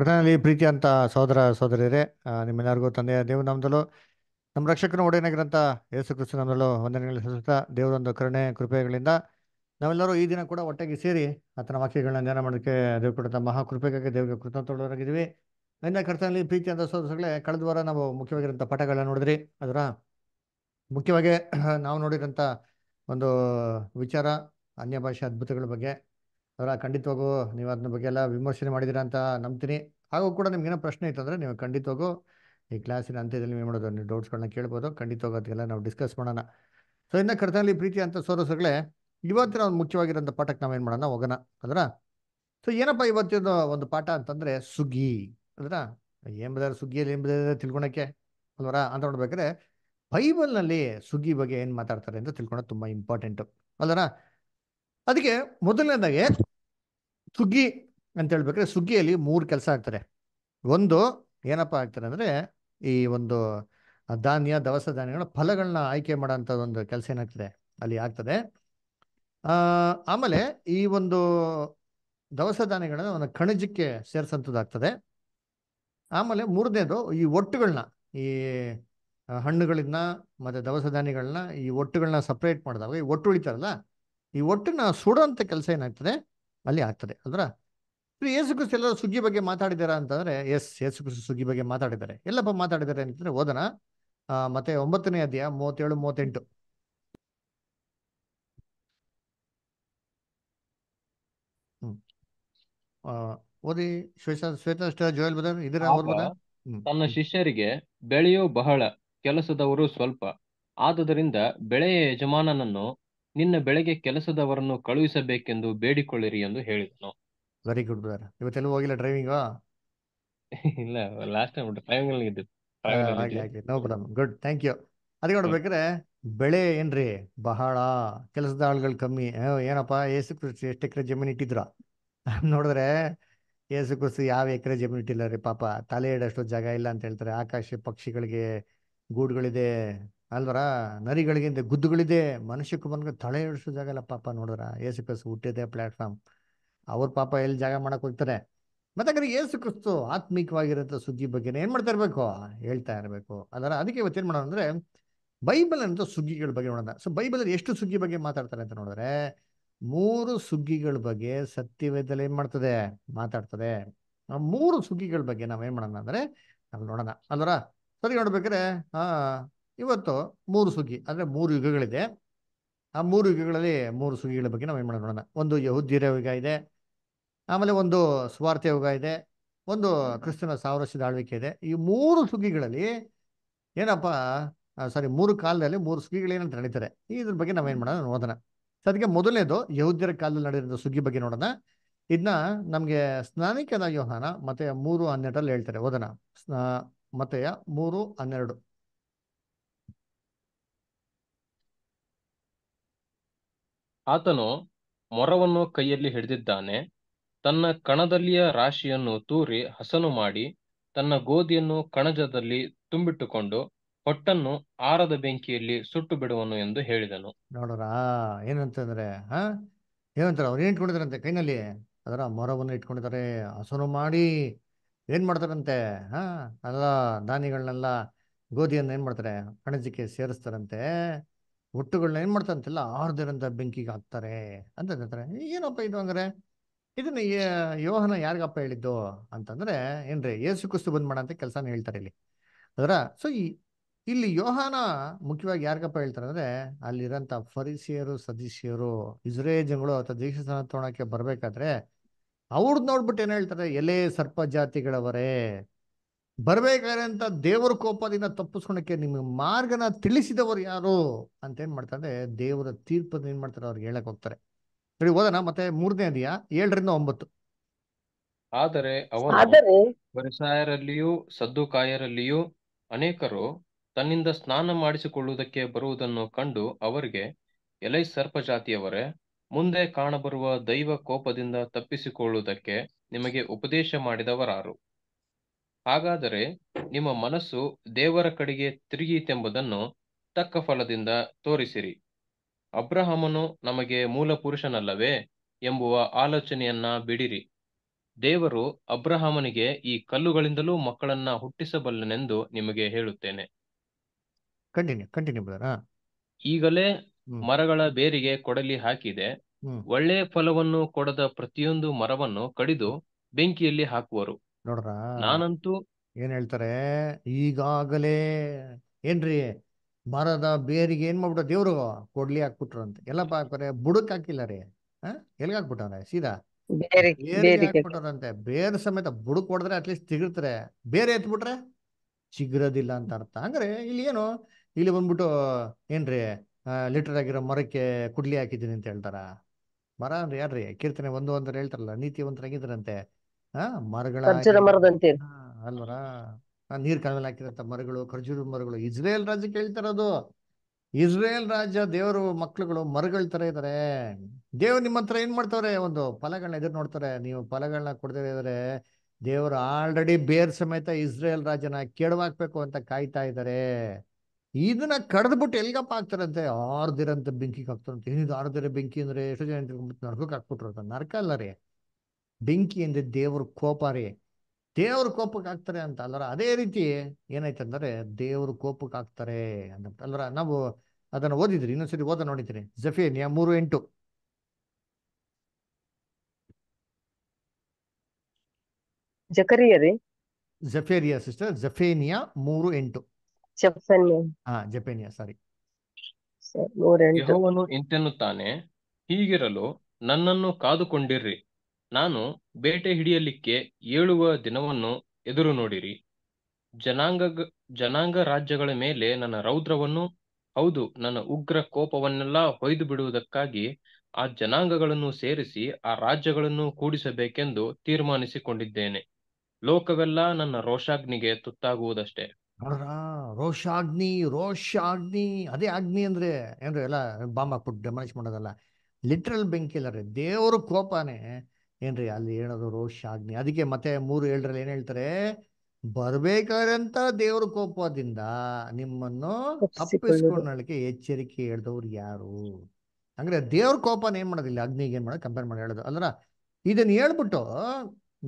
ಕರ್ತನಲ್ಲಿ ಪ್ರೀತಿ ಅಂತ ಸಹೋದರ ಸಹೋದರಿಯರೇ ನಿಮ್ಮೆಲ್ಲರಿಗೂ ತಂದೆಯ ದೇವ ನಮ್ದಲು ನಮ್ಮ ರಕ್ಷಕನ ಒಡೆಯನಾಗಿರಂಥ ಯೇಸು ಕೃಷ್ಣ ನಮ್ಮದಲ್ಲೂ ವಂದನೆಗಳು ಸಲ್ಲಿಸುತ್ತಾ ದೇವರೊಂದು ಕರುಣೆ ಕೃಪೆಗಳಿಂದ ನಾವೆಲ್ಲರೂ ಈ ದಿನ ಕೂಡ ಒಟ್ಟಿಗೆ ಸೇರಿ ಆತನ ವಾಕ್ಯಗಳನ್ನ ಧ್ಯಾನ ಮಾಡೋಕ್ಕೆ ದೇವ್ರು ಕೊಟ್ಟಂಥ ಮಹಾ ಕೃಪೆಗಾಗಿ ದೇವರಿಗೆ ಕೃತಜ್ಞರಾಗಿದ್ದೀವಿ ಇನ್ನು ಕರ್ತನಲ್ಲಿ ಪ್ರೀತಿ ಅಂತ ಸಹೋದರಗಳೇ ಕಳೆದ ವಾರ ನಾವು ಮುಖ್ಯವಾಗಿರೋಂಥ ಪಠಗಳನ್ನು ನೋಡಿದ್ರಿ ಅದರ ಮುಖ್ಯವಾಗಿ ನಾವು ನೋಡಿರೋಂಥ ಒಂದು ವಿಚಾರ ಅನ್ಯ ಭಾಷೆ ಅದ್ಭುತಗಳ ಬಗ್ಗೆ ಅವರ ಖಂಡಿತವಾಗೂ ನೀವು ಅದನ್ನ ಬಗ್ಗೆ ಎಲ್ಲ ವಿಮರ್ಶೆ ಮಾಡಿದಿರ ಅಂತ ನಂಬ್ತೀನಿ ಹಾಗೂ ಕೂಡ ನಿಮ್ಗೇನೋ ಪ್ರಶ್ನೆ ಇತ್ತು ಅಂದರೆ ನೀವು ಖಂಡಿತವಾಗೂ ಈ ಕ್ಲಾಸಿನ ಅಂತ್ಯದಲ್ಲಿ ನೀವು ಮಾಡೋದು ನೀವು ಡೌಟ್ಸ್ಗಳನ್ನ ಕೇಳ್ಬೋದು ಖಂಡಿತವಾಗೂ ಅದಕ್ಕೆಲ್ಲ ನಾವು ಡಿಸ್ಕಸ್ ಮಾಡೋಣ ಸೊ ಇನ್ನು ಕರ್ತನಲ್ಲಿ ಪ್ರೀತಿ ಅಂತ ಸೋರಸಗಳೇ ಇವತ್ತಿನ ಒಂದು ಮುಖ್ಯವಾಗಿರೋಂಥ ಪಾಠಕ್ಕೆ ನಾವೇನು ಮಾಡೋಣ ಹೋಗೋಣ ಅದರ ಸೊ ಏನಪ್ಪ ಇವತ್ತಿನ ಒಂದು ಪಾಠ ಅಂತಂದರೆ ಸುಗ್ಗಿ ಅದರ ಏನ್ ಸುಗ್ಗಿಯಲ್ಲಿ ಏನು ತಿಳ್ಕೊಳಕ್ಕೆ ಅಲ್ವರ ಅಂತ ನೋಡ್ಬೇಕಾದ್ರೆ ಬೈಬಲ್ನಲ್ಲಿ ಸುಗ್ಗಿ ಬಗ್ಗೆ ಏನು ಮಾತಾಡ್ತಾರೆ ಅಂತ ತಿಳ್ಕೊಳೋದು ತುಂಬ ಇಂಪಾರ್ಟೆಂಟು ಅಲ್ವರ ಅದಕ್ಕೆ ಮೊದಲನೇದಾಗೆ ಸುಗ್ಗಿ ಅಂತ ಹೇಳ್ಬೇಕ್ರೆ ಸುಗ್ಗಿಯಲ್ಲಿ ಮೂರು ಕೆಲಸ ಆಗ್ತಾರೆ ಒಂದು ಏನಪ್ಪ ಆಗ್ತಾರೆ ಅಂದರೆ ಈ ಒಂದು ಧಾನ್ಯ ದವಸ ಧಾನ್ಯಗಳ ಫಲಗಳನ್ನ ಆಯ್ಕೆ ಮಾಡೋಂಥ ಒಂದು ಕೆಲಸ ಏನಾಗ್ತದೆ ಅಲ್ಲಿ ಆಗ್ತದೆ ಆಮೇಲೆ ಈ ಒಂದು ದವಸ ಧಾನ್ಯಗಳನ್ನ ಒಂದು ಕಣಜಕ್ಕೆ ಸೇರಿಸಂಥದ್ದಾಗ್ತದೆ ಆಮೇಲೆ ಮೂರನೇದು ಈ ಒಟ್ಟುಗಳನ್ನ ಈ ಹಣ್ಣುಗಳನ್ನ ಮತ್ತು ದವಸ ಧಾನ್ಯಗಳನ್ನ ಈ ಒಟ್ಟುಗಳನ್ನ ಸಪ್ರೇಟ್ ಮಾಡಿದಾಗ ಈ ಒಟ್ಟು ಉಳಿತಾರಲ್ಲ ಈ ಒಟ್ಟನ್ನ ಸುಡೋಂಥ ಕೆಲಸ ಏನಾಗ್ತದೆ ಅಲ್ಲಿ ಆಗ್ತದೆ ಅದರ ಯೇಸು ಕ್ರಿಸ್ತು ಸುಗ್ಗಿ ಬಗ್ಗೆ ಮಾತಾಡಿದಾರ ಅಂತಂದ್ರೆ ಎಸ್ ಯೇಸು ಸುಗ್ಗಿ ಬಗ್ಗೆ ಮಾತಾಡಿದ್ದಾರೆ ಎಲ್ಲಪ್ಪ ಮಾತಾಡಿದ್ದಾರೆ ಅಂತಂದ್ರೆ ಓದನ ಮತ್ತೆ ಒಂಬತ್ತನೇ ಅಧ್ಯಾಯ ಮೂವತ್ತೇಳು ಮೂವತ್ತೆಂಟು ಓದಿ ಶ್ವೇತಾ ಶ್ವೇತಾ ಜೋಯಲ್ ಇದರ ತನ್ನ ಶಿಷ್ಯರಿಗೆ ಬೆಳೆಯು ಬಹಳ ಕೆಲಸದವರು ಸ್ವಲ್ಪ ಆದುದರಿಂದ ಬೆಳೆಯ ಯಜಮಾನನನ್ನು ನಿನ್ನ ಬೆಳಗ್ಗೆ ಕೆಲಸದವರನ್ನು ಕಳುಹಿಸಬೇಕೆಂದು ಬೇಡಿಕೊಳ್ಳಿರಿ ಎಂದು ಹೇಳಿದನು ವೆರಿ ಗುಡ್ ಬ್ರದರ್ ಇವತ್ತೆಲ್ಲೂ ಹೋಗಿಲ್ಲ ಡ್ರೈವಿಂಗ್ ಇಲ್ಲ ಲಾಸ್ಟ್ ಟೈಮ್ ಡ್ರೈವಿಂಗ್ ಅಲ್ಲಿ ಇದ್ದು no problem good thank you ಅದಕ್ಕೆ ನೋಡ್ಬೇಕ್ರೆ ಬೆಳೆ ಏನ್ರಿ ಬಹಳ ಕೆಲಸದ ಆಳುಗಳು ಕಮ್ಮಿ ಏನಪ್ಪ ಏಸು ಕೃಷಿ ಎಷ್ಟು ಎಕರೆ ಜಮೀನು ಇಟ್ಟಿದ್ರ ನೋಡಿದ್ರೆ ಏಸು ಕೃಷಿ ಯಾವ ಎಕರೆ ಜಮೀನು ಇಟ್ಟಿಲ್ಲ ರೀ ಪಾಪ ತಲೆ ಇಡಷ್ಟು ಜಾಗ ಇಲ್ಲ ಅಂತ ಹೇಳ್ತಾರೆ ಆಕಾಶ ಪಕ್ಷಿಗಳಿಗೆ ಗೂಡುಗಳಿದೆ ಅಲ್ವರ ನರಿಗಳಿಗಿಂತ ಗುದ್ದುಗಳಿದೆ ಮನುಷ್ಯಕ್ಕೆ ಬಂದ್ರೆ ತಳೆ ಇಳಿಸೋ ಜಾಗಲ್ಲ ಪಾಪ ನೋಡಿದ್ರ ಏಸು ಕ್ರಿಸ್ತು ಹುಟ್ಟಿದೆ ಪ್ಲಾಟ್ಫಾರ್ಮ್ ಅವ್ರ ಪಾಪ ಎಲ್ಲಿ ಜಾಗ ಮಾಡಕ್ ಹೋಗ್ತಾರೆ ಮತ್ತೆ ಅಂದ್ರೆ ಏಸು ಕ್ರಿಸ್ತು ಆತ್ಮೀಕವಾಗಿರೋ ಸುದ್ದಿ ಬಗ್ಗೆ ಏನ್ ಮಾಡ್ತಾ ಇರ್ಬೇಕು ಹೇಳ್ತಾ ಇರಬೇಕು ಅದರ ಅದಕ್ಕೆ ಇವತ್ತೇನ್ ಮಾಡೋಣ ಅಂದ್ರೆ ಬೈಬಲ್ ಅಂತ ಸುಗ್ಗಿಗಳ ಬಗ್ಗೆ ನೋಡೋಣ ಸೊ ಅಲ್ಲಿ ಎಷ್ಟು ಸುಗ್ಗಿ ಬಗ್ಗೆ ಮಾತಾಡ್ತಾರೆ ಅಂತ ನೋಡಿದ್ರೆ ಮೂರು ಸುಗ್ಗಿಗಳ ಬಗ್ಗೆ ಸತ್ಯವೇದಲ್ಲಿ ಏನ್ ಮಾಡ್ತದೆ ಮಾತಾಡ್ತದೆ ಆ ಮೂರು ಸುಗ್ಗಿಗಳ ಬಗ್ಗೆ ನಾವೇನ್ ಮಾಡೋಣ ಅಂದ್ರೆ ನಾವು ನೋಡೋಣ ಅಲ್ವರ ಸರಿ ನೋಡ್ಬೇಕಾದ್ರೆ ಇವತ್ತು ಮೂರು ಸುಗ್ಗಿ ಅಂದರೆ ಮೂರು ಯುಗಗಳಿದೆ ಆ ಮೂರು ಯುಗಗಳಲ್ಲಿ ಮೂರು ಸುಗ್ಗಿಗಳ ಬಗ್ಗೆ ನಾವು ಏನು ಮಾಡೋಣ ನೋಡೋಣ ಒಂದು ಯಹುದ್ದೀರ ಯುಗ ಇದೆ ಆಮೇಲೆ ಒಂದು ಸ್ವಾರ್ಥ ಯುಗ ಇದೆ ಒಂದು ಕ್ರಿಸ್ತನ ಸಾವರಸದ ಆಳ್ವಿಕೆ ಇದೆ ಈ ಮೂರು ಸುಗ್ಗಿಗಳಲ್ಲಿ ಏನಪ್ಪ ಸಾರಿ ಮೂರು ಕಾಲದಲ್ಲಿ ಮೂರು ಸುಗ್ಗಿಗಳೇನಂತ ನಡೀತಾರೆ ಇದ್ರ ಬಗ್ಗೆ ನಾವು ಏನು ಮಾಡೋಣ ನೋಡೋಣ ಸೊ ಅದಕ್ಕೆ ಮೊದಲನೇದು ಯಹುದ್ದರ ಕಾಲದಲ್ಲಿ ನಡೆದಿರೋ ಸುಗ್ಗಿ ಬಗ್ಗೆ ನೋಡೋಣ ಇದನ್ನ ನಮಗೆ ಸ್ನಾನಿಕದ ಯೋಹಾನ ಮತ್ತೆ ಮೂರು ಹನ್ನೆರಡರಲ್ಲಿ ಹೇಳ್ತಾರೆ ಓದೋಣ ಸ್ನಾ ಮೂರು ಹನ್ನೆರಡು ಆತನು ಮೊರವನ್ನು ಕೈಯಲ್ಲಿ ಹಿಡಿದಿದ್ದಾನೆ ತನ್ನ ಕಣದಲ್ಲಿಯ ರಾಶಿಯನ್ನು ತೂರಿ ಹಸನು ಮಾಡಿ ತನ್ನ ಗೋಧಿಯನ್ನು ಕಣಜದಲ್ಲಿ ತುಂಬಿಟ್ಟುಕೊಂಡು ಹೊಟ್ಟನ್ನು ಆರದ ಬೆಂಕಿಯಲ್ಲಿ ಸುಟ್ಟು ಬಿಡುವನು ಎಂದು ಹೇಳಿದನು ನೋಡೋರ ಏನಂತಂದ್ರೆ ಹಾ ಏನಂತಾರೆ ಅವ್ರು ಏನ್ಕೊಂಡಿದಾರಂತೆ ಕೈನಲ್ಲಿ ಅದರ ಮೊರವನ್ನು ಇಟ್ಕೊಂಡಿದ್ದಾರೆ ಹಸನು ಮಾಡಿ ಏನ್ ಮಾಡ್ತಾರಂತೆ ಹಾ ಅಲ್ಲ ದಾನಿಗಳನ್ನೆಲ್ಲ ಗೋಧಿಯನ್ನು ಏನ್ ಮಾಡ್ತಾರೆ ಕಣಜಕ್ಕೆ ಸೇರಿಸ್ತಾರಂತೆ ಒಟ್ಟುಗಳನ್ನ ಏನ್ ಮಾಡ್ತಾರಂತೆಲ್ಲ ಆರ್ದಿರಂತ ಬೆಂಕಿಗೆ ಹಾಕ್ತಾರೆ ಅಂತ ಹೇಳ್ತಾರೆ ಏನಪ್ಪ ಇದು ಅಂದ್ರೆ ಇದನ್ನ ಯೋಹನ ಯಾರಿಗಪ್ಪ ಹೇಳಿದ್ದು ಅಂತಂದ್ರೆ ಏನ್ರಿ ಏಸು ಕುಸ್ತು ಬಂದ್ ಮಾಡಂತ ಕೆಲಸ ಹೇಳ್ತಾರೆ ಇಲ್ಲಿ ಅದರ ಸೊ ಈ ಇಲ್ಲಿ ಯೋಹಾನ ಮುಖ್ಯವಾಗಿ ಯಾರಿಗಪ್ಪ ಹೇಳ್ತಾರೆ ಅಂದ್ರೆ ಅಲ್ಲಿರಂತ ಫರಿಸಿಯರು ಸದಸ್ಯರು ಇಸ್ರೇ ಜನಗಳು ಅಥವಾ ಸ್ಥಾನ ತೋಣಕ್ಕೆ ಬರ್ಬೇಕಾದ್ರೆ ಅವ್ರದ್ ನೋಡ್ಬಿಟ್ಟು ಏನ್ ಹೇಳ್ತಾರೆ ಎಲೆ ಸರ್ಪ ಜಾತಿಗಳವರೇ ಬರಬೇಕಾದ್ರೆ ಅಂತ ದೇವರ ಕೋಪದಿಂದ ತಪ್ಪಿಸ್ಕೊಳಕ್ಕೆ ನಿಮಗೆ ಮಾರ್ಗನ ತಿಳಿಸಿದವರು ಯಾರು ಅಂತ ಏನ್ ಮಾಡ್ತಾರೆ ದೇವರ ತೀರ್ಪದ ಏನ್ ಮಾಡ್ತಾರೆ ಅವ್ರಿಗೆ ಹೇಳಕ್ ಹೋಗ್ತಾರೆ ಸರಿ ಮತ್ತೆ ಮೂರನೇ ಅದಿಯಾ ಏಳರಿಂದ ಒಂಬತ್ತು ಆದರೆ ಅವರು ಪರಿಸಾಯರಲ್ಲಿಯೂ ಸದ್ದುಕಾಯರಲ್ಲಿಯೂ ಅನೇಕರು ತನ್ನಿಂದ ಸ್ನಾನ ಮಾಡಿಸಿಕೊಳ್ಳುವುದಕ್ಕೆ ಬರುವುದನ್ನು ಕಂಡು ಅವರಿಗೆ ಎಲೈ ಸರ್ಪ ಜಾತಿಯವರೇ ಮುಂದೆ ಕಾಣಬರುವ ದೈವ ಕೋಪದಿಂದ ತಪ್ಪಿಸಿಕೊಳ್ಳುವುದಕ್ಕೆ ನಿಮಗೆ ಉಪದೇಶ ಮಾಡಿದವರಾರು ಹಾಗಾದರೆ ನಿಮ್ಮ ಮನಸ್ಸು ದೇವರ ಕಡೆಗೆ ತಿರುಗೀತೆಂಬುದನ್ನು ತಕ್ಕ ಫಲದಿಂದ ತೋರಿಸಿರಿ ಅಬ್ರಹಾಮನು ನಮಗೆ ಮೂಲ ಪುರುಷನಲ್ಲವೇ ಎಂಬುವ ಆಲೋಚನೆಯನ್ನ ಬಿಡಿರಿ ದೇವರು ಅಬ್ರಹಾಮನಿಗೆ ಈ ಕಲ್ಲುಗಳಿಂದಲೂ ಮಕ್ಕಳನ್ನ ಹುಟ್ಟಿಸಬಲ್ಲನೆಂದು ನಿಮಗೆ ಹೇಳುತ್ತೇನೆ ಕಂಟಿನ್ಯೂ ಈಗಲೇ ಮರಗಳ ಬೇರಿಗೆ ಕೊಡಲಿ ಹಾಕಿದೆ ಒಳ್ಳೆಯ ಫಲವನ್ನು ಕೊಡದ ಪ್ರತಿಯೊಂದು ಮರವನ್ನು ಕಡಿದು ಬೆಂಕಿಯಲ್ಲಿ ಹಾಕುವರು ನೋಡ್ರ ನಾನಂತೂ ಏನ್ ಹೇಳ್ತಾರೆ ಈಗಾಗಲೇ ಏನ್ರಿ ಮರದ ಬೇರಿಗೆ ಏನ್ ಮಾಡ್ಬಿಟ್ಟ ದೇವ್ರು ಕೊಡ್ಲಿ ಹಾಕ್ಬಿಟ್ರು ಅಂತ ಎಲ್ಲಪ್ಪ ಹಾಕ್ತಾರೆ ಬುಡಕ್ ಹಾಕಿಲ್ಲ ರೀ ಹ ಎಲ್ಗ ಹಾಕ್ಬಿಟ್ಟವ್ರೆ ಸೀದಾ ಹಾಕ್ಬಿಟ್ರಂತೆ ಬೇರ್ ಸಮೇತ ಬುಡಕ್ ಹೊಡೆದ್ರೆ ಅಟ್ಲೀಸ್ಟ್ ತಿಗಿರ್ತಾರೆ ಬೇರೆ ಎತ್ಬಿಟ್ರೆ ಚಿಗ್ರದಿಲ್ಲ ಅಂತ ಅರ್ಥ ಹಂಗ್ರೆ ಇಲ್ಲಿ ಏನು ಇಲ್ಲಿ ಬಂದ್ಬಿಟ್ಟು ಏನ್ರಿ ಲಿಟರ್ ಆಗಿರೋ ಮರಕ್ಕೆ ಕುಡ್ಲಿ ಹಾಕಿದ್ದೀನಿ ಅಂತ ಹೇಳ್ತಾರ ಮರ ಅಂದ್ರೆ ಯಾರ್ರಿ ಕೀರ್ತನೆ ಒಂದು ಅಂದ್ರೆ ಹೇಳ್ತಾರಲ್ಲ ನೀತಿವಂತರಾಗಿದ್ರಂತೆ ಹಾ ಮರಗಳ ಅಲ್ವರ ನೀರ್ ಕಾಲದಲ್ಲಿ ಹಾಕಿದಂತ ಮರಗಳು ಖರ್ಜೂರ ಮರಗಳು ಇಸ್ರೇಲ್ ರಾಜ್ಯ ಕೇಳ್ತಾರದು ಇಸ್ರೇಲ್ ರಾಜ್ಯ ದೇವರು ಮಕ್ಳುಗಳು ಮರಗಳ ತರ ಇದಾರೆ ದೇವ್ರು ನಿಮ್ಮ ಹತ್ರ ಏನ್ ಮಾಡ್ತಾವ್ರೆ ಒಂದು ಫಲಗಳನ್ನ ಎದುರು ನೋಡ್ತಾರೆ ನೀವು ಫಲಗಳನ್ನ ಕೊಡ್ತಾರೆ ಇದಾರೆ ದೇವರು ಆಲ್ರೆಡಿ ಬೇರ್ ಸಮೇತ ಇಸ್ರೇಲ್ ರಾಜ್ಯನ ಕೆಡವಾಕ್ಬೇಕು ಅಂತ ಕಾಯ್ತಾ ಇದಾರೆ ಇದನ್ನ ಬಿಟ್ಟು ಎಲ್ಗಪ್ಪ ಹಾಕ್ತಾರಂತೆ ಆರ್ದಿರಂತ ಬೆಂಕಿ ಹಾಕ್ತಾರಂತೆ ಏನಿದು ಆರ್ದಿರ ಬೆಂಕಿ ಅಂದ್ರೆ ಎಷ್ಟು ಜನ ನರಕಕ್ಕೆ ಹಾಕ್ಬಿಟ್ರು ಅಂತ ನರಕ ಅಲ್ಲ ರೀ ಬೆಂಕಿ ಎಂದ್ರೆ ದೇವ್ರ ಕೋಪ ರೀ ದೇವ್ರ ಕೋಪಕ್ಕೆ ಹಾಕ್ತಾರೆ ಅಂತ ಅಲ್ಲರ ಅದೇ ರೀತಿ ಏನಾಯ್ತಂದ್ರೆ ದೇವ್ರ ಕೋಪಕ್ಕೆ ಆಗ್ತಾರೆ ಅಂತ ಅಲ್ಲರ ನಾವು ಅದನ್ನು ಓದಿದ್ರಿ ಇನ್ನೊಂದ್ಸರಿ ಓದ ನೋಡಿದ್ರಿ ಜಫೇನಿಯ ಮೂರು ಎಂಟು ಜಕರಿಯರಿ ಸಿಸ್ಟರ್ ಜಫೇನಿಯಾ ಮೂರು ಎಂಟು ಹಾ ಸಾರಿ ಹೀಗಿರಲು ನನ್ನನ್ನು ಕಾದುಕೊಂಡಿರ್ರಿ ನಾನು ಬೇಟೆ ಹಿಡಿಯಲಿಕ್ಕೆ ಏಳುವ ದಿನವನ್ನು ಎದುರು ನೋಡಿರಿ ಜನಾಂಗ ಜನಾಂಗ ರಾಜ್ಯಗಳ ಮೇಲೆ ನನ್ನ ರೌದ್ರವನ್ನು ಹೌದು ನನ್ನ ಉಗ್ರ ಕೋಪವನ್ನೆಲ್ಲ ಹೊಯ್ದು ಬಿಡುವುದಕ್ಕಾಗಿ ಆ ಜನಾಂಗಗಳನ್ನು ಸೇರಿಸಿ ಆ ರಾಜ್ಯಗಳನ್ನು ಕೂಡಿಸಬೇಕೆಂದು ತೀರ್ಮಾನಿಸಿಕೊಂಡಿದ್ದೇನೆ ಲೋಕವೆಲ್ಲ ನನ್ನ ರೋಷಾಗ್ನಿಗೆ ತುತ್ತಾಗುವುದಷ್ಟೇ ರೋಷಾಗ್ನಿ ರೋಷಾಗ್ನಿ ಅದೇ ಅಗ್ನಿ ಅಂದ್ರೆ ಏನ್ರಿ ಎಲ್ಲ ಬಾಂಬ್ ಹಾಕ್ಬಿಟ್ಟು ಡೆಮಾಲಿಶ್ ಮಾಡೋದಲ್ಲ ಲಿಟ್ರಲ್ ಬೆಂಕಿ ರೀ ದೇವ್ರ ಕೋಪನೇ ಏನ್ರಿ ಅಲ್ಲಿ ಏನದು ಅಗ್ನಿ ಅದಕ್ಕೆ ಮತ್ತೆ ಮೂರು ಏಳರಲ್ಲಿ ಏನ್ ಹೇಳ್ತಾರೆ ಬರ್ಬೇಕಾದಂತ ದೇವ್ರ ಕೋಪದಿಂದ ನಿಮ್ಮನ್ನು ತಪ್ಪಿಸ್ಕೊಂಡಕ್ಕೆ ಎಚ್ಚರಿಕೆ ಹೇಳ್ದವ್ರು ಯಾರು ಅಂದ್ರೆ ದೇವ್ರ ಕೋಪನ ಏನ್ ಮಾಡೋದಿಲ್ಲ ಅಗ್ನಿಗೆ ಏನ್ ಮಾಡೋದು ಕಂಪೇರ್ ಮಾಡಿ ಹೇಳೋದು ಅಲ್ಲ ಇದನ್ನ ಹೇಳ್ಬಿಟ್ಟು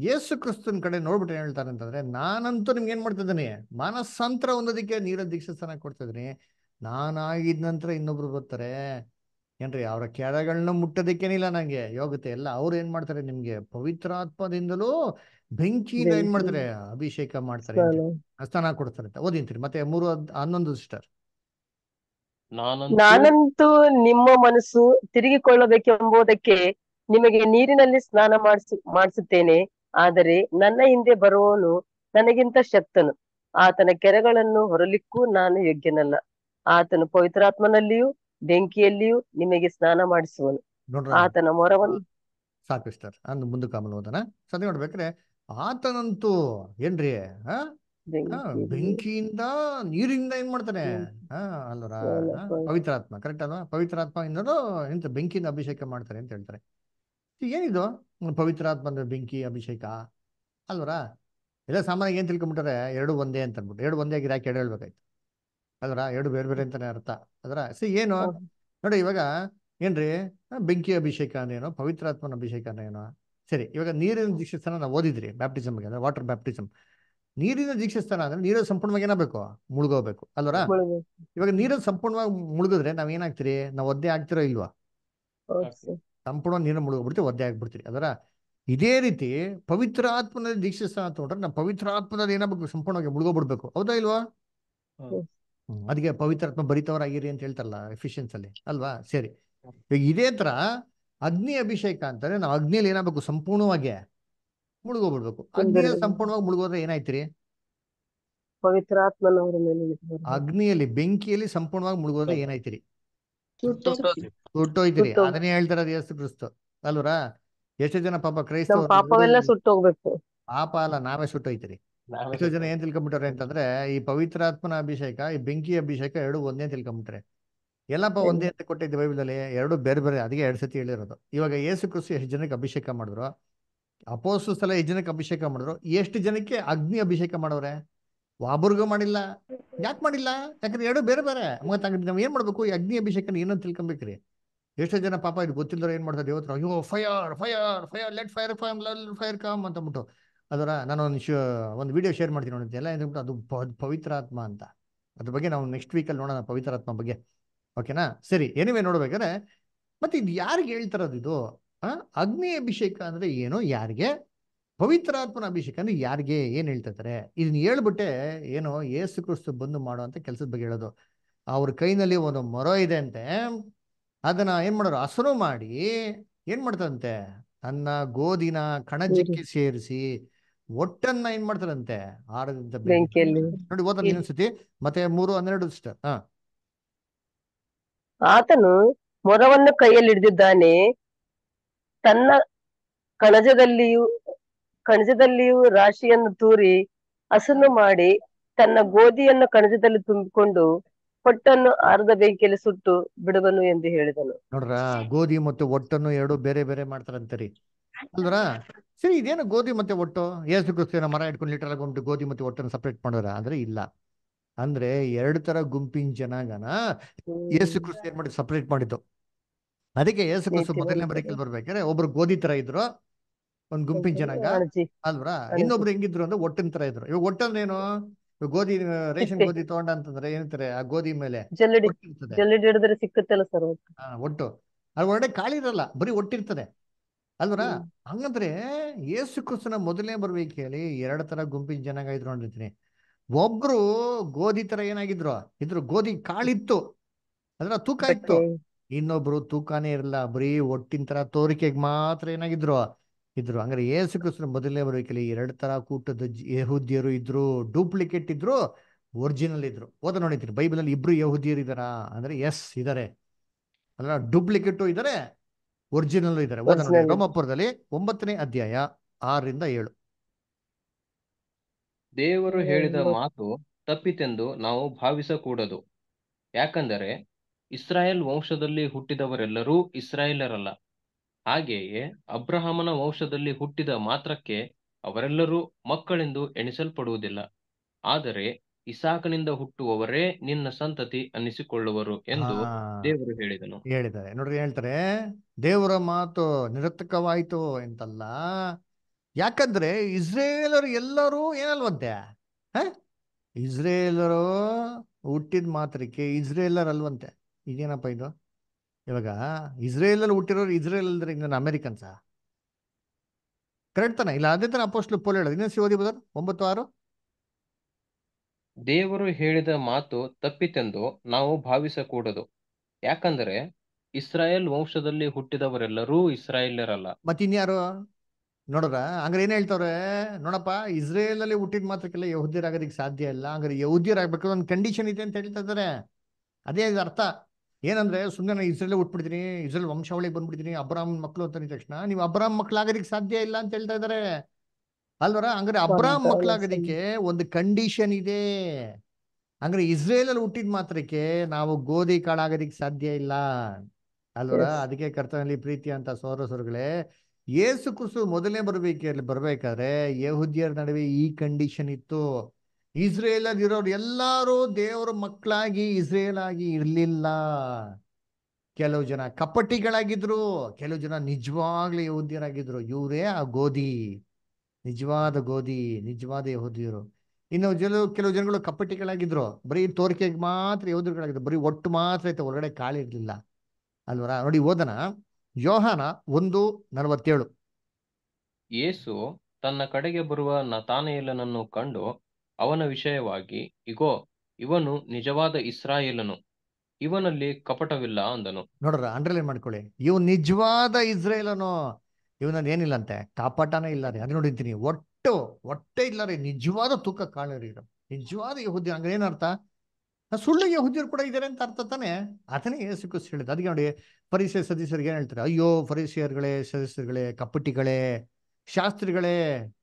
ಯೇಸು ಕ್ರಿಸ್ತನ್ ಕಡೆ ನೋಡ್ಬಿಟ್ಟು ಏನ್ ಹೇಳ್ತಾರೆ ಅಂತಂದ್ರೆ ನಾನಂತೂ ನಿಮ್ಗೆ ಏನ್ ಮಾಡ್ತಿದ್ದೀನಿ ಮಾನಸಂತ್ರ ಒಂದೋದಕ್ಕೆ ನೀರ ದೀಕ್ಷಸ್ಥಾನ ಕೊಡ್ತಿದ್ದೀನಿ ನಾನಾಗಿದ್ ನಂತರ ಇನ್ನೊಬ್ರು ಬರ್ತಾರೆ ಏನ್ರಿ ಅವರ ಕೆಳಗಳನ್ನ ಮುಟ್ಟೋದಕ್ಕೇನಿಲ್ಲ ನಂಗೆ ಯೋಗ್ಯತೆ ಎಲ್ಲ ಅವ್ರು ಏನ್ ಮಾಡ್ತಾರೆ ನಿಮ್ಗೆ ಪವಿತ್ರಾತ್ಮದಿಂದಲೂ ಬೆಂಕಿಯಿಂದ ಏನ್ ಮಾಡ್ತಾರೆ ಅಭಿಷೇಕ ಮಾಡ್ತಾರೆ ಸ್ನಾನ ಕೊಡ್ತಾರೆ ಅಂತ ಓದಿಂತೀರಿ ಮತ್ತೆ ಮೂರು ಹನ್ನೊಂದು ಸಿಸ್ಟರ್ ನಾನಂತೂ ನಿಮ್ಮ ಮನಸ್ಸು ತಿರುಗಿಕೊಳ್ಳಬೇಕೆಂಬುದಕ್ಕೆ ನಿಮಗೆ ನೀರಿನಲ್ಲಿ ಸ್ನಾನ ಮಾಡಿಸ ಮಾಡಿಸುತ್ತೇನೆ ಆದರೆ ನನ್ನ ಹಿಂದೆ ಬರುವವನು ನನಗಿಂತ ಶಕ್ತನು ಆತನ ಕೆರೆಗಳನ್ನು ಹೊರಲಿಕ್ಕೂ ನಾನು ಯೋಗ್ಯನಲ್ಲ ಆತನು ಪವಿತ್ರಾತ್ಮನಲ್ಲಿಯೂ ಬೆಂಕಿಯಲ್ಲಿಯೂ ನಿಮಗೆ ಸ್ನಾನ ಮಾಡಿಸುವನು ಆತನ ಮೊರವನ್ನು ಸಾಕು ಅಂದ್ ಹೋದನ ಸದ್ಯ ನೋಡ್ಬೇಕ್ರೆ ಆತನಂತೂ ಏನ್ರಿ ಬೆಂಕಿಯಿಂದ ನೀರಿಂದ ಏನ್ ಮಾಡ್ತಾನೆ ಅಲ್ವರ ಪವಿತ್ರಾತ್ಮ ಕರೆಕ್ಟ್ ಅಲ್ವಾ ಪವಿತ್ರಾತ್ಮ ಇನ್ನೋರು ಎಂತ ಬೆಂಕಿಯಿಂದ ಅಭಿಷೇಕ ಮಾಡ್ತಾರೆ ಅಂತ ಹೇಳ್ತಾರೆ ಏನಿದು ಪವಿತ್ರಾತ್ಮ ಅಂದ್ರೆ ಬೆಂಕಿ ಅಭಿಷೇಕ ಅಲ್ವರ ಎಲ್ಲ ಸಾಮಾನ್ಯ ಏನ್ ತಿಳ್ಕೊಂಡ್ಬಿಟ್ಟಾರೆ ಎರಡು ಒಂದೇ ಅಂತ ಅನ್ಬಿಟ್ಟು ಎರಡು ಒಂದೇ ಆಗಿ ಎರಡು ಹೇಳ್ಬೇಕಾಯ್ತು ಅದರ ಎರಡು ಬೇರೆ ಬೇರೆ ಅಂತಾನೆ ಅರ್ಥ ಅದರ ಸಿ ಏನು ನೋಡಿ ಇವಾಗ ಏನ್ರಿ ಬೆಂಕಿ ಅಭಿಷೇಕ ಅಂದೇನೋ ಪವಿತ್ರಾತ್ಮನ ಅಭಿಷೇಕ ಏನೋ ಸರಿ ಇವಾಗ ನೀರಿನ ಸ್ಥಾನ ನಾವು ಓದಿದ್ರಿ ಬ್ಯಾಪ್ಟಿಸಮ್ಗೆ ಅಂದ್ರೆ ವಾಟರ್ ಬ್ಯಾಪ್ಟಿಸಮ್ ನೀರಿನ ಸ್ಥಾನ ಅಂದ್ರೆ ನೀರು ಸಂಪೂರ್ಣವಾಗಿ ಏನಬೇಕು ಮುಳುಗೋಬೇಕು ಅಲ್ವರ ಇವಾಗ ನೀರ ಸಂಪೂರ್ಣವಾಗಿ ಮುಳುಗಿದ್ರೆ ನಾವ್ ಏನಾಗ್ತಿರಿ ನಾವ್ ಒದ್ದೆ ಆಗ್ತಿರೋ ಇಲ್ವಾ ಸಂಪೂರ್ಣ ನೀರು ಬಿಡ್ತೀವಿ ಒದ್ದೆ ಆಗ್ಬಿಡ್ತೀರಿ ಅದರ ಇದೇ ರೀತಿ ಪವಿತ್ರ ಆತ್ಮನ ದೀಕ್ಷಿಸ್ತಾನ ತಗೊಂಡ್ರೆ ನಾವು ಪವಿತ್ರ ಆತ್ಮದಲ್ಲಿ ಏನಾಗಬೇಕು ಸಂಪೂರ್ಣವಾಗಿ ಬಿಡ್ಬೇಕು ಹೌದಾ ಇಲ್ವಾ ಅದಕ್ಕೆ ಪವಿತ್ರಾತ್ಮ ಭರಿತವರಾಗಿರಿ ಅಂತ ಹೇಳ್ತಾರಲ್ಲ ಎಫಿಷಿಯನ್ಸ್ ಅಲ್ಲಿ ಅಲ್ವಾ ಸರಿ ಈಗ ಇದೇ ತರ ಅಗ್ನಿ ಅಭಿಷೇಕ ಅಂತಾರೆ ನಾವು ಅಗ್ನಿಯಲ್ಲಿ ಏನಾಗಬೇಕು ಸಂಪೂರ್ಣವಾಗಿ ಮುಳುಗೋಗ್ಬಿಡ್ಬೇಕು ಅಗ್ನಿಯಲ್ಲಿ ಸಂಪೂರ್ಣವಾಗಿ ಮುಳುಗೋದ್ರೆ ಏನಾಯ್ತಿರಿ ಅಗ್ನಿಯಲ್ಲಿ ಬೆಂಕಿಯಲ್ಲಿ ಸಂಪೂರ್ಣವಾಗಿ ಮುಳುಗೋದ್ರೆ ಏನಾಯ್ತಿರಿ ಸುಟ್ಟೋಯ್ತಿರಿ ಅದನ್ನೇ ಹೇಳ್ತಾರ ಯೇಸು ಕ್ರಿಸ್ತು ಅಲ್ವರಾ ಎಷ್ಟು ಜನ ಪಾಪ ಕ್ರೈಸ್ತ ಪಾಪ ಅಲ್ಲ ನಾವೇ ಸುಟ್ಟೋಯ್ತಿರಿ ಎಷ್ಟೋ ಜನ ಏನ್ ತಿಳ್ಕೊಂಬಿಟ್ರೆ ಅಂತಂದ್ರೆ ಈ ಪವಿತ್ರಾತ್ಮನ ಅಭಿಷೇಕ ಈ ಬೆಂಕಿ ಅಭಿಷೇಕ ಎರಡು ಒಂದೇ ತಿಳ್ಕೊಂಬಿಟ್ರೆ ಎಲ್ಲಪ್ಪ ಒಂದೇ ಅಂತ ಕೊಟ್ಟಿದ್ದೆ ಬೈಬಲ್ ಅಲ್ಲಿ ಎರಡು ಬೇರೆ ಬೇರೆ ಅದಕ್ಕೆ ಎರಡು ಸತಿ ಹೇಳಿರೋದು ಇವಾಗ ಏಸು ಕೃಷಿ ಎಷ್ಟು ಜನಕ್ಕೆ ಅಭಿಷೇಕ ಮಾಡಿದ್ರು ಅಪೋಸು ಸ್ಥಳ ಎಷ್ಟು ಜನಕ್ಕೆ ಅಭಿಷೇಕ ಮಾಡಿದ್ರು ಎಷ್ಟು ಜನಕ್ಕೆ ಅಗ್ನಿ ಅಭಿಷೇಕ ಮಾಡೋರೆ ವಾಬುರ್ಗ ಮಾಡಿಲ್ಲ ಯಾಕೆ ಮಾಡಿಲ್ಲ ಯಾಕಂದ್ರೆ ಎರಡು ಬೇರೆ ಬೇರೆ ಮತ್ತೆ ನಾವು ಏನ್ ಮಾಡ್ಬೇಕು ಈ ಅಗ್ನಿ ಅಭಿಷೇಕ ಏನಂತ ತಿಳ್ಕೊಬೇಕ್ರಿ ಎಷ್ಟೋ ಜನ ಪಾಪ ಇದು ಗೊತ್ತಿಲ್ಲದ್ರೆ ಏನ್ ಮಾಡ್ತಾರೆ ದೇವತ್ರ ಅಯ್ಯೋ fire fire fire let fire fire fire come ಅಂತ ಅಂದ್ಬಿಟ್ಟು ಅದರ ನಾನು ಒಂದು ಶೋ ಒಂದು ವಿಡಿಯೋ ಶೇರ್ ಮಾಡ್ತೀನಿ ನೋಡಿ ಎಲ್ಲ ಏನ್ಬಿಟ್ಟು ಅದು ಪವಿತ್ರಾತ್ಮ ಅಂತ ಅದ್ರ ಬಗ್ಗೆ ನಾವು ನೆಕ್ಸ್ಟ್ ವೀಕಲ್ಲಿ ನೋಡೋಣ ಪವಿತ್ರಾತ್ಮ ಬಗ್ಗೆ ಓಕೆನಾ ಸರಿ ಏನಿವೆ ನೋಡ್ಬೇಕಾದ್ರೆ ಮತ್ತೆ ಇದು ಯಾರಿಗೆ ಹೇಳ್ತಾರದು ಇದು ಅಗ್ನಿ ಅಭಿಷೇಕ ಅಂದ್ರೆ ಏನು ಯಾರಿಗೆ ಪವಿತ್ರಾತ್ಮನ ಅಭಿಷೇಕ ಅಂದ್ರೆ ಯಾರಿಗೆ ಏನ್ ಹೇಳ್ತಾರೆ ಇದನ್ನ ಹೇಳ್ಬಿಟ್ಟೆ ಏನೋ ಏಸು ಕ್ರಿಸ್ತು ಬಂದು ಮಾಡುವಂತ ಕೆಲಸದ ಬಗ್ಗೆ ಹೇಳೋದು ಅವ್ರ ಕೈನಲ್ಲಿ ಒಂದು ಮೊರ ಇದೆ ಅಂತೆ ಅದನ್ನ ಏನ್ ಮಾಡೋರು ಹಸನು ಮಾಡಿ ಏನ್ ಮಾಡ್ತಂತೆ ತನ್ನ ಗೋಧಿನ ಕಣಜಕ್ಕೆ ಸೇರಿಸಿ ಒಟ್ಟನ್ನ ಏನ್ ಮಾಡ್ತಾರಂತೆ ಬೆಂಕಿಯಲ್ಲಿ ನೋಡಿ ಓದ ಸತಿ ಮತ್ತೆ ಮೂರು ಹನ್ನೆರಡು ಇಷ್ಟ ಆತನು ಮೊರವನ್ನು ಕೈಯಲ್ಲಿ ಹಿಡಿದಿದ್ದಾನೆ ತನ್ನ ಕಣಜದಲ್ಲಿಯೂ ಕಣಜದಲ್ಲಿಯೂ ರಾಶಿಯನ್ನು ತೂರಿ ಹಸನು ಮಾಡಿ ತನ್ನ ಗೋಧಿಯನ್ನು ಕಣಜದಲ್ಲಿ ತುಂಬಿಕೊಂಡು ಹೊಟ್ಟನ್ನು ಅರ್ಧ ಬೆಂಕಿಯಲ್ಲಿ ಸುಟ್ಟು ಬಿಡುವನು ಎಂದು ಹೇಳಿದನು ನೋಡ್ರ ಗೋಧಿ ಮತ್ತು ಒಟ್ಟನ್ನು ಎರಡು ಬೇರೆ ಬೇರೆ ಮಾಡ್ತಾರಂತರಿ ಅಲ್ವಾ ಸರಿ ಇದೇನು ಗೋಧಿ ಮತ್ತೆ ಒಟ್ಟು ಏಸು ಕ್ರಿಸ್ತೇನ ಮರ ಇಟ್ಕೊಂಡು ಲೀಟರ್ ಗುಂಪು ಗೋಧಿ ಮತ್ತೆ ಒಟ್ಟನ್ನು ಸಪ್ರೇಟ್ ಮಾಡೋರ ಅಂದ್ರೆ ಇಲ್ಲ ಅಂದ್ರೆ ಎರಡು ತರ ಗುಂಪಿನ ಜನಾಗನ ಏಸು ಕ್ರಿಸ್ತ ಏನ್ ಮಾಡಿದ್ರು ಸಪ್ರೇಟ್ ಮಾಡಿದ್ದು ಅದಕ್ಕೆ ಏಸು ಕ್ರಿಸ್ತು ಮೊದಲನೇ ಬರಕಲ್ ಬರ್ಬೇಕಾದ್ರೆ ಒಬ್ರು ಗೋಧಿ ತರ ಇದ್ರು ಒಂದ್ ಗುಂಪಿನ ಜನಾಂಗ ಅಲ್ವ್ರಾ ಇನ್ನೊಬ್ರು ಹೆಂಗಿದ್ರು ಅಂದ್ರೆ ಒಟ್ಟಿನ ತರ ಇದ್ರು ಇವಾಗ ಒಟ್ಟಂದ್ರೆ ಏನು ಗೋಧಿ ರೇಷನ್ ಗೋಧಿ ತಗೊಂಡ ಅಂತಂದ್ರೆ ಏನಂತಾರೆ ಆ ಗೋಧಿ ಮೇಲೆ ಒಟ್ಟು ಒಟ್ಟು ಅದ್ರ ಒಳಗಡೆ ಖಾಲಿ ಇರಲ್ಲ ಬರೀ ಒಟ್ಟಿರ್ತದೆ ಅಲ್ವರ ಹಂಗಂದ್ರೆ ಯೇಸು ಕ್ರಿಸ್ತನ ಮೊದಲನೇ ಬರ್ಬೇಕು ಹೇಳಿ ಎರಡ್ ತರ ಗುಂಪಿನ ಜನಾಗ ಇದ್ರು ಅಂದಿರ್ತೀನಿ ಒಬ್ರು ಗೋಧಿ ತರ ಏನಾಗಿದ್ರು ಇದ್ರು ಗೋಧಿ ಕಾಳಿತ್ತು ಅದ್ರ ತೂಕ ಇತ್ತು ಇನ್ನೊಬ್ರು ತೂಕಾನೇ ಇರಲ್ಲ ಬರೀ ಒಟ್ಟಿನ ತರ ತೋರಿಕೆಗೆ ಮಾತ್ರ ಏನಾಗಿದ್ರು ಇದ್ರು ಅಂದ್ರೆ ಯೇಸು ಕ್ರಿಸ್ತನ ಮೊದಲನೇ ಬರ್ಬೇಕಲ್ಲಿ ಎರಡ್ ತರ ಕೂಟದ ಯಹೂದ್ಯರು ಇದ್ರು ಡೂಪ್ಲಿಕೇಟ್ ಇದ್ರು ಒರಿಜಿನಲ್ ಇದ್ರು ಓದ ನೋಡಿದ್ರಿ ಬೈಬಲ್ ಅಲ್ಲಿ ಇಬ್ರು ಯಹೂದಿಯರು ಇದಾರ ಅಂದ್ರೆ ಎಸ್ ಇದಾರೆ ಅಂದ್ರೆ ಡೂಪ್ಲಿಕೇಟು ಇದಾರೆ ಒರಿಜಿನಲ್ ಇದಾರೆ ರೋಮಪುರದಲ್ಲಿ ಒಂಬತ್ತನೇ ಅಧ್ಯಾಯ ಆರರಿಂದ ಏಳು ದೇವರು ಹೇಳಿದ ಮಾತು ತಪ್ಪಿತೆಂದು ನಾವು ಭಾವಿಸಕೂಡದು ಯಾಕಂದರೆ ಇಸ್ರಾಯೇಲ್ ವಂಶದಲ್ಲಿ ಹುಟ್ಟಿದವರೆಲ್ಲರೂ ಇಸ್ರಾಯೇಲರಲ್ಲ ಹಾಗೆಯೇ ಅಬ್ರಹಾಮನ ವಂಶದಲ್ಲಿ ಹುಟ್ಟಿದ ಮಾತ್ರಕ್ಕೆ ಅವರೆಲ್ಲರೂ ಮಕ್ಕಳೆಂದು ಎಣಿಸಲ್ಪಡುವುದಿಲ್ಲ ಆದರೆ ಇಸಾಕನಿಂದ ಹುಟ್ಟುವವರೇ ನಿನ್ನ ಸಂತತಿ ಅನ್ನಿಸಿಕೊಳ್ಳುವರು ಎಂದು ದೇವರು ಹೇಳಿದನು ಹೇಳಿದ್ದಾರೆ ನೋಡ್ರಿ ಹೇಳ್ತಾರೆ ದೇವರ ಮಾತು ನಿರತಕವಾಯ್ತು ಎಂತಲ್ಲ ಯಾಕಂದ್ರೆ ಇಸ್ರೇಲರು ಎಲ್ಲರೂ ಏನಲ್ವಂತೆ ಇಸ್ರೇಲರು ಹುಟ್ಟಿದ ಮಾತ್ರಕ್ಕೆ ಇಸ್ರೇಲರ್ ಅಲ್ವಂತೆ ಇದೇನಪ್ಪ ಇದು ಇವಾಗ ಇಸ್ರೇಲಲ್ಲಿ ಹುಟ್ಟಿರೋರು ಇಸ್ರೇಲ್ ಅಂದ್ರೆ ಇನ್ನೊಂದು ಅಮೆರಿಕನ್ಸಾ ಕರೆಕ್ಟ್ ತಾನೆ ಇಲ್ಲ ಅದೇ ತಾನೆ ಅಪೋಸ್ಟ್ಲು ಪೋಲ್ ಹೇಳೋದು ಇನ್ನೊಂದು ಓದಿ ಬದರ್ ಒಂಬತ್ತು ಆರು ದೇವರು ಹೇಳಿದ ಮಾತು ತಪ್ಪಿತೆಂದು ನಾವು ಭಾವಿಸಕೂಡದು ಯಾಕಂದರೆ ಇಸ್ರಾಯೇಲ್ ವಂಶದಲ್ಲಿ ಹುಟ್ಟಿದವರೆಲ್ಲರೂ ಮತ್ತೆ ಮತ್ತಿನ್ಯಾರು ನೋಡ್ರ ಹಂಗ್ರೆ ಏನ್ ಹೇಳ್ತಾರೆ ನೋಡಪ್ಪ ಇಸ್ರೇಲ್ ಅಲ್ಲಿ ಹುಟ್ಟಿದ ಮಾತ್ರಕ್ಕೆಲ್ಲ ಯಹುದ್ಯರಾಗೋದಿಕ್ ಸಾಧ್ಯ ಇಲ್ಲ ಹಂಗಾರೆ ಯಹೂದ್ಯರಾಗಬೇಕು ಒಂದು ಕಂಡೀಷನ್ ಇದೆ ಅಂತ ಹೇಳ್ತಾ ಇದ್ದಾರೆ ಅದೇ ಅರ್ಥ ಏನಂದ್ರೆ ಸುಮ್ಮನೆ ನಾನು ಇಸ್ರೇಲ್ ಹುಟ್ಬಿಡ್ತೀನಿ ಇಸ್ರೇಲ್ ವಂಶಾವಳಿಗೆ ಬಂದ್ಬಿಡ್ತೀನಿ ಅಬ್ರಾಮ್ ಮಕ್ಳು ಅಂತ ತಕ್ಷಣ ನೀವು ಅಬ್ರಾಹ್ಮ್ ಮಕ್ಳು ಆಗೋದಿಕ್ ಸಾಧ್ಯ ಇಲ್ಲ ಅಂತ ಹೇಳ್ತಾ ಇದ್ದಾರೆ ಅಲ್ವರ ಅಂದ್ರೆ ಅಬ್ರಾಮ್ ಮಕ್ಕಳಾಗದಿಕ್ಕೆ ಒಂದು ಕಂಡೀಷನ್ ಇದೆ ಅಂದ್ರೆ ಇಸ್ರೇಲ್ ಅಲ್ಲಿ ಹುಟ್ಟಿದ ಮಾತ್ರಕ್ಕೆ ನಾವು ಗೋಧಿ ಕಾಳಾಗದಿಕ್ ಸಾಧ್ಯ ಇಲ್ಲ ಅಲ್ವರ ಅದಕ್ಕೆ ಕರ್ತನಲ್ಲಿ ಪ್ರೀತಿ ಅಂತ ಸೋರಸರುಗಳೇ ಏಸು ಕುಸು ಮೊದಲೇ ಬರ್ಬೇಕಲ್ಲಿ ಬರ್ಬೇಕಾದ್ರೆ ಯಹುದಿಯರ್ ನಡುವೆ ಈ ಕಂಡೀಷನ್ ಇತ್ತು ಇಸ್ರೇಲ್ ಅಲ್ಲಿ ಇರೋರು ಎಲ್ಲಾರು ದೇವರ ಮಕ್ಕಳಾಗಿ ಇಸ್ರೇಲ್ ಆಗಿ ಇರ್ಲಿಲ್ಲ ಕೆಲವು ಜನ ಕಪಟಿಗಳಾಗಿದ್ರು ಕೆಲವು ಜನ ನಿಜವಾಗ್ಲೂ ಯಹುದ್ಯರಾಗಿದ್ರು ಇವರೇ ಆ ಗೋಧಿ ನಿಜವಾದ ಗೋಧಿ ನಿಜವಾದ ಯಹೋದಿಯರು ಇನ್ನು ಜಲ ಕೆಲವು ಜನಗಳು ಕಪ್ಪಟಿಗಳಾಗಿದ್ರು ಬರೀ ತೋರಿಕೆಗೆ ಮಾತ್ರ ಯೋಧರುಗಳಾಗಿದ್ರು ಬರೀ ಒಟ್ಟು ಮಾತ್ರ ಐತೆ ಒಳಗಡೆ ಕಾಲಿರ್ಲಿಲ್ಲ ಅಲ್ವರ ನೋಡಿ ಓದನ ಯೋಹಾನ ಒಂದು ನಲವತ್ತೇಳು ಯೇಸು ತನ್ನ ಕಡೆಗೆ ಬರುವ ನತಾನೆಯಲ್ಲನನ್ನು ಕಂಡು ಅವನ ವಿಷಯವಾಗಿ ಇಗೋ ಇವನು ನಿಜವಾದ ಇಸ್ರಾಯೇಲನು ಇವನಲ್ಲಿ ಕಪಟವಿಲ್ಲ ಅಂದನು ನೋಡ್ರ ಅಂಡರ್ಲೈನ್ ಮಾಡ್ಕೊಳ್ಳಿ ಇವು ನಿಜವಾದ ಇಸ್ರಾಯೇಲನು ಇವನಲ್ಲಿ ಏನಿಲ್ಲಂತೆ ಕಾಪಾಟನೇ ಇಲ್ಲ ರೀ ಅದನ್ನ ನೋಡಿದ್ದೀನಿ ಒಟ್ಟು ಒಟ್ಟೆ ಇಲ್ಲ ರೀ ನಿಜವಾದ ತೂಕ ಕಾಳರಿ ಇದು ನಿಜವಾದ ಯಹುದಿ ಅಂದ್ರೆ ಏನರ್ಥ ಸುಳ್ಳು ಯಹುದ್ದಿರು ಕೂಡ ಇದಾರೆ ಅಂತ ಅರ್ಥ ತಾನೆ ಅದನ್ನೇ ಏಸು ಹೇಳಿದ್ ಅದಕ್ಕೆ ನೋಡಿ ಪರಿಸರ ಸದಸ್ಯರಿಗೆ ಏನ್ ಹೇಳ್ತಾರೆ ಅಯ್ಯೋ ಪರಿಸರ್ಗಳೇ ಸದಸ್ಯರುಗಳೇ ಕಪ್ಪಟ್ಟಿಗಳೇ ಶಾಸ್ತ್ರಿಗಳೇ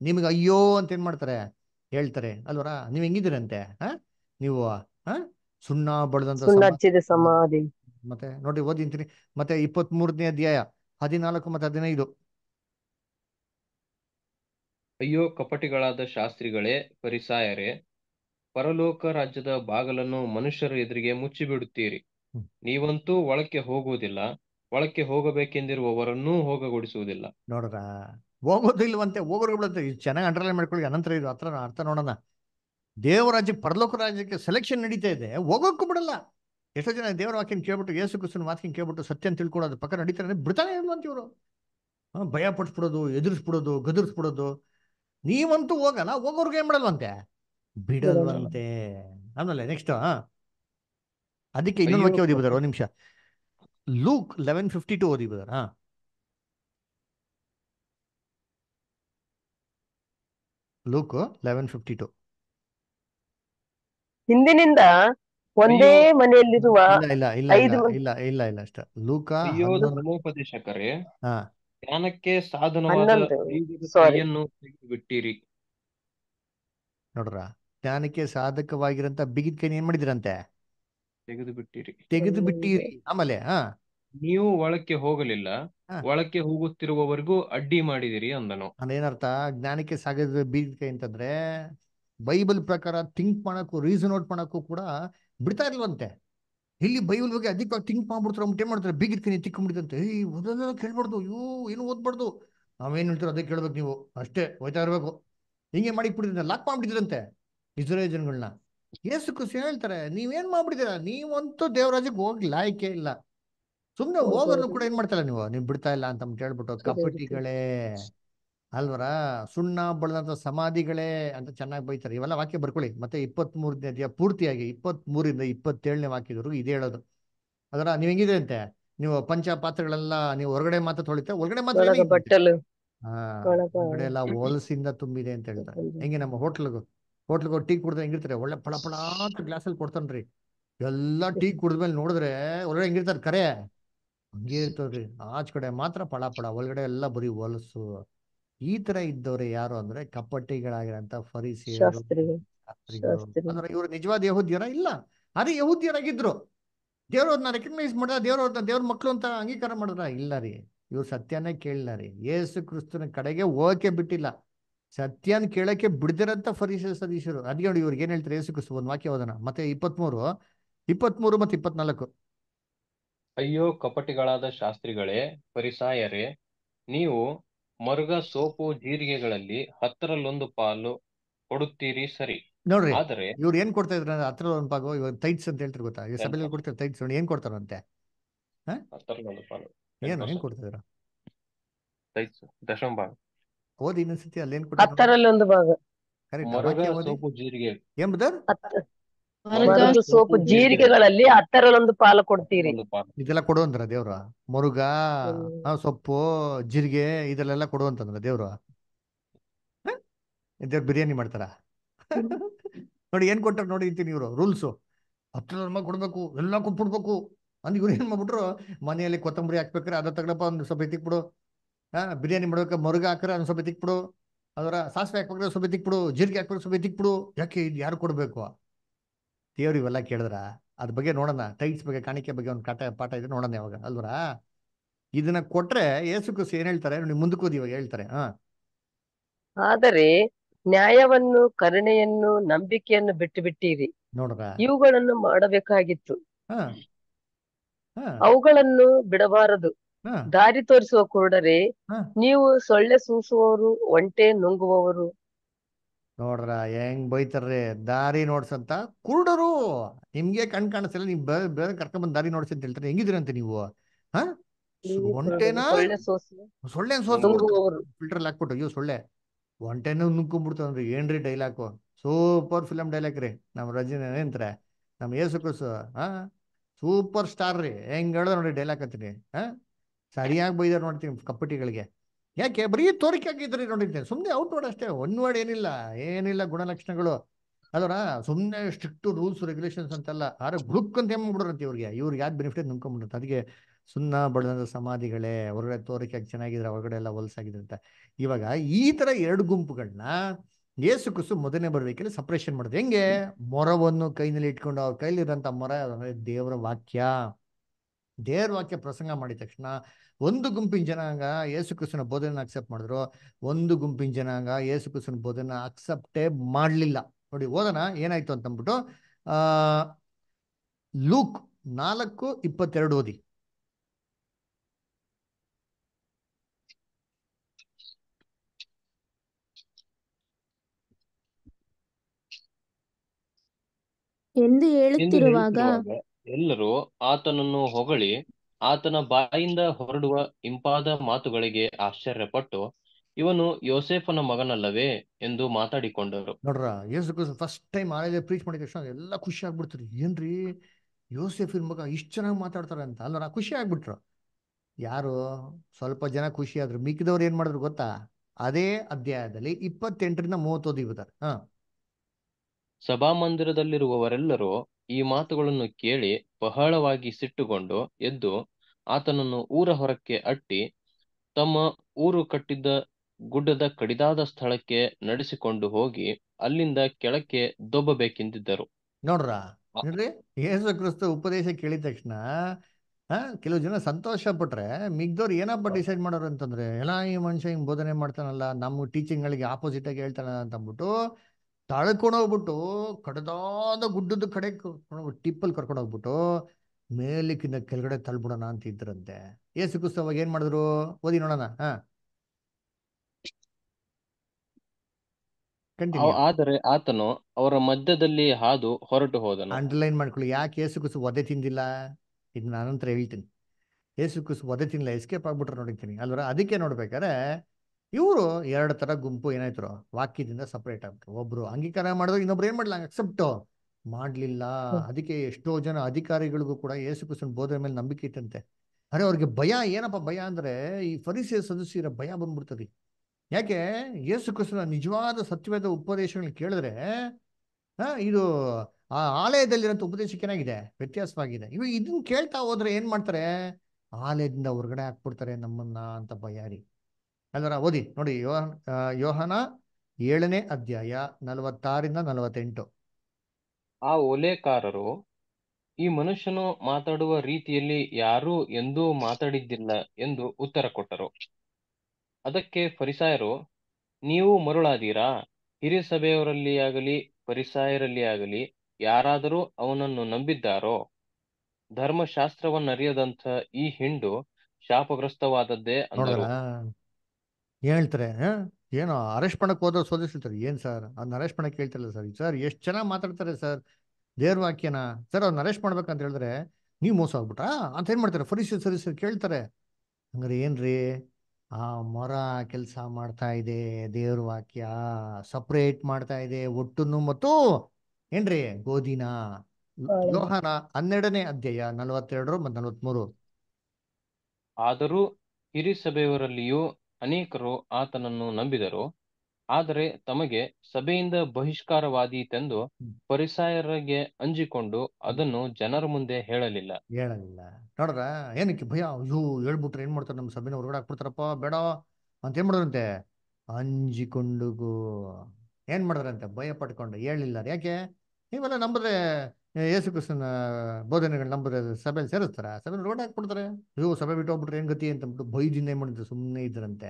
ನಿಮ್ಗೆ ಅಯ್ಯೋ ಅಂತ ಏನ್ ಮಾಡ್ತಾರೆ ಹೇಳ್ತಾರೆ ಅಲ್ವರ ನೀವ್ ಹೆಂಗಿದ್ದೀರಂತೆ ಹಾ ನೀವು ಹಾ ಸುಣ್ಣ ಬಳ್ದಂತ ಸಮಾಧಿ ಮತ್ತೆ ನೋಡಿ ಓದಿಂತೀನಿ ಮತ್ತೆ ಇಪ್ಪತ್ತ್ ಮೂರನೇ ಅಧ್ಯಾಯ ಹದಿನಾಲ್ಕು ಮತ್ತೆ ಹದಿನೈದು ಅಯ್ಯೋ ಕಪಟಿಗಳಾದ ಶಾಸ್ತ್ರಿಗಳೇ ಪರಿಸಾಯರೇ ಪರಲೋಕ ರಾಜ್ಯದ ಬಾಗಲನ್ನು ಮನುಷ್ಯರ ಎದುರಿಗೆ ಮುಚ್ಚಿಬಿಡುತ್ತೀರಿ ನೀವಂತೂ ಒಳಕ್ಕೆ ಹೋಗುವುದಿಲ್ಲ ಒಳಕ್ಕೆ ಹೋಗಬೇಕೆಂದಿರುವವರನ್ನೂ ಹೋಗಗೊಡಿಸುವುದಿಲ್ಲ ನೋಡ್ರ ಹೋಗೋದು ಇಲ್ವಂತೆ ಹೋಗೋದು ಚೆನ್ನಾಗಿ ಅಂಡರ್ಲೈನ್ ಮಾಡ್ಕೊಳ್ಳಿ ಅನಂತರ ಇದು ಹತ್ರ ಅರ್ಥ ನೋಡೋಣ ದೇವರಾಜ್ಯ ಪರಲೋಕ ರಾಜ್ಯಕ್ಕೆ ಸೆಲೆಕ್ಷನ್ ನಡೀತಾ ಇದೆ ಹೋಗೋಕ್ಕೂ ಬಿಡಲ್ಲ ಎಷ್ಟೋ ಜನ ದೇವರ ವಾಕ್ಯನ ಕೇಳ್ಬಿಟ್ಟು ಯೇಸು ಕೃಷ್ಣ ಮಾತಿನ ಕೇಳ್ಬಿಟ್ಟು ಸತ್ಯ ಅಂತ ತಿಳ್ಕೊಳ್ಳೋದು ಪಕ್ಕ ನಡೀತಾರೆ ಬಿಡ್ತಾನೆ ಇಲ್ವಂತ ಇವರು ಭಯ ಪಡಿಸ್ಬಿಡೋದು ಎದುರಿಸ್ಬಿಡೋದು ಗದುರಿಸ್ಬಿಡೋದು ನೀವಂತೂ ಹೋಗಲ್ಲ ಹೋಗೋರ್ಗೆ ಏನ್ ಮಾಡಲ್ವಂತೆ ಬಿಡಲ್ವಂತೆ ಆಮೇಲೆ ನೆಕ್ಸ್ಟ್ ಅದಕ್ಕೆ ಇನ್ನೊಂದು ವಾಕ್ಯ ಓದಿ ಬದಾರ ಒಂದ್ ನಿಮಿಷ ಲೂಕ್ ಲೆವೆನ್ ಫಿಫ್ಟಿ ಟು ಓದಿ ಬದಾರ ಹಾ ಲೂಕ್ ಲೆವೆನ್ ಫಿಫ್ಟಿ ಟು ಹಿಂದಿನಿಂದ ಒಂದೇ ಮನೆಯಲ್ಲಿರುವ ಇಲ್ಲ ಇಲ್ಲ ಇಲ್ಲ ಇಲ್ಲ ಇಲ್ಲ ಇಲ್ಲ ಅಷ್ಟ ಲೂಕ ಹನ್ನೊಂದು- ಹಾ ಜ್ಞಾನಕ್ಕೆ ಸಾಧನವಾದ ನೋಡ್ರ ಜ್ಞಾನಕ್ಕೆ ಸಾಧಕವಾಗಿರಂತ ಬಿಗಿದ ಕೈ ಏನ್ ಮಾಡಿದ್ರಂತೆ ತೆಗೆದು ಬಿಟ್ಟಿರಿ ತೆಗೆದು ಬಿಟ್ಟಿರಿ ಆಮೇಲೆ ಹಾ ನೀವು ಒಳಕ್ಕೆ ಹೋಗಲಿಲ್ಲ ಒಳಕ್ಕೆ ಹೋಗುತ್ತಿರುವವರೆಗೂ ಅಡ್ಡಿ ಮಾಡಿದಿರಿ ಅಂದನು ಅದೇನರ್ಥ ಜ್ಞಾನಕ್ಕೆ ಸಾಗದ ಬೀಗ ಕೈ ಅಂತಂದ್ರೆ ಬೈಬಲ್ ಪ್ರಕಾರ ಥಿಂಕ್ ಮಾಡಕ್ಕೂ ರೀಸನ್ ಔಟ್ ಮಾಡಕ್ಕೂ ಕೂಡ ಬಿಡ್ತಾ ಇಲ್ವಂತೆ ಇಲ್ಲಿ ಬೈಬಲ್ ಬಗ್ಗೆ ಅದಕ್ಕೆ ತಿಂಕ್ ಮಾಡ್ಬಿಡ್ತಾರೆ ಅವ್ನು ಏನು ಮಾಡ್ತಾರೆ ಬೀಗಿರ್ತೀನಿ ತಿಕ್ಕ ಮುಡಿದಂತೆ ಏಯ್ ಓದೋದೆಲ್ಲ ಕೇಳ್ಬಾರ್ದು ಅಯ್ಯೋ ಏನು ಓದ್ಬಾರ್ದು ನಾವೇನು ಹೇಳ್ತಾರೆ ಅದಕ್ಕೆ ಕೇಳ್ಬೇಕು ನೀವು ಅಷ್ಟೇ ಹೋಯ್ತಾ ಇರಬೇಕು ಹಿಂಗೆ ಮಾಡಿಕ್ಬಿಟ್ಟಿದ್ರೆ ಲಾಕ್ ಮಾಡ್ಬಿಟ್ಟಿದ್ರಂತೆ ಇಸ್ರೇಲ್ ಜನಗಳನ್ನ ಏಸು ಖುಷಿ ಹೇಳ್ತಾರೆ ನೀವೇನ್ ಮಾಡ್ಬಿಟ್ಟಿದ್ದೀರಾ ನೀವಂತೂ ದೇವರಾಜಕ್ಕೆ ಹೋಗಿ ಲಾಯ್ಕೆ ಇಲ್ಲ ಸುಮ್ನೆ ಹೋಗೋದು ಕೂಡ ಏನ್ ಮಾಡ್ತಾರ ನೀವು ನೀವು ಬಿಡ್ತಾ ಇಲ್ಲ ಅಂತ ಹೇಳ್ಬಿಟ್ಟು ಕಪಟಿಗಳೇ ಅಲ್ವರ ಸುಣ್ಣ ಬಳದಂತ ಸಮಾಧಿಗಳೇ ಅಂತ ಚೆನ್ನಾಗಿ ಬೈತಾರೆ ಇವೆಲ್ಲ ವಾಕ್ಯ ಬರ್ಕೊಳ್ಳಿ ಮತ್ತೆ ಮೂರನೇ ಅಧ್ಯಾಯ ಪೂರ್ತಿಯಾಗಿ ಮೂರಿಂದ ಇಪ್ಪತ್ತೇಳನೇ ವಾಕ್ಯದವರೆಗೂ ಇದು ಹೇಳೋದು ಅದರ ನೀವ್ ಹೆಂಗಿದೆ ಅಂತೆ ನೀವು ಪಂಚ ಪಾತ್ರಗಳೆಲ್ಲ ನೀವು ಹೊರಗಡೆ ಮಾತ್ರ ತೊಳಿತ ಒಳಗಡೆ ಮಾತ್ರ ಎಲ್ಲ ಹೊಲಸಿಂದ ತುಂಬಿದೆ ಅಂತ ಹೇಳ್ತಾರೆ ಹೆಂಗೆ ನಮ್ಮ ಹೋಟ್ಲ್ಗೂ ಹೋಟ್ಲ್ಗೂ ಟೀ ಕುಡ್ದ ಹೆಂಗಿರ್ತಾರೆ ಒಳ್ಳೆ ಪಳ ಪಳ ಅಂತ ಅಲ್ಲಿ ಕೊಡ್ತಾನ್ರಿ ಎಲ್ಲಾ ಟೀ ಕುಡಿದ್ಮೇಲೆ ನೋಡಿದ್ರೆ ಒಳಗಡೆ ಹೆಂಗಿರ್ತಾರೆ ಕರೆ ಹಂಗೆ ಇರ್ತದ್ರಿ ಆಚ್ ಕಡೆ ಮಾತ್ರ ಪಳ ಪಳ ಒಳಗಡೆ ಎಲ್ಲಾ ಬರೀ ಹೊಲಸು ಈ ತರ ಇದ್ದವ್ರೆ ಯಾರು ಅಂದ್ರೆ ಕಪ್ಪಟ್ಟಿಗಳಾಗಿರಂತ ಫರಿಸಿಯರು ಇವರು ನಿಜವಾದ ಯಹೂದ್ಯರ ಇಲ್ಲ ಅದೇ ಯಹೂದ್ಯರಾಗಿದ್ರು ದೇವ್ರವ್ರನ್ನ ರೆಕಗ್ನೈಸ್ ಮಾಡಿದ ದೇವ್ರವ್ರನ್ನ ದೇವ್ರ ಮಕ್ಕಳು ಅಂತ ಅಂಗೀಕಾರ ಮಾಡಿದ್ರ ಇಲ್ಲ ರೀ ಇವ್ರು ಸತ್ಯನೇ ಕೇಳಲ್ಲ ರೀ ಯೇಸು ಕ್ರಿಸ್ತನ ಕಡೆಗೆ ಓಕೆ ಬಿಟ್ಟಿಲ್ಲ ಸತ್ಯನ್ ಕೇಳಕ್ಕೆ ಬಿಡದಿರಂತ ಫರೀಶ ಸದೀಶರು ಅದ್ಗೆ ನೋಡಿ ಇವ್ರಿಗೆ ಏನ್ ಹೇಳ್ತಾರೆ ಯೇಸು ಕ್ರಿಸ್ತು ಒಂದು ವಾಕ್ಯ ಮತ್ತೆ ಇಪ್ಪತ್ಮೂರು ಇಪ್ಪತ್ಮೂರು ಮತ್ತೆ ಇಪ್ಪತ್ನಾಲ್ಕು ಅಯ್ಯೋ ಕಪಟಿಗಳಾದ ಶಾಸ್ತ್ರಿಗಳೇ ಪರಿಸಾಯರೇ ನೀವು ಮರುಗ ಸೋಪು ಜೀರಿಗೆಗಳಲ್ಲಿ ಹತ್ತರಲ್ಲೊಂದು ಪಾಲು ಕೊಡುತ್ತೀರಿ ಸರಿ ನೋಡ್ರಿ ಆದರೆ ಇವ್ರು ಏನ್ ಕೊಡ್ತಾ ಇದ್ರ ಹತ್ರ ಒಂದು ಪಾಲು ಇವಾಗ ಟೈಟ್ಸ್ ಅಂತ ಹೇಳ್ತಾರೆ ಗೊತ್ತಾ ಈಗ ಸಭೆಯಲ್ಲಿ ಕೊಡ್ತಾರೆ ಟೈಟ್ಸ್ ನೋಡಿ ಏನ್ ಕೊಡ್ತಾರಂತೆ ಹತ್ತರಲ್ಲೊಂದು ಪಾಲು ಏನು ಏನ್ ಕೊಡ್ತಿದ್ರ ಟೈಟ್ಸ್ ದಶಮ ಭಾಗ ಓದಿ ಇನ್ನೊಂದ್ಸತಿ ಅಲ್ಲಿ ಏನ್ ಕೊಡ್ತಾರೆ ಹತ್ತರಲ್ಲೊಂದು ಭಾಗ ಕರೆಕ್ಟ್ ಮರುಗ ಸೋಪು ಜೀರಿಗೆ ಏನ್ ಬ್ರದರ್ ಸೋಪು ಜೀರಿಗೆಗಳಲ್ಲಿ ಹತ್ತರಲ್ಲೊಂದು ಪಾಲು ಕೊಡ್ತೀರಿ ಇದೆಲ್ಲ ಕೊಡುವಂತರ ದೇವ್ರ ಮರುಗ ಸೊಪ್ಪು ಜೀರಿಗೆ ಇದೆಲ್ಲ ಕೊಡುವಂತಂದ್ರ ದೇವ್ರ ದೇವ್ರ ಬಿರಿಯಾನಿ ಮಾಡ್ತಾರ ನೋಡಿ ಏನ್ ಕೊಟ್ಟಾರ ನೋಡಿ ಇಂತೀನಿ ಇವ್ರು ರೂಲ್ಸ್ ಹತ್ತು ಮಗ ಕೊಡ್ಬೇಕು ಎಲ್ಲ ಕೊಟ್ಬಿಡ್ಬೇಕು ಅಂದ್ ಇವ್ರು ಏನ್ ಮಾಡ್ಬಿಟ್ರು ಮನೆಯಲ್ಲಿ ಕೊತ್ತಂಬರಿ ಹಾಕ್ಬೇಕ್ರೆ ಅದ ತಗಡಪ್ಪ ಒಂದ್ ಸ್ವಲ್ಪ ಎತ್ತಿಕ್ಬಿಡು ಹಾ ಬಿರಿಯಾನಿ ಮಾಡ್ಬೇಕು ಮರುಗ ಹಾಕ್ರೆ ಒಂದ್ ಸ್ವಲ್ಪ ಎತ್ತಿಕ್ಬಿಡು ಅದರ ಸಾಸಿವೆ ಹಾಕ್ಬೇಕ್ರೆ ಸ್ವಲ್ಪ ಎತ್ತಿಕ್ಬಿಡು ಜೀರಿಗೆ ಹಾಕ್ಬೇಕು ಸ್ವಲ್ಪ ಎತ್ತಿಕ್ಬಿಡು ಯಾಕೆ ಇದು ಯಾರು ಕೊಡ್ಬೇಕು ದೇವ್ರು ಇವೆಲ್ಲ ಕೇಳಿದ್ರ ಅದ್ರ ಬಗ್ಗೆ ನೋಡೋಣ ಟೈಟ್ಸ್ ಬಗ್ಗೆ ಕಾಣಿಕೆ ಬಗ್ಗೆ ಒಂದು ಕಾಟ ಪಾಠ ಇದೆ ನೋಡೋಣ ಯಾವಾಗ ಅಲ್ವರ ಇದನ್ನ ಕೊಟ್ರೆ ಯೇಸು ಕ್ರಿಸ್ತು ಏನ್ ಹೇಳ್ತಾರೆ ನೋಡಿ ಮುಂದಕ್ಕೋದಿ ಇವಾಗ ಹೇಳ್ತಾರೆ ಹಾ ಆದರೆ ನ್ಯಾಯವನ್ನು ಕರುಣೆಯನ್ನು ನಂಬಿಕೆಯನ್ನು ಬಿಟ್ಟು ಬಿಟ್ಟಿರಿ ನೋಡ್ರ ಇವುಗಳನ್ನು ಮಾಡಬೇಕಾಗಿತ್ತು ಅವುಗಳನ್ನು ಬಿಡಬಾರದು ದಾರಿ ತೋರಿಸುವ ಕುರುಡರೆ ನೀವು ಸೊಳ್ಳೆ ಸೂಸುವವರು ಒಂಟೆ ನುಂಗುವವರು ನೋಡ್ರ ಹೆಂಗ್ ಬೈತಾರ್ರಿ ದಾರಿ ನೋಡ್ಸಂತ ಕುರುಡರು ನಿಮ್ಗೆ ಕಣ್ ಕಾಣಿಸಲ್ಲ ನೀವ್ ಬೇರೆ ಕರ್ಕೊಂಡ್ ಬಂದ್ ದಾರಿ ನೋಡ್ಸಿ ಅಂತ ಹೇಳ್ತಾರೆ ಅಂತ ನೀವು ಹ ಒಂಟೆನ ಸೊಳ್ಳೆ ಫಿಲ್ಟರ್ ಹಾಕ್ಬಿಟ್ಟು ಅಯ್ಯೋ ಸೊಳ್ಳೆ ಒಂಟೆನ ನುಗ್ಕೊಂಡ್ಬಿಡ್ತಾನ್ರಿ ಏನ್ರಿ ಡೈಲಾಕ್ ಸೂಪರ್ ಫಿಲಮ್ ಡೈಲಾಕ್ ರೀ ನಮ್ ರಜಿನ ಏನಂತಾರೆ ನಮ್ ಯೇಸು ಕಸ ಹಾ ಸೂಪರ್ ಸ್ಟಾರ್ ರೀ ಹೆಂಗ್ ಹೇಳ್ದ ನೋಡಿ ಡೈಲಾಕ್ ಅಂತೀನಿ ಹಾ ಸರಿಯಾಗಿ ಬೈದಾರ ನೋಡ್ತೀನಿ ಕಪ್ಪಟಿಗಳಿಗೆ ಯಾಕೆ ಬರೀ ತೋರಿಕೆ ಹಾಕಿದ್ರಿ ನೋಡಿದ್ದೆ ಸುಮ್ಮನೆ ಔಟ್ ವರ್ಡ್ ಅಷ್ಟೇ ಒನ್ ವರ್ಡ್ ಏನಿಲ್ಲ ಏನಿಲ್ಲ ಗುಣಲಕ್ಷಣಗಳು ಅದರ ಸುಮ್ಮನೆ ಸ್ಟ್ರಿಕ್ಟ್ ರೂಲ್ಸ್ ರೆಗ್ಯುಲೇಷನ್ಸ್ ಅಂತೆಲ್ಲ ಆದ್ರೆ ಗ್ರೂಪ್ ಅಂತ ಏನ್ಬಿಡ್ರಂತೆ ಇವ್ರಿಗೆ ಇವ್ರಿಗೆ ಯಾವ್ದು ಬೆನಿಫಿಟ್ ನುಂಕೊಂಡ್ಬಿಡುತ್ತೆ ಅದಕ್ಕೆ ಸುಣ್ಣ ಬಡದ ಸಮಾಧಿಗಳೇ ಹೊರಗಡೆ ತೋರಿಕೆ ಚೆನ್ನಾಗಿದ್ರೆ ಹೊರಗಡೆ ಎಲ್ಲ ಹೊಲಸಾಗಿದ್ರೆ ಅಂತ ಇವಾಗ ಈ ತರ ಎರಡು ಗುಂಪುಗಳನ್ನ ಏಸು ಕುಸು ಮೊದಲನೇ ಬರಬೇಕಲ್ಲಿ ಸಪ್ರೇಷನ್ ಮಾಡೋದು ಹೆಂಗೆ ಮೊರವನ್ನು ಕೈನಲ್ಲಿ ಇಟ್ಕೊಂಡು ಅವ್ರ ಕೈಲಿರೋಂಥ ಮೊರ ದೇವರ ವಾಕ್ಯ ದೇವ್ರ ವಾಕ್ಯ ಪ್ರಸಂಗ ಮಾಡಿದ ತಕ್ಷಣ ಒಂದು ಗುಂಪಿನ ಜನಾಂಗ ಯೇಸು ಕ್ರಿಸ್ತನ ಬೋಧನೆ ಅಕ್ಸೆಪ್ಟ್ ಮಾಡಿದ್ರು ಒಂದು ಗುಂಪಿನ ಜನಾಂಗ ಯೇಸು ಕ್ರಿಸ್ತನ ಬೋಧನೆ ಅಕ್ಸೆಪ್ಟೇ ಮಾಡಲಿಲ್ಲ ನೋಡಿ ಓದೋಣ ಏನಾಯ್ತು ಅಂತಂದ್ಬಿಟ್ಟು ಆ ಲೂಕ್ ನಾಲ್ಕು ಇಪ್ಪತ್ತೆರಡು ಓದಿ ಎಂದು ಹೇಳುತ್ತಿರುವಾಗ ಎಲ್ಲರೂ ಆತನನ್ನು ಹೊಗಳಿ ಆತನ ಬಾಯಿಂದ ಹೊರಡುವ ಇಂಪಾದ ಮಾತುಗಳಿಗೆ ಆಶ್ಚರ್ಯಪಟ್ಟು ಇವನು ಯೋಸೆಫನ ಮಗನಲ್ಲವೇ ಎಂದು ಮಾತಾಡಿಕೊಂಡರು ನೋಡ್ರ ಯೇಸು ಫಸ್ಟ್ ಟೈಮ್ ಆಲಯ ಪ್ರೀಚ್ ಮಾಡಿದ ತಕ್ಷಣ ಎಲ್ಲ ಖುಷಿ ಆಗ್ಬಿಡ್ತಾರೆ ಏನ್ರಿ ಯೋಸೇಫಿನ ಮಗ ಇಷ್ಟು ಚೆನ್ನಾಗಿ ಮಾತಾಡ್ತಾರೆ ಅಂತ ಅಲ್ಲ ಖುಷಿ ಆಗ್ಬಿಟ್ರು ಯಾರು ಸ್ವಲ್ಪ ಜನ ಖುಷಿ ಆದ್ರು ಮಿಕ್ಕಿದವ್ರು ಏನ್ ಮಾಡಿದ್ರು ಗೊತ್ತಾ ಅದೇ ಅಧ್ಯಾಯದಲ್ಲಿ ಇಪ್ಪತ್ತೆಂಟರಿಂದ ಮೂವತ್ತೋದಿ ಇದ್ದಾರೆ ಹ ಮಂದಿರದಲ್ಲಿರುವವರೆಲ್ಲರೂ ಈ ಮಾತುಗಳನ್ನು ಕೇಳಿ ಬಹಳವಾಗಿ ಸಿಟ್ಟುಕೊಂಡು ಎದ್ದು ಆತನನ್ನು ಊರ ಹೊರಕ್ಕೆ ಅಟ್ಟಿ ತಮ್ಮ ಊರು ಕಟ್ಟಿದ್ದ ಗುಡ್ಡದ ಕಡಿದಾದ ಸ್ಥಳಕ್ಕೆ ನಡೆಸಿಕೊಂಡು ಹೋಗಿ ಅಲ್ಲಿಂದ ಕೆಳಕ್ಕೆ ದೊಬ್ಬಬೇಕೆಂದಿದ್ದರು ನೋಡ್ರ ಯೇಸು ಕ್ರಿಸ್ತ ಉಪದೇಶ ಕೇಳಿದ ತಕ್ಷಣ ಕೆಲವು ಜನ ಸಂತೋಷ ಪಟ್ರೆ ಮಿಗ್ದವ್ರು ಏನಪ್ಪ ಡಿಸೈಡ್ ಮಾಡೋರು ಅಂತಂದ್ರೆ ಎಲ್ಲ ಈ ಮನುಷ್ಯ ಹಿಂಗ್ ಬೋಧನೆ ಮಾಡ್ತಾನಲ್ಲ ನಮ್ಮ ಟೀಚಿಂಗ್ಗಳಿಗೆ ಆಪೋಸಿಟ್ ಆಗಿ ಹೇಳ್ತಾನ ಅಂತ ಅಂದ್ಬಿಟ್ಟು ತಳ್ಕೊಂಡೋಗ್ಬಿಟ್ಟು ಕಡದಾದ ಗುಡ್ಡದ ಕಡೆ ಟಿಪ್ಪಲ್ಲಿ ಕರ್ಕೊಂಡೋಗ್ಬಿಟ್ಟು ಮೇಲಕ್ಕಿಂತ ಕೆಳಗಡೆ ತಳ್ಬಿಡೋಣ ಅಂತ ಇದ್ರಂತೆ ಏಸು ಅವಾಗ ಏನ್ ಮಾಡಿದ್ರು ಓದಿ ನೋಡೋಣ ಹಾ ಆದರೆ ಆತನು ಅವರ ಮಧ್ಯದಲ್ಲಿ ಹಾದು ಹೊರಟು ಹೋದನು ಅಂಡರ್ಲೈನ್ ಮಾಡ್ಕೊಳ್ಳಿ ಯಾಕೆ ಏಸು ಕುಸು ಒದೆ ತಿಂದಿಲ್ಲ ಇದು ನಾನಂತರ ಹೇಳ್ತೀನಿ ಏಸು ಕುಸು ಒದೆ ತಿನ್ನಲ್ಲ ಎಸ್ಕೇಪ್ ಆಗ್ಬಿಟ್ರೆ ನೋಡಿತೀನಿ ಅಲ್ವರ ಅದಕ್ಕೆ ನೋಡ್ಬೇಕಾದ್ರೆ ಇವರು ಎರಡು ತರ ಗುಂಪು ಏನಾಯ್ತರು ವಾಕ್ಯದಿಂದ ಸಪ್ರೇಟ್ ಆಗ್ತಾರೆ ಒಬ್ರು ಅಂಗೀಕಾರ ಮಾಡಿದ್ರು ಇನ್ನೊಬ್ರು ಏನ್ ಮಾಡಲ್ಲ ಅಕ್ಸೆಪ್ಟ್ ಮಾಡ್ಲಿಲ್ಲ ಅದಕ್ಕೆ ಎಷ್ಟೋ ಜನ ಅಧಿಕಾರಿಗಳಿಗೂ ಕೂಡ ಯೇಸು ಬೋಧನೆ ಮೇಲೆ ನಂಬಿಕೆ ಇತ್ತಂತೆ ಅರೆ ಅವ್ರಿಗೆ ಭಯ ಏನಪ್ಪ ಭಯ ಅಂದ್ರೆ ಈ ಫರಿಸೆ ಸದಸ್ಯರ ಭಯ ಬಂದ್ಬಿಡ್ತದೆ ಯಾಕೆ ಯೇಸು ನಿಜವಾದ ಸತ್ಯವಾದ ಉಪದೇಶಗಳನ್ನ ಕೇಳಿದ್ರೆ ಇದು ಆ ಆಲಯದಲ್ಲಿರೋಂಥ ಉಪದೇಶಕ್ಕೆ ಏನಾಗಿದೆ ವ್ಯತ್ಯಾಸವಾಗಿದೆ ಇವ್ ಇದನ್ನ ಕೇಳ್ತಾ ಹೋದ್ರೆ ಏನ್ ಮಾಡ್ತಾರೆ ಆಲಯದಿಂದ ಹೊರಗಡೆ ಹಾಕ್ಬಿಡ್ತಾರೆ ನಮ್ಮನ್ನ ಅಂತ ಭಯ ಭಯಾರಿ ಅಲ್ಲರ ಓದಿ ನೋಡಿ ಯೋಹ ಯೋಹನ ಏಳನೇ ಅಧ್ಯಾಯ ನಲವತ್ತಾರಿಂದ ನಲವತ್ತೆಂಟು ಆ ಓಲೆಕಾರರು ಈ ಮನುಷ್ಯನು ಮಾತಾಡುವ ರೀತಿಯಲ್ಲಿ ಯಾರೂ ಎಂದೂ ಮಾತಾಡಿದ್ದಿಲ್ಲ ಎಂದು ಉತ್ತರ ಕೊಟ್ಟರು ಅದಕ್ಕೆ ಫರಿಸಾಯರು ನೀವು ಮರುಳಾದೀರಾ ಹಿರಿಯ ಸಭೆಯವರಲ್ಲಿ ಆಗಲಿ ಪರಿಸಾಯರಲ್ಲಿ ಆಗಲಿ ಯಾರಾದರೂ ಅವನನ್ನು ನಂಬಿದ್ದಾರೋ ಧರ್ಮಶಾಸ್ತ್ರವನ್ನರಿಯದಂಥ ಈ ಹಿಂಡು ಶಾಪಗ್ರಸ್ತವಾದದ್ದೇ ಅಂದರು ಹೇಳ್ತಾರೆ ಏನೋ ಅರೆಸ್ಟ್ ಮಾಡಕ್ಕೆ ಹೋದ್ರೆ ಸೋದಿಸ್ತಾರೆ ಏನು ಸರ್ ಅದನ್ನ ಅರೆಸ್ಟ್ ಮಾಡಕ್ಕೆ ಸರ್ ಸರ್ ಎಷ್ಟು ಚೆನ್ನಾಗಿ ಮಾತಾಡ್ತಾರೆ ಸರ್ ದೇವ್ರ ವಾಕ್ಯನಾ ಸರ್ ಅವ್ರನ್ನ ಅರೆಸ್ಟ್ ಮಾಡ್ಬೇಕಂತ ಹೇಳಿದ್ರೆ ನೀವು ಮೋಸ ಆಗ್ಬಿಟ್ರಾ ಅಂತ ಏನು ಮಾಡ್ತಾರೆ ಫರಿಸ್ ಸರಿ ಸರ್ ಕೇಳ್ತಾರೆ ಹಂಗಾರೆ ಏನ್ರಿ ಆ ಮೊರ ಕೆಲಸ ಮಾಡ್ತಾ ಇದೆ ದೇವ್ರ ವಾಕ್ಯ ಸಪ್ರೇಟ್ ಮಾಡ್ತಾ ಇದೆ ಒಟ್ಟುನು ಮತ್ತು ಏನ್ರಿ ಗೋಧಿನ ಲೋಹನ ಹನ್ನೆರಡನೇ ಅಧ್ಯಾಯ ನಲವತ್ತೆರಡು ಮತ್ತು ನಲವತ್ಮೂರು ಆದರೂ ಹಿರಿ ಅನೇಕರು ಆತನನ್ನು ನಂಬಿದರು ಆದರೆ ತಮಗೆ ಸಭೆಯಿಂದ ಬಹಿಷ್ಕಾರವಾದೀತೆಂದು ಪರಿಸಾಯರಿಗೆ ಅಂಜಿಕೊಂಡು ಅದನ್ನು ಜನರ ಮುಂದೆ ಹೇಳಲಿಲ್ಲ ಹೇಳಲಿಲ್ಲ ನೋಡ್ರ ಏನಕ್ಕೆ ಭಯ ಅಯ್ಯೋ ಹೇಳ್ಬಿಟ್ರೆ ಏನ್ ಮಾಡ್ತಾರೆ ನಮ್ಮ ಸಭೆನ ಹೊರಗಡೆ ಹಾಕ್ಬಿಡ್ತಾರಪ್ಪ ಬೇಡ ಅಂತ ಏನ್ ಮಾಡಿದ್ರಂತೆ ಅಂಜಿಕೊಂಡುಗೂ ಏನ್ ಮಾಡಿದ್ರಂತೆ ಭಯ ಪಟ್ಕೊಂಡು ಹೇಳಿಲ್ಲ ಯಾಕೆ ನೀವೆಲ್ಲ ನಂಬದ್ರೆ ಯೇಸು ಕೃಷ್ಣನ ಬೋಧನೆಗಳು ನಂಬದ ಸಭೆಯಲ್ಲಿ ಸೇರಿಸ್ತಾರೆ ಸಭೆಯಲ್ಲಿ ರೋಡ್ ಹಾಕ್ಬಿಡ್ತಾರೆ ಇವು ಸಭೆ ಬಿಟ್ಟು ಹೋಗ್ಬಿಟ್ರೆ ಏನು ಗತಿ ಅಂತಂದ್ಬಿಟ್ಟು ಬೈದಿಂದ ಏನು ಮಾಡಿದ್ರು ಸುಮ್ಮನೆ ಇದ್ರಂತೆ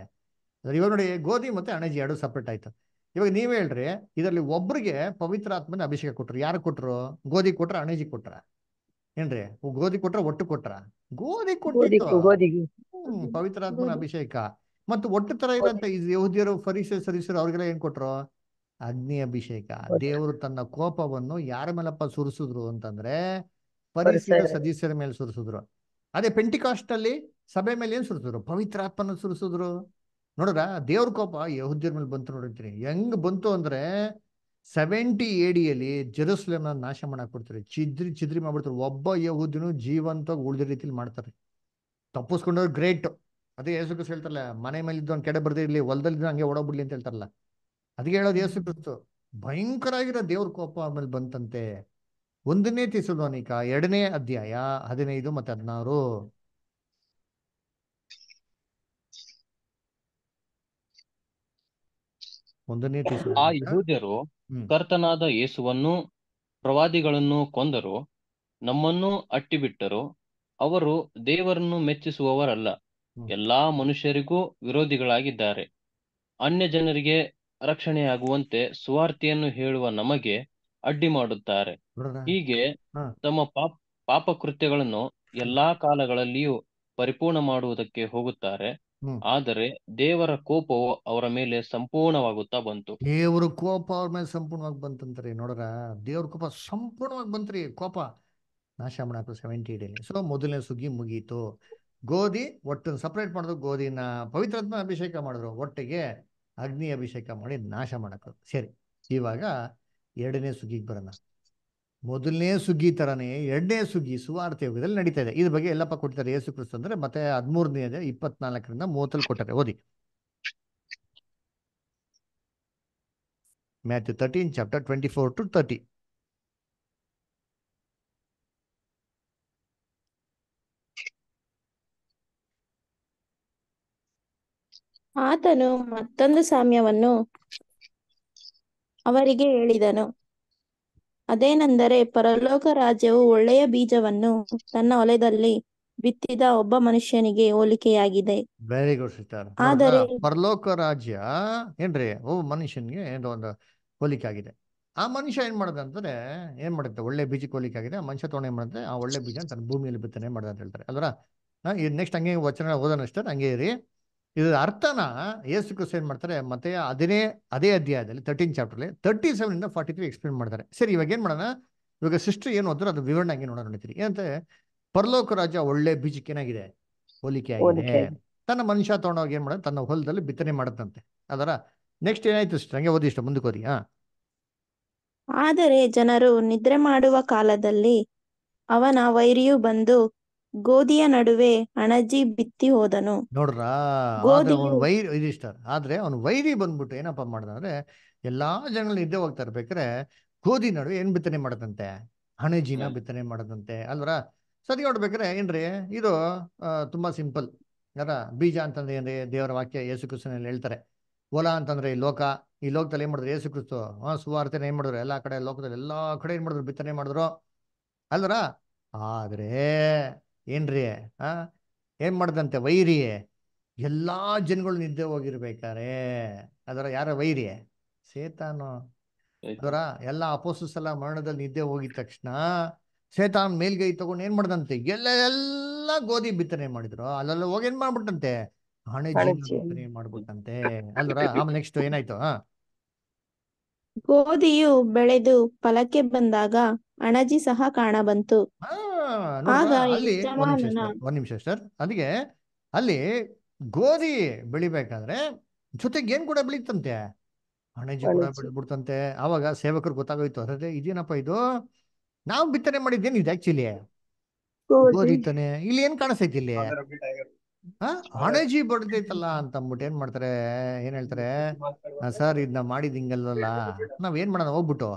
ಅಂದ್ರೆ ಇವಾಗ ನೋಡಿ ಗೋಧಿ ಮತ್ತೆ ಅಣಜಿ ಎರಡು ಸಪ್ರೇಟ್ ಆಯ್ತು ಇವಾಗ ನೀವೇ ಹೇಳ್ರಿ ಇದರಲ್ಲಿ ಒಬ್ಬರಿಗೆ ಪವಿತ್ರ ಆತ್ಮನ ಅಭಿಷೇಕ ಕೊಟ್ಟರು ಯಾರು ಕೊಟ್ರು ಗೋಧಿ ಕೊಟ್ರ ಅಣಜಿ ಕೊಟ್ರ ಏನ್ರಿ ಗೋಧಿ ಕೊಟ್ರ ಒಟ್ಟು ಕೊಟ್ರ ಗೋಧಿ ಕೊಟ್ಟು ಪವಿತ್ರ ಆತ್ಮನ ಅಭಿಷೇಕ ಮತ್ತೆ ಒಟ್ಟು ತರ ಇರೋಂತ ಯಹೂದಿಯರು ಫರೀಸೆ ಸರಿಸರು ಅವ್ರಿಗೆಲ್ಲ ಏನ್ ಕೊಟ್ರು ಅಗ್ನಿ ಅಭಿಷೇಕ ದೇವರು ತನ್ನ ಕೋಪವನ್ನು ಯಾರ ಮೇಲಪ್ಪ ಸುರಿಸಿದ್ರು ಅಂತಂದ್ರೆ ಪರಿಸರ ಸದಸ್ಯರ ಮೇಲೆ ಸುರಿಸಿದ್ರು ಅದೇ ಪೆಂಟಿಕಾಸ್ಟ್ ಅಲ್ಲಿ ಸಭೆ ಮೇಲೆ ಏನ್ ಸುರಿಸಿದ್ರು ಪವಿತ್ರಾತ್ಮನ ಸುರಿಸಿದ್ರು ನೋಡ್ರ ದೇವ್ರ ಕೋಪ ಯಹುದ್ಯರ ಮೇಲೆ ಬಂತು ನೋಡಿರ್ತೀನಿ ಹೆಂಗ್ ಬಂತು ಅಂದ್ರೆ ಸೆವೆಂಟಿ ಏಡಿಯಲ್ಲಿ ಜೆರೂಸಲೇಮ್ನ ನಾಶ ಮಾಡಕ್ ಕೊಡ್ತಾರೆ ಚಿದ್ರಿ ಚಿದ್ರಿ ಮಾಡ್ಬಿಡ್ತಾರೆ ಒಬ್ಬ ಯಹುದಿನೂ ಜೀವಂತವಾಗಿ ಉಳಿದ ರೀತಿಲಿ ಮಾಡ್ತಾರೆ ತಪ್ಪಿಸ್ಕೊಂಡವ್ರು ಗ್ರೇಟ್ ಅದೇ ಹೆಸರು ಹೇಳ್ತಾರಲ್ಲ ಮನೆ ಮೇಲೆ ಇದ್ದು ಒಂದು ಕೆಡೆ ಬರ್ದಿರ್ಲಿ ಹೊಲದಲ್ಲಿ ಹಂಗೆ ಓಡೋಗ್ಬಿಡ್ಲಿ ಅಂತ ಹೇಳ್ತಾರಲ್ಲ ಅದಕ್ಕೆ ಹೇಳೋದು ಯೇಸು ಕ್ರಿಸ್ತು ಆಗಿರೋ ದೇವ್ರ ಕೋಪ ಆಮೇಲೆ ಬಂತಂತೆ ಒಂದನೇ ತಿಸುಲೋನಿಕ ಎರಡನೇ ಅಧ್ಯಾಯ ಹದಿನೈದು ಮತ್ತೆ ಹದಿನಾರು ಒಂದನೇ ಆ ಯಹೂದ್ಯರು ಕರ್ತನಾದ ಯೇಸುವನ್ನು ಪ್ರವಾದಿಗಳನ್ನು ಕೊಂದರು ನಮ್ಮನ್ನು ಅಟ್ಟಿಬಿಟ್ಟರು ಅವರು ದೇವರನ್ನು ಮೆಚ್ಚಿಸುವವರಲ್ಲ ಎಲ್ಲಾ ಮನುಷ್ಯರಿಗೂ ವಿರೋಧಿಗಳಾಗಿದ್ದಾರೆ ಅನ್ಯ ಜನರಿಗೆ ರಕ್ಷಣೆಯಾಗುವಂತೆ ಸುವಾರ್ತಿಯನ್ನು ಹೇಳುವ ನಮಗೆ ಅಡ್ಡಿ ಮಾಡುತ್ತಾರೆ ಹೀಗೆ ತಮ್ಮ ಪಾಪ ಕೃತ್ಯಗಳನ್ನು ಎಲ್ಲಾ ಕಾಲಗಳಲ್ಲಿಯೂ ಪರಿಪೂರ್ಣ ಮಾಡುವುದಕ್ಕೆ ಹೋಗುತ್ತಾರೆ ಆದರೆ ದೇವರ ಕೋಪವು ಅವರ ಮೇಲೆ ಸಂಪೂರ್ಣವಾಗುತ್ತಾ ಬಂತು ದೇವರ ಕೋಪ ಅವರ ಮೇಲೆ ಸಂಪೂರ್ಣವಾಗಿ ಬಂತಂತ್ರಿ ನೋಡ್ರ ದೇವರ ಕೋಪ ಸಂಪೂರ್ಣವಾಗಿ ಬಂತ್ರಿ ಕೋಪ ನಾಶ ಮಾಡಿ ಸೊ ಮೊದಲನೇ ಸುಗ್ಗಿ ಮುಗೀತು ಗೋಧಿ ಒಟ್ಟು ಸಪರೇಟ್ ಮಾಡಿದ್ರು ಗೋಧಿನ ಪವಿತ್ರಾತ್ಮ ಅಭಿಷೇಕ ಮಾಡಿದ್ರು ಒಟ್ಟಿಗೆ ಅಗ್ನಿ ಅಭಿಷೇಕ ಮಾಡಿ ನಾಶ ಮಾಡೋದು ಸರಿ ಇವಾಗ ಎರಡನೇ ಸುಗ್ಗಿಗೆ ಬರೋಣ ಮೊದಲನೇ ಸುಗ್ಗಿ ಥರನೇ ಎರಡನೇ ಸುಗ್ಗಿ ಸುವಾರ್ತೆ ಯುಗದಲ್ಲಿ ನಡೀತಾ ಇದೆ ಇದ್ರ ಬಗ್ಗೆ ಎಲ್ಲಪ್ಪ ಕೊಟ್ಟಿದ್ದಾರೆ ಯೇಸು ಕ್ರಿಸ್ತು ಅಂದ್ರೆ ಮತ್ತೆ ಹದಿಮೂರನೇ ಇಪ್ಪತ್ನಾಲ್ಕರಿಂದ ಮೂವತ್ತಲ್ಲಿ ಕೊಟ್ಟಾರೆ ಓದಿ Matthew thirteen chapter twenty four to thirty ಆತನು ಮತ್ತೊಂದು ಸಾಮ್ಯವನ್ನು ಅವರಿಗೆ ಹೇಳಿದನು ಅದೇನೆಂದರೆ ಪರಲೋಕ ರಾಜ್ಯವು ಒಳ್ಳೆಯ ಬೀಜವನ್ನು ತನ್ನ ಹೊಲದಲ್ಲಿ ಬಿತ್ತಿದ ಒಬ್ಬ ಮನುಷ್ಯನಿಗೆ ಹೋಲಿಕೆಯಾಗಿದೆ ವೆರಿ ಗುಡ್ ಸಿಸ್ಟರ್ ಆದರೆ ಪರಲೋಕ ರಾಜ್ಯ ಏನ್ರಿ ಒಬ್ಬ ಮನುಷ್ಯನಿಗೆ ಒಂದು ಹೋಲಿಕೆ ಆಗಿದೆ ಆ ಮನುಷ್ಯ ಏನ್ ಮಾಡ್ದ ಅಂತಂದ್ರೆ ಏನ್ ಮಾಡುತ್ತೆ ಒಳ್ಳೆ ಬೀಜಕ್ಕೆ ಹೋಲಿಕೆ ಆಗಿದೆ ಆ ಮನುಷ್ಯ ತೋಣೆ ಏನ್ ಮಾಡುತ್ತೆ ಆ ಒಳ್ಳೆ ಬೀಜ ತನ್ನ ಭೂಮಿಯಲ್ಲಿ ಬಿತ್ತನೆ ಮಾಡ್ದ ಅಂತ ಹೇಳ್ತಾರೆ ಅದರ ನೆಕ್ಸ್ಟ್ ಹಂಗೆ ವಚನ ಓದೋಣ ಅಷ್ಟೇ ಹಂಗೆ ಇರಿ ಇದರ ಅರ್ಥನ ಯೇಸು ಕ್ರಿಸ್ತ ಏನ್ ಮಾಡ್ತಾರೆ ಮತ್ತೆ ಅದೇ ಅದೇ ಅಧ್ಯಾಯದಲ್ಲಿ ತರ್ಟೀನ್ ಚಾಪ್ಟರ್ಲಿ ತರ್ಟಿ ಸೆವೆನ್ ಇಂದ ಫಾರ್ಟಿ ತ್ರೀ ಎಕ್ಸ್ಪ್ಲೇನ್ ಮಾಡ್ತಾರೆ ಸರಿ ಇವಾಗ ಏನ್ ಮಾಡೋಣ ಇವಾಗ ಸಿಸ್ಟರ್ ಏನು ಹೋದ್ರು ಅದು ವಿವರಣೆ ಆಗಿ ನೋಡೋಣ ನೋಡ್ತೀರಿ ಏನಂತಾರೆ ಪರಲೋಕ ರಾಜ ಒಳ್ಳೆ ಬೀಜಕ್ಕೆ ಏನಾಗಿದೆ ಹೋಲಿಕೆ ಆಗಿದೆ ತನ್ನ ಮನುಷ್ಯ ತಗೊಂಡೋಗಿ ಏನ್ ಮಾಡೋದು ತನ್ನ ಹೊಲದಲ್ಲಿ ಬಿತ್ತನೆ ಮಾಡುತ್ತಂತೆ ಅದರ ನೆಕ್ಸ್ಟ್ ಏನಾಯ್ತು ಸಿಸ್ಟರ್ ಹಂಗೆ ಓದಿ ಇಷ್ಟ ಹಾ ಆದರೆ ಜನರು ನಿದ್ರೆ ಮಾಡುವ ಕಾಲದಲ್ಲಿ ಅವನ ವೈರಿಯು ಬಂದು ಗೋಧಿಯ ನಡುವೆ ಅಣಜಿ ಬಿತ್ತಿ ಹೋದನು ನೋಡ್ರ ವೈರಿ ಇದಿಷ್ಟ ಆದ್ರೆ ಅವನು ವೈರಿ ಬಂದ್ಬಿಟ್ಟು ಏನಪ್ಪಾ ಮಾಡ್ದಂದ್ರೆ ಎಲ್ಲಾ ಜನಗಳು ನಿದ್ದೆ ಹೋಗ್ತಾ ಇರ್ಬೇಕ್ರೆ ಗೋಧಿ ನಡುವೆ ಏನ್ ಬಿತ್ತನೆ ಮಾಡದಂತೆ ಅಣಜಿನ ಬಿತ್ತನೆ ಮಾಡದಂತೆ ಅಲ್ವರ ಸರಿ ನೋಡ್ಬೇಕ್ರೆ ಏನ್ರಿ ಇದು ತುಂಬಾ ಸಿಂಪಲ್ ಯಾರ ಬೀಜ ಅಂತಂದ್ರೆ ಏನ್ರಿ ದೇವರ ವಾಕ್ಯ ಯೇಸು ಕ್ರಿಸ್ತನಲ್ಲಿ ಹೇಳ್ತಾರೆ ಓಲಾ ಅಂತಂದ್ರೆ ಈ ಲೋಕ ಈ ಲೋಕದಲ್ಲಿ ಏನ್ ಮಾಡಿದ್ರು ಯೇಸು ಕ್ರಿಸ್ತು ಸುವಾರ್ತನೆ ಏನ್ ಮಾಡಿದ್ರು ಎಲ್ಲಾ ಕಡೆ ಲೋಕದಲ್ಲಿ ಎಲ್ಲಾ ಕಡೆ ಏನ್ ಮಾಡಿದ್ರು ಬಿತ್ತನೆ ಮಾಡಿದ್ರು ಅಲ್ವರ ಆದ್ರೆ ಏನ್ರಿ ಆ ಏನ್ ಮಾಡ್ದಂತೆ ವೈರಿ ಎಲ್ಲಾ ಜನಗಳು ನಿದ್ದೆ ಹೋಗಿರ್ಬೇಕಾರೆ ಅದರ ಯಾರ ವೈರಿ ಸೇತಾನು ಅದರ ಎಲ್ಲಾ ಅಪೋಸಸ್ ಎಲ್ಲ ಮರಣದಲ್ಲಿ ನಿದ್ದೆ ಹೋಗಿದ ತಕ್ಷಣ ಸೇತಾನ್ ಮೇಲ್ಗೈ ತಗೊಂಡು ಏನ್ ಮಾಡ್ದಂತೆ ಎಲ್ಲ ಎಲ್ಲ ಗೋಧಿ ಬಿತ್ತನೆ ಮಾಡಿದ್ರು ಅಲ್ಲೆಲ್ಲ ಹೋಗಿ ಏನ್ ಮಾಡ್ಬಿಟ್ಟಂತೆ ಹಣೆ ಬಿತ್ತನೆ ಮಾಡ್ಬಿಟ್ಟಂತೆ ಅಲ್ರ ಆಮ್ ನೆಕ್ಸ್ಟ್ ಏನಾಯ್ತು ಹ ಗೋಧಿಯು ಬೆಳೆದು ಫಲಕ್ಕೆ ಬಂದಾಗ ಅಣಜಿ ಸಹ ಕಾಣಬಂತು ಅಲ್ಲಿ ಒಂದ್ ನಿಮಿಷ ಸರ್ ಅದಕ್ಕೆ ಅಲ್ಲಿ ಗೋಧಿ ಬೆಳಿಬೇಕಾದ್ರೆ ಜೊತೆಗೆ ಏನ್ ಕೂಡ ಬೆಳೀತಂತೆ ಅಣಜಿ ಕೂಡ ಬಿಡ್ತಂತೆ ಅವಾಗ ಸೇವಕರು ಗೊತ್ತಾಗೋಯ್ತು ಅದೇ ಇದೇನಪ್ಪ ಇದು ನಾವು ಬಿತ್ತನೆ ಮಾಡಿದ್ದೇನು ಇದು ಆಕ್ಚುಲಿ ಗೋಧಿ ತಾನೆ ಇಲ್ಲಿ ಏನ್ ಕಾಣಿಸ್ತೈತಿ ಇಲ್ಲಿ ಹಣಜಿ ಬಡ್ದೈತಲ್ಲ ಅಂತ ಅಂದ್ಬಿಟ್ಟು ಏನ್ ಮಾಡ್ತಾರೆ ಏನ್ ಹೇಳ್ತಾರೆ ಸರ್ ನಾವ್ ಮಾಡಿದ್ ಹಿಂಗಲ್ಲ ನಾವ್ ಏನ್ ಮಾಡೋಣ ಹೋಗ್ಬಿಟ್ಟು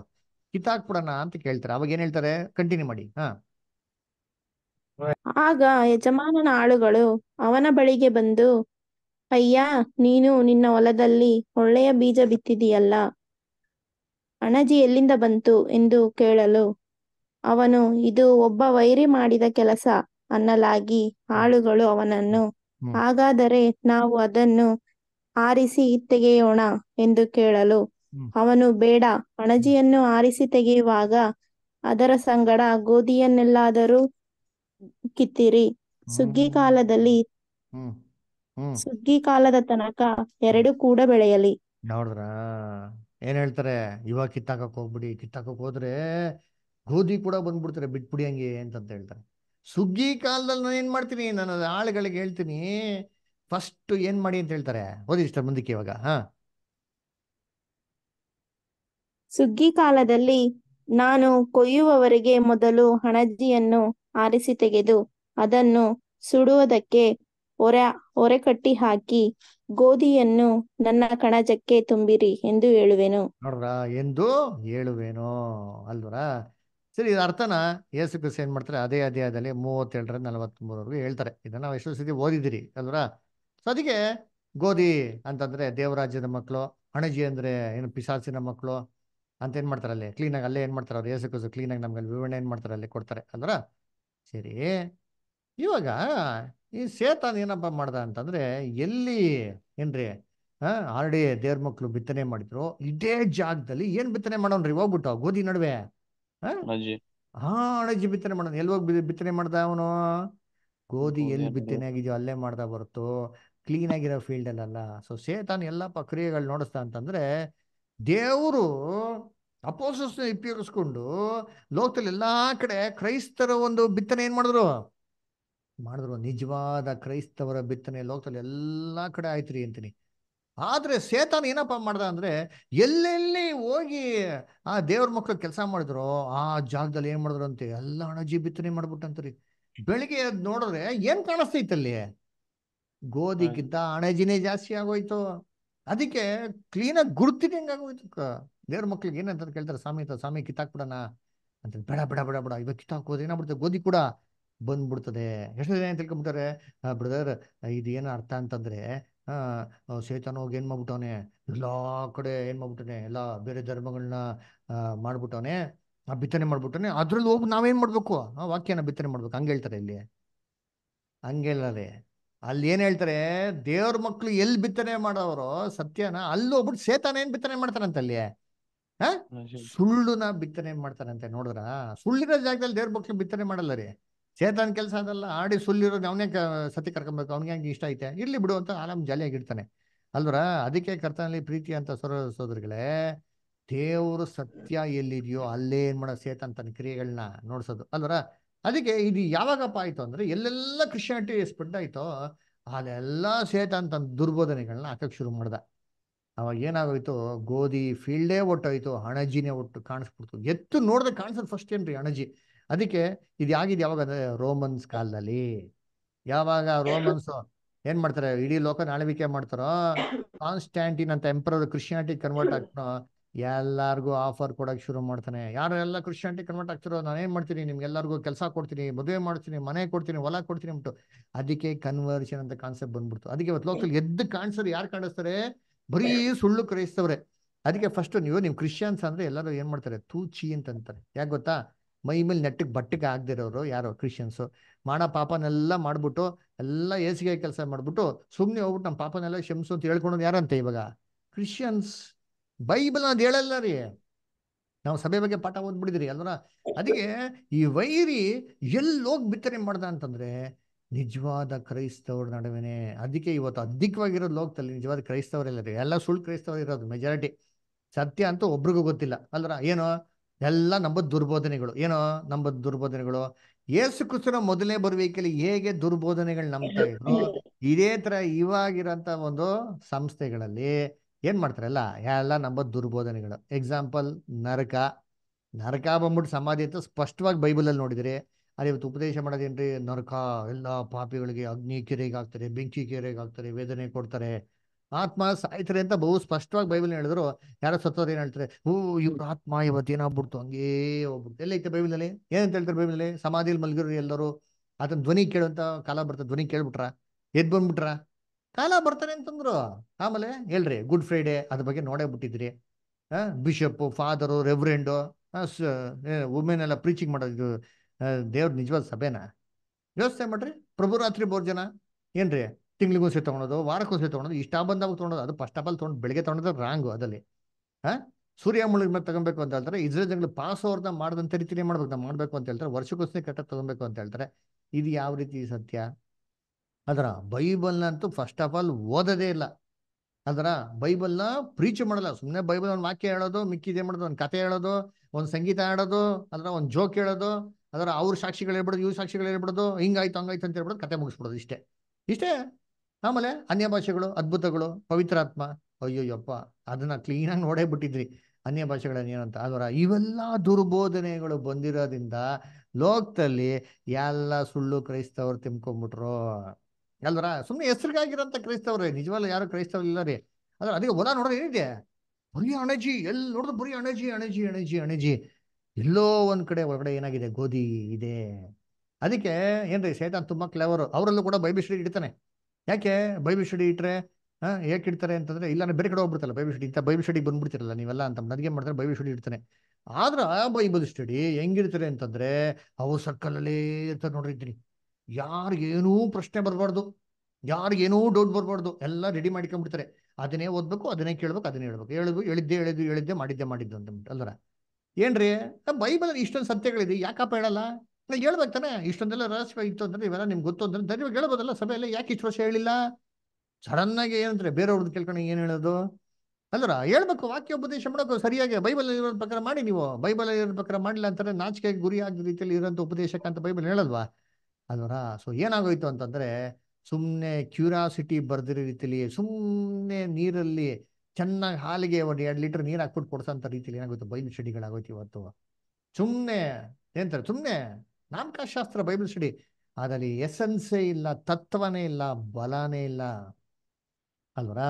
ಕಿತ್ತಾಕ್ಬಿಡೋಣ ಅಂತ ಕೇಳ್ತಾರೆ ಅವಾಗ ಏನ್ ಹೇಳ್ತಾರೆ ಕಂಟಿನ್ಯೂ ಮಾಡಿ ಹಾ ಆಗ ಯಜಮಾನನ ಆಳುಗಳು ಅವನ ಬಳಿಗೆ ಬಂದು ಅಯ್ಯ ನೀನು ನಿನ್ನ ಹೊಲದಲ್ಲಿ ಒಳ್ಳೆಯ ಬೀಜ ಬಿತ್ತಿದೆಯಲ್ಲ ಅಣಜಿ ಎಲ್ಲಿಂದ ಬಂತು ಎಂದು ಕೇಳಲು ಅವನು ಇದು ಒಬ್ಬ ವೈರಿ ಮಾಡಿದ ಕೆಲಸ ಅನ್ನಲಾಗಿ ಆಳುಗಳು ಅವನನ್ನು ಹಾಗಾದರೆ ನಾವು ಅದನ್ನು ಆರಿಸಿ ತೆಗೆಯೋಣ ಎಂದು ಕೇಳಲು ಅವನು ಬೇಡ ಅಣಜಿಯನ್ನು ಆರಿಸಿ ತೆಗೆಯುವಾಗ ಅದರ ಸಂಗಡ ಗೋಧಿಯನ್ನೆಲ್ಲಾದರೂ ಕಿತ್ತೀರಿ ಸುಗ್ಗಿ ಕಾಲದಲ್ಲಿ ಸುಗ್ಗಿ ಕಾಲದ ತನಕ ಎರಡು ಕೂಡ ಬೆಳೆಯಲಿ ನೋಡಿದ್ರ ಏನ್ ಹೇಳ್ತಾರೆ ಇವಾಗ ಕಿತ್ತಾಕ ಹೋಗ್ಬಿಡಿ ಕಿತ್ತಾಕ ಹೋದ್ರೆ ಗೋಧಿ ಕೂಡ ಬಂದ್ಬಿಡ್ತಾರೆ ಬಿಟ್ಬಿಡಿ ಹಂಗೆ ಅಂತ ಹೇಳ್ತಾರೆ ಸುಗ್ಗಿ ಕಾಲದಲ್ಲಿ ನಾನು ಏನ್ ಮಾಡ್ತೀನಿ ನಾನು ಆಳುಗಳಿಗೆ ಹೇಳ್ತೀನಿ ಫಸ್ಟ್ ಏನ್ ಮಾಡಿ ಅಂತ ಹೇಳ್ತಾರೆ ಓದಿ ಇಷ್ಟ ಮುಂದಕ್ಕೆ ಇವಾಗ ಹ ಸುಗ್ಗಿ ಕಾಲದಲ್ಲಿ ನಾನು ಕೊಯ್ಯುವವರಿಗೆ ಮೊದಲು ಹಣಜಿಯನ್ನು ಆರಿಸಿ ತೆಗೆದು ಅದನ್ನು ಸುಡುವುದಕ್ಕೆ ಹೊರ ಹೊರೆ ಕಟ್ಟಿ ಹಾಕಿ ಗೋಧಿಯನ್ನು ನನ್ನ ಕಣಜಕ್ಕೆ ತುಂಬಿರಿ ಎಂದು ಹೇಳುವೆನು ನೋಡ್ರ ಎಂದು ಹೇಳುವೇನೋ ಅಲ್ವರಾ ಸರಿ ಇದು ಅರ್ಥನ ಯೇಸು ಏನ್ ಮಾಡ್ತಾರೆ ಅದೇ ಅದೇ ಅಧ್ಯಾಯದಲ್ಲಿ ಮೂವತ್ತೇಳರ ಮೂರವರೆಗೂ ಹೇಳ್ತಾರೆ ಇದನ್ನ ನಾವು ಎಷ್ಟೋ ಸತಿ ಓದಿದಿರಿ ಅಲ್ವರ ಸೊ ಅದಕ್ಕೆ ಗೋಧಿ ಅಂತಂದ್ರೆ ದೇವರಾಜ್ಯದ ಮಕ್ಕಳು ಅಣಜಿ ಅಂದ್ರೆ ಏನು ಪಿಸಾಸಿನ ಮಕ್ಕಳು ಅಂತ ಏನ್ ಮಾಡ್ತಾರೆ ಅಲ್ಲಿ ಕ್ಲೀನಾಗಿ ಅಲ್ಲೇ ಏನ್ ಮಾಡ್ತಾರೆ ಅವ್ರು ಯೇಸು ಕ್ಲೀನ್ ಕ್ಲೀನಾಗಿ ನಮ್ಗೆ ವಿವರಣೆ ಏನ್ ಮಾಡ್ತಾರೆ ಅಲ್ಲಿ ಕೊಡ್ತಾರೆ ಅಲ್ವರ ಸರಿ ಇವಾಗ ಈ ಸೇತಾನ್ ಏನಪ್ಪ ಮಾಡ್ದ ಅಂತಂದ್ರೆ ಎಲ್ಲಿ ಏನ್ರಿ ಆರ್ಡಿ ದೇವ್ರ ಮಕ್ಳು ಬಿತ್ತನೆ ಮಾಡಿದ್ರು ಇದೇ ಜಾಗದಲ್ಲಿ ಏನ್ ಬಿತ್ತನೆ ಮಾಡೋನ್ರಿ ಹೋಗ್ಬಿಟ್ಟು ಗೋಧಿ ನಡುವೆ ಹಾ ಅಣಜಿ ಬಿತ್ತನೆ ಮಾಡೋಣ ಎಲ್ ಹೋಗಿ ಬಿತ್ತನೆ ಮಾಡ್ದ ಅವನು ಗೋಧಿ ಎಲ್ಲಿ ಬಿತ್ತನೆ ಆಗಿದ್ಯೋ ಅಲ್ಲೇ ಮಾಡ್ದ ಬರ್ತೋ ಕ್ಲೀನ್ ಆಗಿರೋ ಫೀಲ್ಡ್ ಅಲ್ಲಲ್ಲ ಸೊ ಸೇತಾನ್ ಎಲ್ಲಾ ಪ್ರಕ್ರಿಯೆಗಳು ನೋಡಿಸ್ತಾ ಅಂತಂದ್ರೆ ದೇವರು ಅಪೋಸಸ್ನ ಉಪಯೋಗಿಸ್ಕೊಂಡು ಲೋಕದಲ್ಲಿ ಎಲ್ಲ ಕಡೆ ಕ್ರೈಸ್ತರ ಒಂದು ಬಿತ್ತನೆ ಏನು ಮಾಡಿದ್ರು ಮಾಡಿದ್ರು ನಿಜವಾದ ಕ್ರೈಸ್ತವರ ಬಿತ್ತನೆ ಲೋಕದಲ್ಲಿ ಎಲ್ಲ ಕಡೆ ಆಯ್ತು ರೀ ಅಂತೀನಿ ಆದರೆ ಸೇತಾನ ಏನಪ್ಪ ಮಾಡ್ದ ಅಂದರೆ ಎಲ್ಲೆಲ್ಲಿ ಹೋಗಿ ಆ ದೇವ್ರ ಮಕ್ಕಳು ಕೆಲಸ ಮಾಡಿದ್ರು ಆ ಜಾಗದಲ್ಲಿ ಏನು ಮಾಡಿದ್ರು ಅಂತ ಎಲ್ಲ ಅಣಜಿ ಬಿತ್ತನೆ ಮಾಡ್ಬಿಟ್ಟಂತರಿ ಬೆಳಿಗ್ಗೆ ಎದ್ದು ನೋಡಿದ್ರೆ ಏನು ಕಾಣಿಸ್ತೈತಲ್ಲಿ ಗೋಧಿಗಿಂತ ಅಣಜಿನೇ ಜಾಸ್ತಿ ಆಗೋಯ್ತು ಅದಕ್ಕೆ ಕ್ಲೀನಾಗಿ ಗುರುತಿದಂಗೆ ಆಗೋಯ್ತು ದೇವ್ರ ಮಕ್ಳಿಗೆ ಏನಂತ ಕೇಳ್ತಾರೆ ಸ್ವಾಮಿ ಸ್ವಾಮಿ ಬಿಡೋಣ ಅಂತ ಬೇಡ ಬೇಡ ಬೇಡ ಬೇಡ ಇವಾಗ ಕಿತ್ತಾಕೋದು ಏನಾಗ್ಬಿಡ್ತದೆ ಗೋಧಿ ಕೂಡ ಬಂದ್ಬಿಡ್ತದೆ ಎಷ್ಟು ಏನ್ ತಿಳ್ಕೊಂಬಿಟ್ಟಾರೆ ಬ್ರದರ್ ಇದು ಏನು ಅರ್ಥ ಅಂತಂದ್ರೆ ಶ್ವೇತನ ಹೋಗಿ ಏನ್ ಮಾಡ್ಬಿಟ್ಟವನೆ ಎಲ್ಲಾ ಕಡೆ ಏನ್ ಮಾಡ್ಬಿಟ್ಟವನೆ ಎಲ್ಲ ಬೇರೆ ಧರ್ಮಗಳನ್ನ ಮಾಡ್ಬಿಟ್ಟವನೆ ಆ ಬಿತ್ತನೆ ಮಾಡ್ಬಿಟ್ಟನೆ ಅದ್ರಲ್ಲಿ ಹೋಗಿ ನಾವೇನ್ ಮಾಡ್ಬೇಕು ಆ ವಾಕ್ಯನ ಬಿತ್ತನೆ ಮಾಡ್ಬೇಕು ಹಂಗೆ ಹೇಳ್ತಾರೆ ಇಲ್ಲಿ ಹಂಗೆಲ್ಲ ಅಲ್ಲಿ ಏನ್ ಹೇಳ್ತಾರೆ ದೇವ್ರ ಮಕ್ಳು ಎಲ್ಲಿ ಬಿತ್ತನೆ ಮಾಡೋರು ಸತ್ಯನ ಅಲ್ಲಿ ಹೋಗ್ಬಿಟ್ಟು ಸೇತಾನ ಏನ್ ಬಿತ್ತನೆ ಮಾಡ್ತಾನಂತ ಅಲ್ಲಿ ಹ ಸುಳ್ಳುನ ಬಿತ್ತನೆ ಮಾಡ್ತಾನಂತೆ ನೋಡಿದ್ರ ಸುಳ್ಳಿರೋ ಜಾಗದಲ್ಲಿ ದೇವ್ರ ಮಕ್ಳು ಬಿತ್ತನೆ ಮಾಡಲ್ಲ ರೀ ಚೇತನ್ ಕೆಲಸ ಅದಲ್ಲ ಆಡಿ ಸುಳ್ಳಿರೋದು ಅವನೇ ಸತಿ ಕರ್ಕೊಬೇಕು ಅವ್ನಿಗೆ ಹಂಗೆ ಇಷ್ಟ ಐತೆ ಇರ್ಲಿ ಬಿಡು ಅಂತ ಆರಾಮ್ ಜಾಲಿಯಾಗಿರ್ತಾನೆ ಅಲ್ವರ ಅದಕ್ಕೆ ಕರ್ತನಲ್ಲಿ ಪ್ರೀತಿ ಅಂತ ಸೊರ ಸೋದರಿಗಳೇ ದೇವ್ರ ಸತ್ಯ ಎಲ್ಲಿದೆಯೋ ಅಲ್ಲೇ ಏನ್ ಮಾಡೋ ಸೇತನ್ ತನ್ನ ಕ್ರಿಯೆಗಳನ್ನ ನೋಡ್ಸೋದು ಅಲ್ವರ ಅದಕ್ಕೆ ಇದು ಯಾವಾಗಪ್ಪ ಆಯಿತು ಅಂದ್ರೆ ಎಲ್ಲೆಲ್ಲ ಕ್ರಿಶ್ಚಿಯಾನಿಟಿ ಸ್ಪ್ರೆಡ್ ಆಯಿತೋ ಅದೆಲ್ಲ ಸೇತ ಅಂತ ದುರ್ಬೋಧನೆಗಳನ್ನ ಹಾಕಕ್ಕೆ ಶುರು ಮಾಡ್ದ ಅವಾಗ ಏನಾಗೋಯ್ತು ಗೋಧಿ ಫೀಲ್ಡೇ ಒಟ್ಟೋಯ್ತು ಹಣಜಿನೇ ಒಟ್ಟು ಕಾಣಿಸ್ಬಿಡ್ತು ಎತ್ತು ನೋಡ್ದೆ ಕಾಣಿಸೋದು ಫಸ್ಟ್ ಏನ್ರಿ ಹಣಜಿ ಅದಕ್ಕೆ ಇದು ಯಾಗಿದ್ ಯಾವಾಗ ಅಂದ್ರೆ ರೋಮನ್ಸ್ ಕಾಲದಲ್ಲಿ ಯಾವಾಗ ರೋಮನ್ಸ್ ಏನ್ ಮಾಡ್ತಾರೆ ಇಡೀ ಲೋಕ ಆಳ್ವಿಕೆ ಮಾಡ್ತಾರೋ ಕಾನ್ಸ್ಟ್ಯಾಂಟಿನ್ ಅಂತ ಎಂಪರರ್ ಕ್ರಿಶ್ಚಿಯಾನಿಟಿ ಕನ್ವರ್ಟ್ ಆಗ್ತಾರೋ ಎಲ್ಲರಿಗೂ ಆಫರ್ ಕೊಡೋಕೆ ಶುರು ಮಾಡ್ತಾನೆ ಯಾರು ಎಲ್ಲ ಕ್ರಿಶ್ಚಿಯಾನಿಟಿ ಕನ್ವರ್ಟ್ ಆಗ್ತಿರೋ ಏನ್ ಮಾಡ್ತೀನಿ ಎಲ್ಲರಿಗೂ ಕೆಲಸ ಕೊಡ್ತೀನಿ ಮದುವೆ ಮಾಡ್ತೀನಿ ಮನೆ ಕೊಡ್ತೀನಿ ಹೊಲ ಕೊಡ್ತೀನಿ ಬಿಟ್ಟು ಅದಕ್ಕೆ ಕನ್ವರ್ಷನ್ ಅಂತ ಕಾನ್ಸೆಪ್ಟ್ ಬಂದ್ಬಿಡ್ತು ಅದಕ್ಕೆ ಇವತ್ತು ಲೋಕಲ್ ಎದ್ದು ಕಾಣಿಸೋರು ಯಾರು ಕಾಣಿಸ್ತಾರೆ ಬರೀ ಸುಳ್ಳು ಕ್ರೈಸ್ತವ್ರೆ ಅದಕ್ಕೆ ಫಸ್ಟ್ ನೀವು ನಿಮ್ ಕ್ರಿಶ್ಚಿಯನ್ಸ್ ಅಂದ್ರೆ ಎಲ್ಲರೂ ಏನ್ ಮಾಡ್ತಾರೆ ತೂಚಿ ಅಂತ ಅಂತಾರೆ ಯಾಕೆ ಗೊತ್ತಾ ಮೈ ಮೇಲೆ ನೆಟ್ಟಿಗೆ ಬಟ್ಟೆಗೆ ಆಗದಿರೋರು ಯಾರು ಕ್ರಿಶ್ಚಿಯನ್ಸ್ ಮಾಡ ಪಾಪನೆಲ್ಲ ಮಾಡ್ಬಿಟ್ಟು ಎಲ್ಲ ಎಸಿಗೆ ಕೆಲಸ ಮಾಡ್ಬಿಟ್ಟು ಸುಮ್ಮನೆ ಹೋಗ್ಬಿಟ್ಟು ನಮ್ಮ ಪಾಪನೆಲ್ಲ ಕ್ಷಮಿಸು ಅಂತ ಹೇಳ್ಕೊಂಡು ಯಾರಂತೆ ಇವಾಗ ಕ್ರಿಶ್ಚಿಯನ್ಸ್ ಬೈಬಲ್ ಅದು ಹೇಳಲ್ಲ ರೀ ನಾವು ಸಭೆ ಬಗ್ಗೆ ಪಾಠ ಓದ್ಬಿಡಿದ್ರಿ ಅಲ್ವರ ಅದಕ್ಕೆ ಈ ವೈರಿ ಎಲ್ಲೋಗಿ ಬಿತ್ತನೆ ಮಾಡ್ದ ಅಂತಂದ್ರೆ ನಿಜವಾದ ಕ್ರೈಸ್ತವ್ರ ನಡುವೆನೆ ಅದಕ್ಕೆ ಇವತ್ತು ಅಧಿಕವಾಗಿರೋದು ಲೋಕದಲ್ಲಿ ನಿಜವಾದ ಕ್ರೈಸ್ತವರೆಲ್ಲ ರೀ ಎಲ್ಲ ಸುಳ್ಳು ಕ್ರೈಸ್ತವ್ರು ಇರೋದು ಮೆಜಾರಿಟಿ ಸತ್ಯ ಅಂತೂ ಒಬ್ರಿಗೂ ಗೊತ್ತಿಲ್ಲ ಅಲ್ರ ಏನೋ ಎಲ್ಲ ನಂಬದ್ ದುರ್ಬೋಧನೆಗಳು ಏನೋ ನಂಬದ್ ದುರ್ಬೋಧನೆಗಳು ಏಸು ಕೃಷ್ಣ ಮೊದಲೇ ಬರುವಿಕೆಯಲ್ಲಿ ಹೇಗೆ ದುರ್ಬೋಧನೆಗಳು ನಂಬ್ತಾ ಇದ್ರು ಇದೇ ತರ ಇವಾಗಿರಂತ ಒಂದು ಸಂಸ್ಥೆಗಳಲ್ಲಿ ಏನ್ ಮಾಡ್ತಾರಲ್ಲ ಎಲ್ಲ ನಮ್ಮ ದುರ್ಬೋಧನೆಗಳು ಎಕ್ಸಾಂಪಲ್ ನರಕ ನರಕ ಬಂದ್ಬಿಟ್ಟು ಸಮಾಧಿ ಅಂತ ಸ್ಪಷ್ಟವಾಗಿ ಬೈಬಲಲ್ಲಿ ನೋಡಿದಿರಿ ಅದೇ ಇವತ್ತು ಉಪದೇಶ ಮಾಡೋದೇನ್ರಿ ನರಕ ಎಲ್ಲ ಪಾಪಿಗಳಿಗೆ ಅಗ್ನಿ ಕೆರೆಗೆ ಆಗ್ತಾರೆ ಬೆಂಕಿ ಕೆರೆಗೆ ಆಗ್ತಾರೆ ವೇದನೆ ಕೊಡ್ತಾರೆ ಆತ್ಮ ಸಾಯ್ತಾರೆ ಅಂತ ಬಹು ಸ್ಪಷ್ಟವಾಗಿ ಬೈಬಲ್ ಹೇಳಿದ್ರು ಯಾರೋ ಸತ್ತೋರು ಏನ್ ಹೇಳ್ತಾರೆ ಹೂ ಇವ್ರ ಆತ್ಮ ಇವತ್ತು ಏನಾಗ್ಬಿಡ್ತು ಹಂಗೇ ಹೋಗ್ಬಿಡ್ತು ಎಲ್ಲ ಐತೆ ಬೈಬಲ್ನಲ್ಲಿ ಏನಂತ ಹೇಳ್ತಾರೆ ಅಲ್ಲಿ ಸಮಾಧಿಲಿ ಮಲಗಿರೋ ಎಲ್ಲರೂ ಅದನ್ನ ಧ್ವನಿ ಕೇಳುವಂತ ಕಾಲ ಬರ್ತಾರೆ ಧ್ವನಿ ಕೇಳ್ಬಿಟ್ರ ಎದ್ ಬಂದ್ಬಿಟ್ರ ಕಾಲ ಬರ್ತಾನೆ ಅಂತಂದ್ರು ಆಮೇಲೆ ಹೇಳ್ರಿ ಗುಡ್ ಫ್ರೈಡೆ ಅದ್ರ ಬಗ್ಗೆ ನೋಡೇ ಬಿಟ್ಟಿದ್ರಿ ಬಿಷಪ್ ಫಾದರು ರೆವರೆಂಡು ವುಮೆನ್ ಎಲ್ಲ ಪ್ರೀಚಿಂಗ್ ಮಾಡೋದು ದೇವ್ರ ನಿಜವಾದ ಸಭೆನ ವ್ಯವಸ್ಥೆ ಮಾಡ್ರಿ ಪ್ರಭು ರಾತ್ರಿ ಬೋರ್ಜನ ಏನ್ರಿ ತಗೊಳೋದು ವಾರಕ್ಕೂ ವಾರಕ್ಕೊಂದ್ಸರಿ ತಗೊಳೋದು ಇಷ್ಟ ಬಂದಾಗ ತಗೊಳೋದು ಅದು ಫಸ್ಟ್ ಆಫ್ ಆಲ್ ತೊಗೊಂಡು ಬೆಳಗ್ಗೆ ತೊಗೊಂಡ್ರೆ ರಾಂಗು ಅದಲ್ಲಿ ಹಾ ಸೂರ್ಯ ಮುಳುಗ್ ಮೇಲೆ ತಗೊಬೇಕು ಅಂತ ಹೇಳ್ತಾರೆ ಇಸ್ರೇಲ್ ಜನಗಳು ಪಾಸ್ ಓವರ್ನ ಮಾಡಿದಂಥ ರೀತಿನೇ ಮಾಡ್ಬೇಕು ನಾವು ಮಾಡ್ಬೇಕು ಅಂತ ಹೇಳ್ತಾರೆ ವರ್ಷಕ್ಕೋಸ್ಕರ ಕರೆಕ್ಟಾಗಿ ತಗೊಬೇಕು ಅಂತ ಹೇಳ್ತಾರೆ ಇದು ಯಾವ ರೀತಿ ಸತ್ಯ ಅದರ ಬೈಬಲ್ನಂತೂ ಫಸ್ಟ್ ಆಫ್ ಆಲ್ ಓದೋದೇ ಇಲ್ಲ ಅದರ ಬೈಬಲ್ನ ಪ್ರೀಚ್ ಮಾಡಲ್ಲ ಸುಮ್ಮನೆ ಬೈಬಲ್ ಒಂದು ವಾಕ್ಯ ಹೇಳೋದು ಮಿಕ್ಕಿದೇನ್ ಮಾಡೋದು ಒಂದು ಕತೆ ಹೇಳೋದು ಒಂದು ಸಂಗೀತ ಹಾಡೋದು ಅದರ ಒಂದು ಜೋಕ್ ಹೇಳೋದು ಅದರ ಅವ್ರ ಸಾಕ್ಷಿಗಳು ಹೇಳ್ಬಿಡೋದು ಇವ್ರ ಸಾಕ್ಷಿಗಳು ಹೇಳ್ಬಿಡೋದು ಹಿಂಗಾಯ್ತು ಹಂಗಾಯ್ತು ಅಂತ ಹೇಳ್ಬಿಡೋದು ಕತೆ ಮುಗಿಸ್ಬಿಡೋದು ಇಷ್ಟೇ ಇಷ್ಟೇ ಆಮೇಲೆ ಅನ್ಯ ಭಾಷೆಗಳು ಅದ್ಭುತಗಳು ಪವಿತ್ರಾತ್ಮ ಅಯ್ಯೋಯ್ಯಪ್ಪ ಅದನ್ನ ಕ್ಲೀನಾಗಿ ನೋಡೇ ಬಿಟ್ಟಿದ್ರಿ ಅನ್ಯ ಏನಂತ ಅದರ ಇವೆಲ್ಲ ದುರ್ಬೋಧನೆಗಳು ಬಂದಿರೋದ್ರಿಂದ ಲೋಕದಲ್ಲಿ ಎಲ್ಲ ಸುಳ್ಳು ಕ್ರೈಸ್ತವ್ರು ತಿಮ್ಕೊಂಡ್ಬಿಟ್ರು ಅಲ್ವರ ಸುಮ್ಮನೆ ಹೆಸರಿಗಾಗಿರೋಂಥ ಕ್ರೈಸ್ತವ್ರಿ ನಿಜವಲ್ಲ ಯಾರು ಕ್ರೈಸ್ತವ್ರು ಇಲ್ಲ ರೀ ಅದ್ರ ಅದಕ್ಕೆ ಓದಾ ನೋಡೋದು ಏನಿದೆ ಬರೀ ಅಣಜಿ ಎಲ್ಲಿ ನೋಡಿದ್ರು ಬರೀ ಅಣಜಿ ಅಣಜಿ ಅಣಜಿ ಅಣಜಿ ಎಲ್ಲೋ ಒಂದ್ ಕಡೆ ಒಳಗಡೆ ಏನಾಗಿದೆ ಗೋಧಿ ಇದೆ ಅದಕ್ಕೆ ಏನ್ರಿ ಸೈತಾನ್ ತುಂಬಾ ಕ್ಲೇವರು ಅವರಲ್ಲೂ ಕೂಡ ಬೈಬಿ ಸ್ಟಡಿ ಇಡ್ತಾನೆ ಯಾಕೆ ಬೈಬಿ ಸ್ಟಡಿ ಇಟ್ರೆ ಹಾ ಯಾಕೆ ಇಡ್ತಾರೆ ಅಂತಂದ್ರೆ ಇಲ್ಲ ಬೇರೆ ಕಡೆ ಹೋಗ್ಬಿಡ್ತಲ್ಲ ಬೈಬಿ ಸ್ಟಡಿ ಇಂಥ ಬೈಬಿ ಸ್ಟಡಿ ಬಂದ್ಬಿಡ್ತಿರಲ್ಲ ನೀವೆಲ್ಲ ಅಂತ ಅದಕ್ಕೆ ಮಾಡ್ತಾರೆ ಬೈಬಿ ಸ್ಟಡಿ ಇಡ್ತಾನೆ ಆದ್ರೆ ಆ ಬೈಬಲ್ ಸ್ಟಡಿ ಹೆಂಗಿರ್ತಾರೆ ಅಂತಂದ್ರೆ ಅವು ಸರ್ಕಲ್ ಅಲ್ಲಿ ಇರ್ತಾರೆ ನೋಡ್ರಿ ಏನೂ ಪ್ರಶ್ನೆ ಬರಬಾರ್ದು ಯಾರಿಗೇನೂ ಡೌಟ್ ಬರಬಾರ್ದು ಎಲ್ಲ ರೆಡಿ ಮಾಡ್ಕೊಂಡ್ಬಿಡ್ತಾರೆ ಅದನ್ನೇ ಓದ್ಬೇಕು ಅದನ್ನೇ ಕೇಳ್ಬೇಕು ಅದನ್ನೇ ಹೇಳ್ಬೇಕು ಹೇಳುದು ಹೇಳಿದ್ದೆ ಹೇಳಿದ್ದು ಹೇಳಿದ್ದೆ ಮಾಡಿದ್ದೆ ಮಾಡಿದ್ದು ಅಂತ ಅಲ್ಲರ ಏನ್ರಿ ಬೈಬಲ್ ಇಷ್ಟೊಂದು ಸತ್ಯಗಳಿದೆ ಯಾಕಪ್ಪ ಹೇಳಲ್ಲ ಹೇಳ್ಬೇಕು ತಾನೆ ಇಷ್ಟೊಂದೆಲ್ಲ ರಹಸ್ಯ ಇತ್ತು ಅಂದ್ರೆ ಇವೆಲ್ಲ ನಿಮ್ಗೆ ಗೊತ್ತು ಅಂದ್ರೆ ದಯವಾಗಿ ಹೇಳ್ಬೋದಲ್ಲ ಸಭೆಯಲ್ಲಿ ಯಾಕೆ ಇಷ್ಟು ವರ್ಷ ಹೇಳಿಲ್ಲ ಸಡನ್ ಆಗಿ ಏನಂತಾರೆ ಬೇರೆಯವ್ರದ್ದು ಕೇಳ್ಕೊಂಡು ಏನು ಹೇಳೋದು ಅಲ್ಲರ ಹೇಳ್ಬೇಕು ವಾಕ್ಯ ಉಪದೇಶ ಮಾಡೋಕೆ ಸರಿಯಾಗಿ ಬೈಬಲ್ ಇರೋ ಪ್ರಕಾರ ಮಾಡಿ ನೀವು ಬೈಬಲ್ ಇರೋ ಪ್ರಕಾರ ಮಾಡಿಲ್ಲ ಅಂತಾರೆ ನಾಚಿಕೆಗೆ ಗುರಿ ಆಗಿದ ರೀತಿಯಲ್ಲಿ ಇರೋಂಥ ಉಪದೇಶಕ್ಕಂತ ಬೈಬಲ್ ಹೇಳಲ್ವಾ ಅಲ್ವರಾ ಸೊ ಏನಾಗೋಯ್ತು ಅಂತಂದ್ರೆ ಸುಮ್ಮನೆ ಕ್ಯೂರಾಸಿಟಿ ಬರ್ದಿರೋ ರೀತಿಲಿ ಸುಮ್ಮನೆ ನೀರಲ್ಲಿ ಚೆನ್ನಾಗಿ ಹಾಲಿಗೆ ಒಂದು ಎರಡು ಲೀಟರ್ ನೀರು ಹಾಕ್ಬಿಟ್ಟು ಕೊಡ್ಸೋಂಥ ರೀತಿಲಿ ಏನಾಗುತ್ತೆ ಬೈಬಲ್ ಸ್ಟಡಿಗಳಾಗೋಯ್ತು ಇವತ್ತು ಸುಮ್ಮನೆ ಏನಂತಾರೆ ಸುಮ್ಮನೆ ನಾಮಕಾಶಾಸ್ತ್ರ ಬೈಬಲ್ ಸ್ಟಡಿ ಅದರಲ್ಲಿ ಎಸೆನ್ಸೇ ಇಲ್ಲ ತತ್ವನೇ ಇಲ್ಲ ಬಲಾನೇ ಇಲ್ಲ ಅಲ್ವರ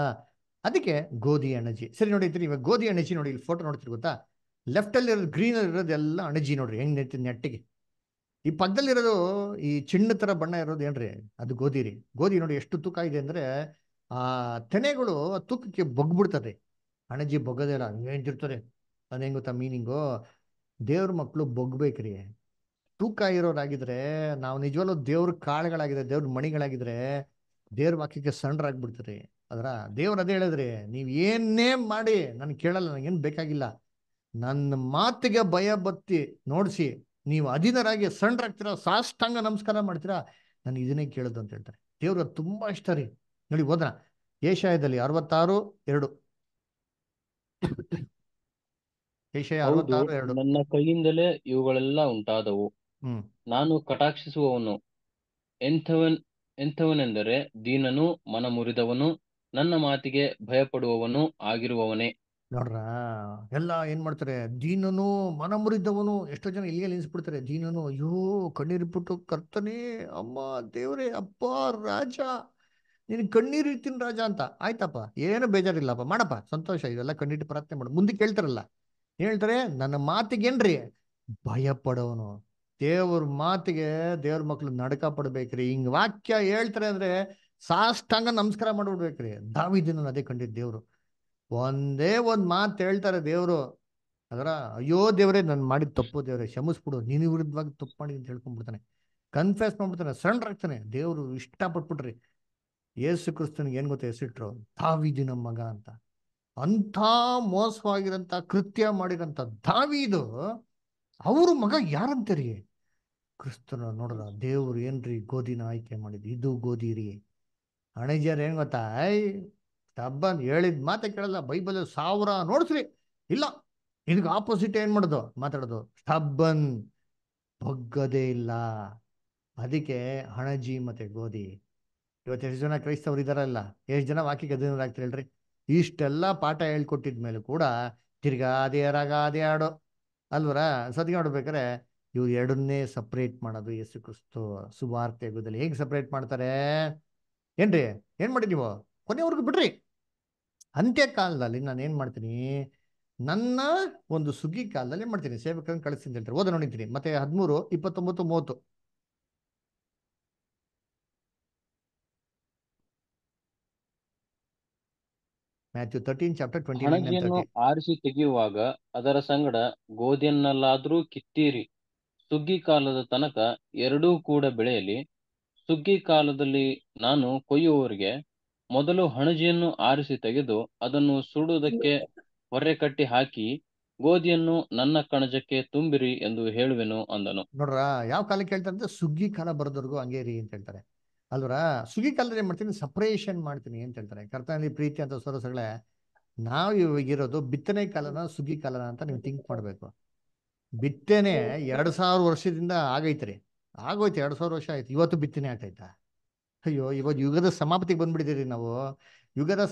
ಅದಕ್ಕೆ ಗೋಧಿ ಅಣಜಿ ಸರಿ ನೋಡಿದ್ರಿ ಇವಾಗ ಗೋಧಿ ಅಣಜಿ ನೋಡಿ ಇಲ್ಲಿ ಫೋಟೋ ನೋಡ್ತಿರ್ ಗೊತ್ತಾ ಲೆಫ್ಟಲ್ಲಿ ಇರೋದು ಗ್ರೀನಲ್ಲಿ ಇರೋದೆಲ್ಲ ಅಣಜಿ ನೋಡ್ರಿ ಹೆಂಗೆ ನೆಟ್ಟಿಗೆ ಈ ಪಕ್ಕದಲ್ಲಿರೋದು ಈ ಚಿಣ್ಣ ಥರ ಬಣ್ಣ ಇರೋದು ಏನ್ರಿ ಅದು ಗೋಧಿ ರೀ ಗೋಧಿ ನೋಡಿ ಎಷ್ಟು ತೂಕ ಇದೆ ಅಂದ್ರೆ ಆ ತೆನೆಗಳು ತೂಕಕ್ಕೆ ಬಗ್ಬಿಡ್ತದೆ ಅಣಜಿ ಇಲ್ಲ ಹಂಗೇಂತಿರ್ತದೆ ಅದು ಹೆಂಗೆ ಗೊತ್ತಾ ಮೀನಿಂಗು ದೇವ್ರ ಮಕ್ಕಳು ಬೊಗ್ಬೇಕ್ರಿ ತೂಕ ಇರೋರಾಗಿದ್ರೆ ನಾವು ನಿಜವಾಗ್ಲು ದೇವ್ರ ಕಾಳುಗಳಾಗಿದ್ರೆ ದೇವ್ರ ಮಣಿಗಳಾಗಿದ್ರೆ ದೇವ್ರ ವಾಕ್ಯಕ್ಕೆ ಸಣ್ಣರಾಗ್ಬಿಡ್ತೀರಿ ಅದರ ದೇವ್ರ ಅದೇ ಹೇಳಿದ್ರಿ ನೀವು ಏನೇ ಮಾಡಿ ನಾನು ಕೇಳಲ್ಲ ನನಗೇನು ಬೇಕಾಗಿಲ್ಲ ನನ್ನ ಮಾತಿಗೆ ಭಯ ಬತ್ತಿ ನೋಡ್ಸಿ ನೀವು ಅಧೀನರಾಗಿ ಸಣ್ಣರಾಗ್ತೀರಾ ಸಾಷ್ಟಾಂಗ ನಮಸ್ಕಾರ ಮಾಡ್ತೀರಾ ನಾನು ಇದನ್ನೇ ಕೇಳೋದು ಅಂತ ಹೇಳ್ತಾರೆ ದೇವ್ರ ತುಂಬ ಇಷ್ಟ ರೀ ನೋಡಿ ಹೋದ್ರ ಏಷ್ಯಾದಲ್ಲಿ ಅರವತ್ತಾರು ಎರಡು ಏಷ್ಯಾ ಅರವತ್ತಾರು ಎರಡು ನನ್ನ ಕೈಯಿಂದಲೇ ಇವುಗಳೆಲ್ಲ ಉಂಟಾದವು ನಾನು ಕಟಾಕ್ಷಿಸುವವನು ಎಂಥವನ್ ಎಂಥವನೆಂದರೆ ದೀನನು ಮನ ಮುರಿದವನು ನನ್ನ ಮಾತಿಗೆ ಭಯಪಡುವವನು ಆಗಿರುವವನೇ ನೋಡ್ರ ಎಲ್ಲ ಏನ್ ಮಾಡ್ತಾರೆ ದೀನನು ಮನ ಮುರಿದವನು ಎಷ್ಟೋ ಜನ ಇಲ್ಲಿಗೆ ಬಿಡ್ತಾರೆ ದೀನನು ಅಯ್ಯೋ ಬಿಟ್ಟು ಕರ್ತನೇ ಅಮ್ಮ ದೇವ್ರೆ ಅಪ್ಪ ರಾಜ ನೀನು ತಿನ್ ರಾಜ ಅಂತ ಆಯ್ತಪ್ಪ ಏನು ಬೇಜಾರಿಲ್ಲಪ್ಪ ಮಾಡಪ್ಪ ಸಂತೋಷ ಇದೆಲ್ಲ ಕಣ್ಣಿಟ್ಟು ಪ್ರಾರ್ಥನೆ ಮಾಡು ಮುಂದೆ ಕೇಳ್ತಾರಲ್ಲ ಹೇಳ್ತಾರೆ ನನ್ನ ಮಾತಿಗೇನ್ರಿ ಭಯ ಪಡೋನು ದೇವ್ರ ಮಾತಿಗೆ ದೇವ್ರ ಮಕ್ಳು ನಡಕ ಪಡ್ಬೇಕ್ರಿ ಹಿಂಗ್ ವಾಕ್ಯ ಹೇಳ್ತಾರೆ ಅಂದ್ರೆ ಸಾಷ್ಟಾಂಗ ನಮಸ್ಕಾರ ಮಾಡ್ಬಿಡ್ಬೇಕ್ರಿ ದಾವಿದಿನ ಅದೇ ಕಂಡಿದ್ದ ದೇವ್ರು ಒಂದೇ ಒಂದು ಮಾತು ಹೇಳ್ತಾರೆ ದೇವರು ಅದರ ಅಯ್ಯೋ ದೇವರೇ ನಾನು ಮಾಡಿದ ತಪ್ಪು ದೇವರೇ ಕ್ಷಮಿಸ್ಬಿಡು ನೀನು ವಿರುದ್ಧವಾಗಿ ತಪ್ಪು ಮಾಡಿ ಅಂತ ಹೇಳ್ಕೊಂಡ್ಬಿಡ್ತಾನೆ ಕನ್ಫ್ಯೂಸ್ ಮಾಡ್ಬಿಡ್ತಾನೆ ಸಣ್ಣರಾಗ್ತಾನೆ ಆಗ್ತಾನೆ ದೇವರು ಇಷ್ಟಪಟ್ಬಿಟ್ರಿ ಯೇಸು ಕ್ರಿಸ್ತನಿಗೆ ಏನು ಗೊತ್ತ ಹೆಸರಿಟ್ರು ದಾವಿದಿ ನಮ್ಮ ಮಗ ಅಂತ ಅಂಥ ಮೋಸವಾಗಿರಂತ ಕೃತ್ಯ ಮಾಡಿರಂತ ದಾವಿದು ಅವರು ಮಗ ಯಾರಂತೀರಿ ಕ್ರಿಸ್ತನ ನೋಡ್ರ ದೇವ್ರು ಏನ್ರಿ ಗೋಧಿನ ಆಯ್ಕೆ ಮಾಡಿದ್ ಇದು ಗೋಧಿ ರೀ ಅಣಜರ್ ಏನ್ ಗೊತ್ತಾ ಸ್ಟಬ್ಬನ್ ಹೇಳಿದ ಮಾತೆ ಕೇಳಲ್ಲ ಬೈಬಲ್ ಸಾವಿರ ನೋಡ್ಸ್ರಿ ಇಲ್ಲ ಇದಕ್ಕೆ ಆಪೋಸಿಟ್ ಏನ್ ಮಾಡೋದು ಮಾತಾಡೋದು ಸ್ಟಬ್ಬನ್ ಬಗ್ಗದೇ ಇಲ್ಲ ಅದಕ್ಕೆ ಹಣಜಿ ಮತ್ತೆ ಗೋಧಿ ಇವತ್ತು ಎಷ್ಟು ಜನ ಕ್ರೈಸ್ತವ್ರು ಇಲ್ಲ ಎಷ್ಟು ಜನ ವಾಕಿ ಅದೇನಾರು ಆಗ್ತಾರೆ ಹೇಳ್ರಿ ಇಷ್ಟೆಲ್ಲ ಪಾಠ ಹೇಳ್ಕೊಟ್ಟಿದ ಮೇಲೆ ಕೂಡ ತಿರ್ಗಾ ಅದೇ ರಾಗ ಅದೇ ಆಡು ಅಲ್ವರ ಸದ್ಗೆ ನೋಡ್ಬೇಕಾರೆ ಇವ್ರು ಎರಡನ್ನೇ ಸಪ್ರೇಟ್ ಮಾಡೋದು ಯೇಸು ಕ್ರಿಸ್ತು ಸುವಾರ್ತೆ ಗುದ್ದಲ್ಲಿ ಹೇಗೆ ಸಪ್ರೇಟ್ ಮಾಡ್ತಾರೆ ಏನ್ರಿ ಏನ್ ಮಾಡಿ ನೀವು ಕೊನೆಯವ್ರಿಗೂ ಬಿಡ್ರಿ ಅಂತ್ಯಕಾಲದಲ್ಲಿ ನಾನು ಏನು ಮಾಡ್ತೀನಿ ನನ್ನ ಒಂದು ಸುಗ್ಗಿ ಕಾಲದಲ್ಲಿ ಮಾಡ್ತೀನಿ ಸೇವಕರನ್ನು ಕಳಿಸಿ ಅಂತ ಹೇಳ್ತಾರೆ ಓದ ನೋಡಿದ್ದೀನಿ ಮತ್ತೆ ಹದಿಮೂರು ಇಪ್ಪತ್ತೊಂಬತ್ತು ಮೂವತ್ತು ಮ್ಯಾಥ್ಯೂ ತರ್ಟೀನ್ ಚಾಪ್ಟರ್ ಟ್ವೆಂಟಿ ಆರಿಸಿ ತೆಗೆಯುವಾಗ ಅದರ ಸಂಗಡ ಗೋಧಿಯನ್ನಲ್ಲಾದರೂ ಕಿತ್ತೀರಿ ಸುಗ್ಗಿ ಕಾಲದ ತನಕ ಎರಡೂ ಕೂಡ ಬೆಳೆಯಲಿ ಸುಗ್ಗಿ ಕಾಲದಲ್ಲಿ ನಾನು ಕೊಯ್ಯುವವರಿಗೆ ಮೊದಲು ಹಣಜಿಯನ್ನು ಆರಿಸಿ ತೆಗೆದು ಅದನ್ನು ಸುಡುವುದಕ್ಕೆ ಹೊರೆ ಕಟ್ಟಿ ಹಾಕಿ ಗೋಧಿಯನ್ನು ನನ್ನ ಕಣಜಕ್ಕೆ ತುಂಬಿರಿ ಎಂದು ಹೇಳುವೆನು ಅಂದನು ನೋಡ್ರ ಯಾವ ಕಾಲಕ್ಕೆ ಹೇಳ್ತಾರೆ ಸುಗ್ಗಿ ಕಾಲ ಬರೋದವರೆಗೂ ಹಂಗೆ ರೀ ಅಂತ ಹೇಳ್ತಾರೆ ಅಲ್ವರ ಸುಗ್ಗಿ ಕಾಲದಲ್ಲಿ ಏನ್ ಮಾಡ್ತೀನಿ ಸಪರೇಷನ್ ಮಾಡ್ತೀನಿ ಅಂತ ಹೇಳ್ತಾರೆ ಕರ್ತನಲ್ಲಿ ಪ್ರೀತಿ ಅಂತ ಸರಸಗಳೇ ನಾವು ಇರೋದು ಬಿತ್ತನೆ ಕಾಲನ ಸುಗ್ಗಿ ಕಾಲನ ಅಂತ ನೀವು ಥಿಂಕ್ ಮಾಡಬೇಕು ಬಿತ್ತನೆ ಎರಡ್ ಸಾವಿರ ವರ್ಷದಿಂದ ಆಗೈತ್ರಿ ಆಗೋಯ್ತು ಎರಡ್ ಸಾವಿರ ವರ್ಷ ಆಯ್ತು ಇವತ್ತು ಬಿತ್ತನೆ ಆಗ್ತೈತಾ ಅಯ್ಯೋ ಇವಾಗ ಯುಗದ ಸಮಾಪ್ತಿಗೆ ಬಂದ್ಬಿಟ್ಟಿದ್ದೀರಿ ನಾವು ಯುಗದ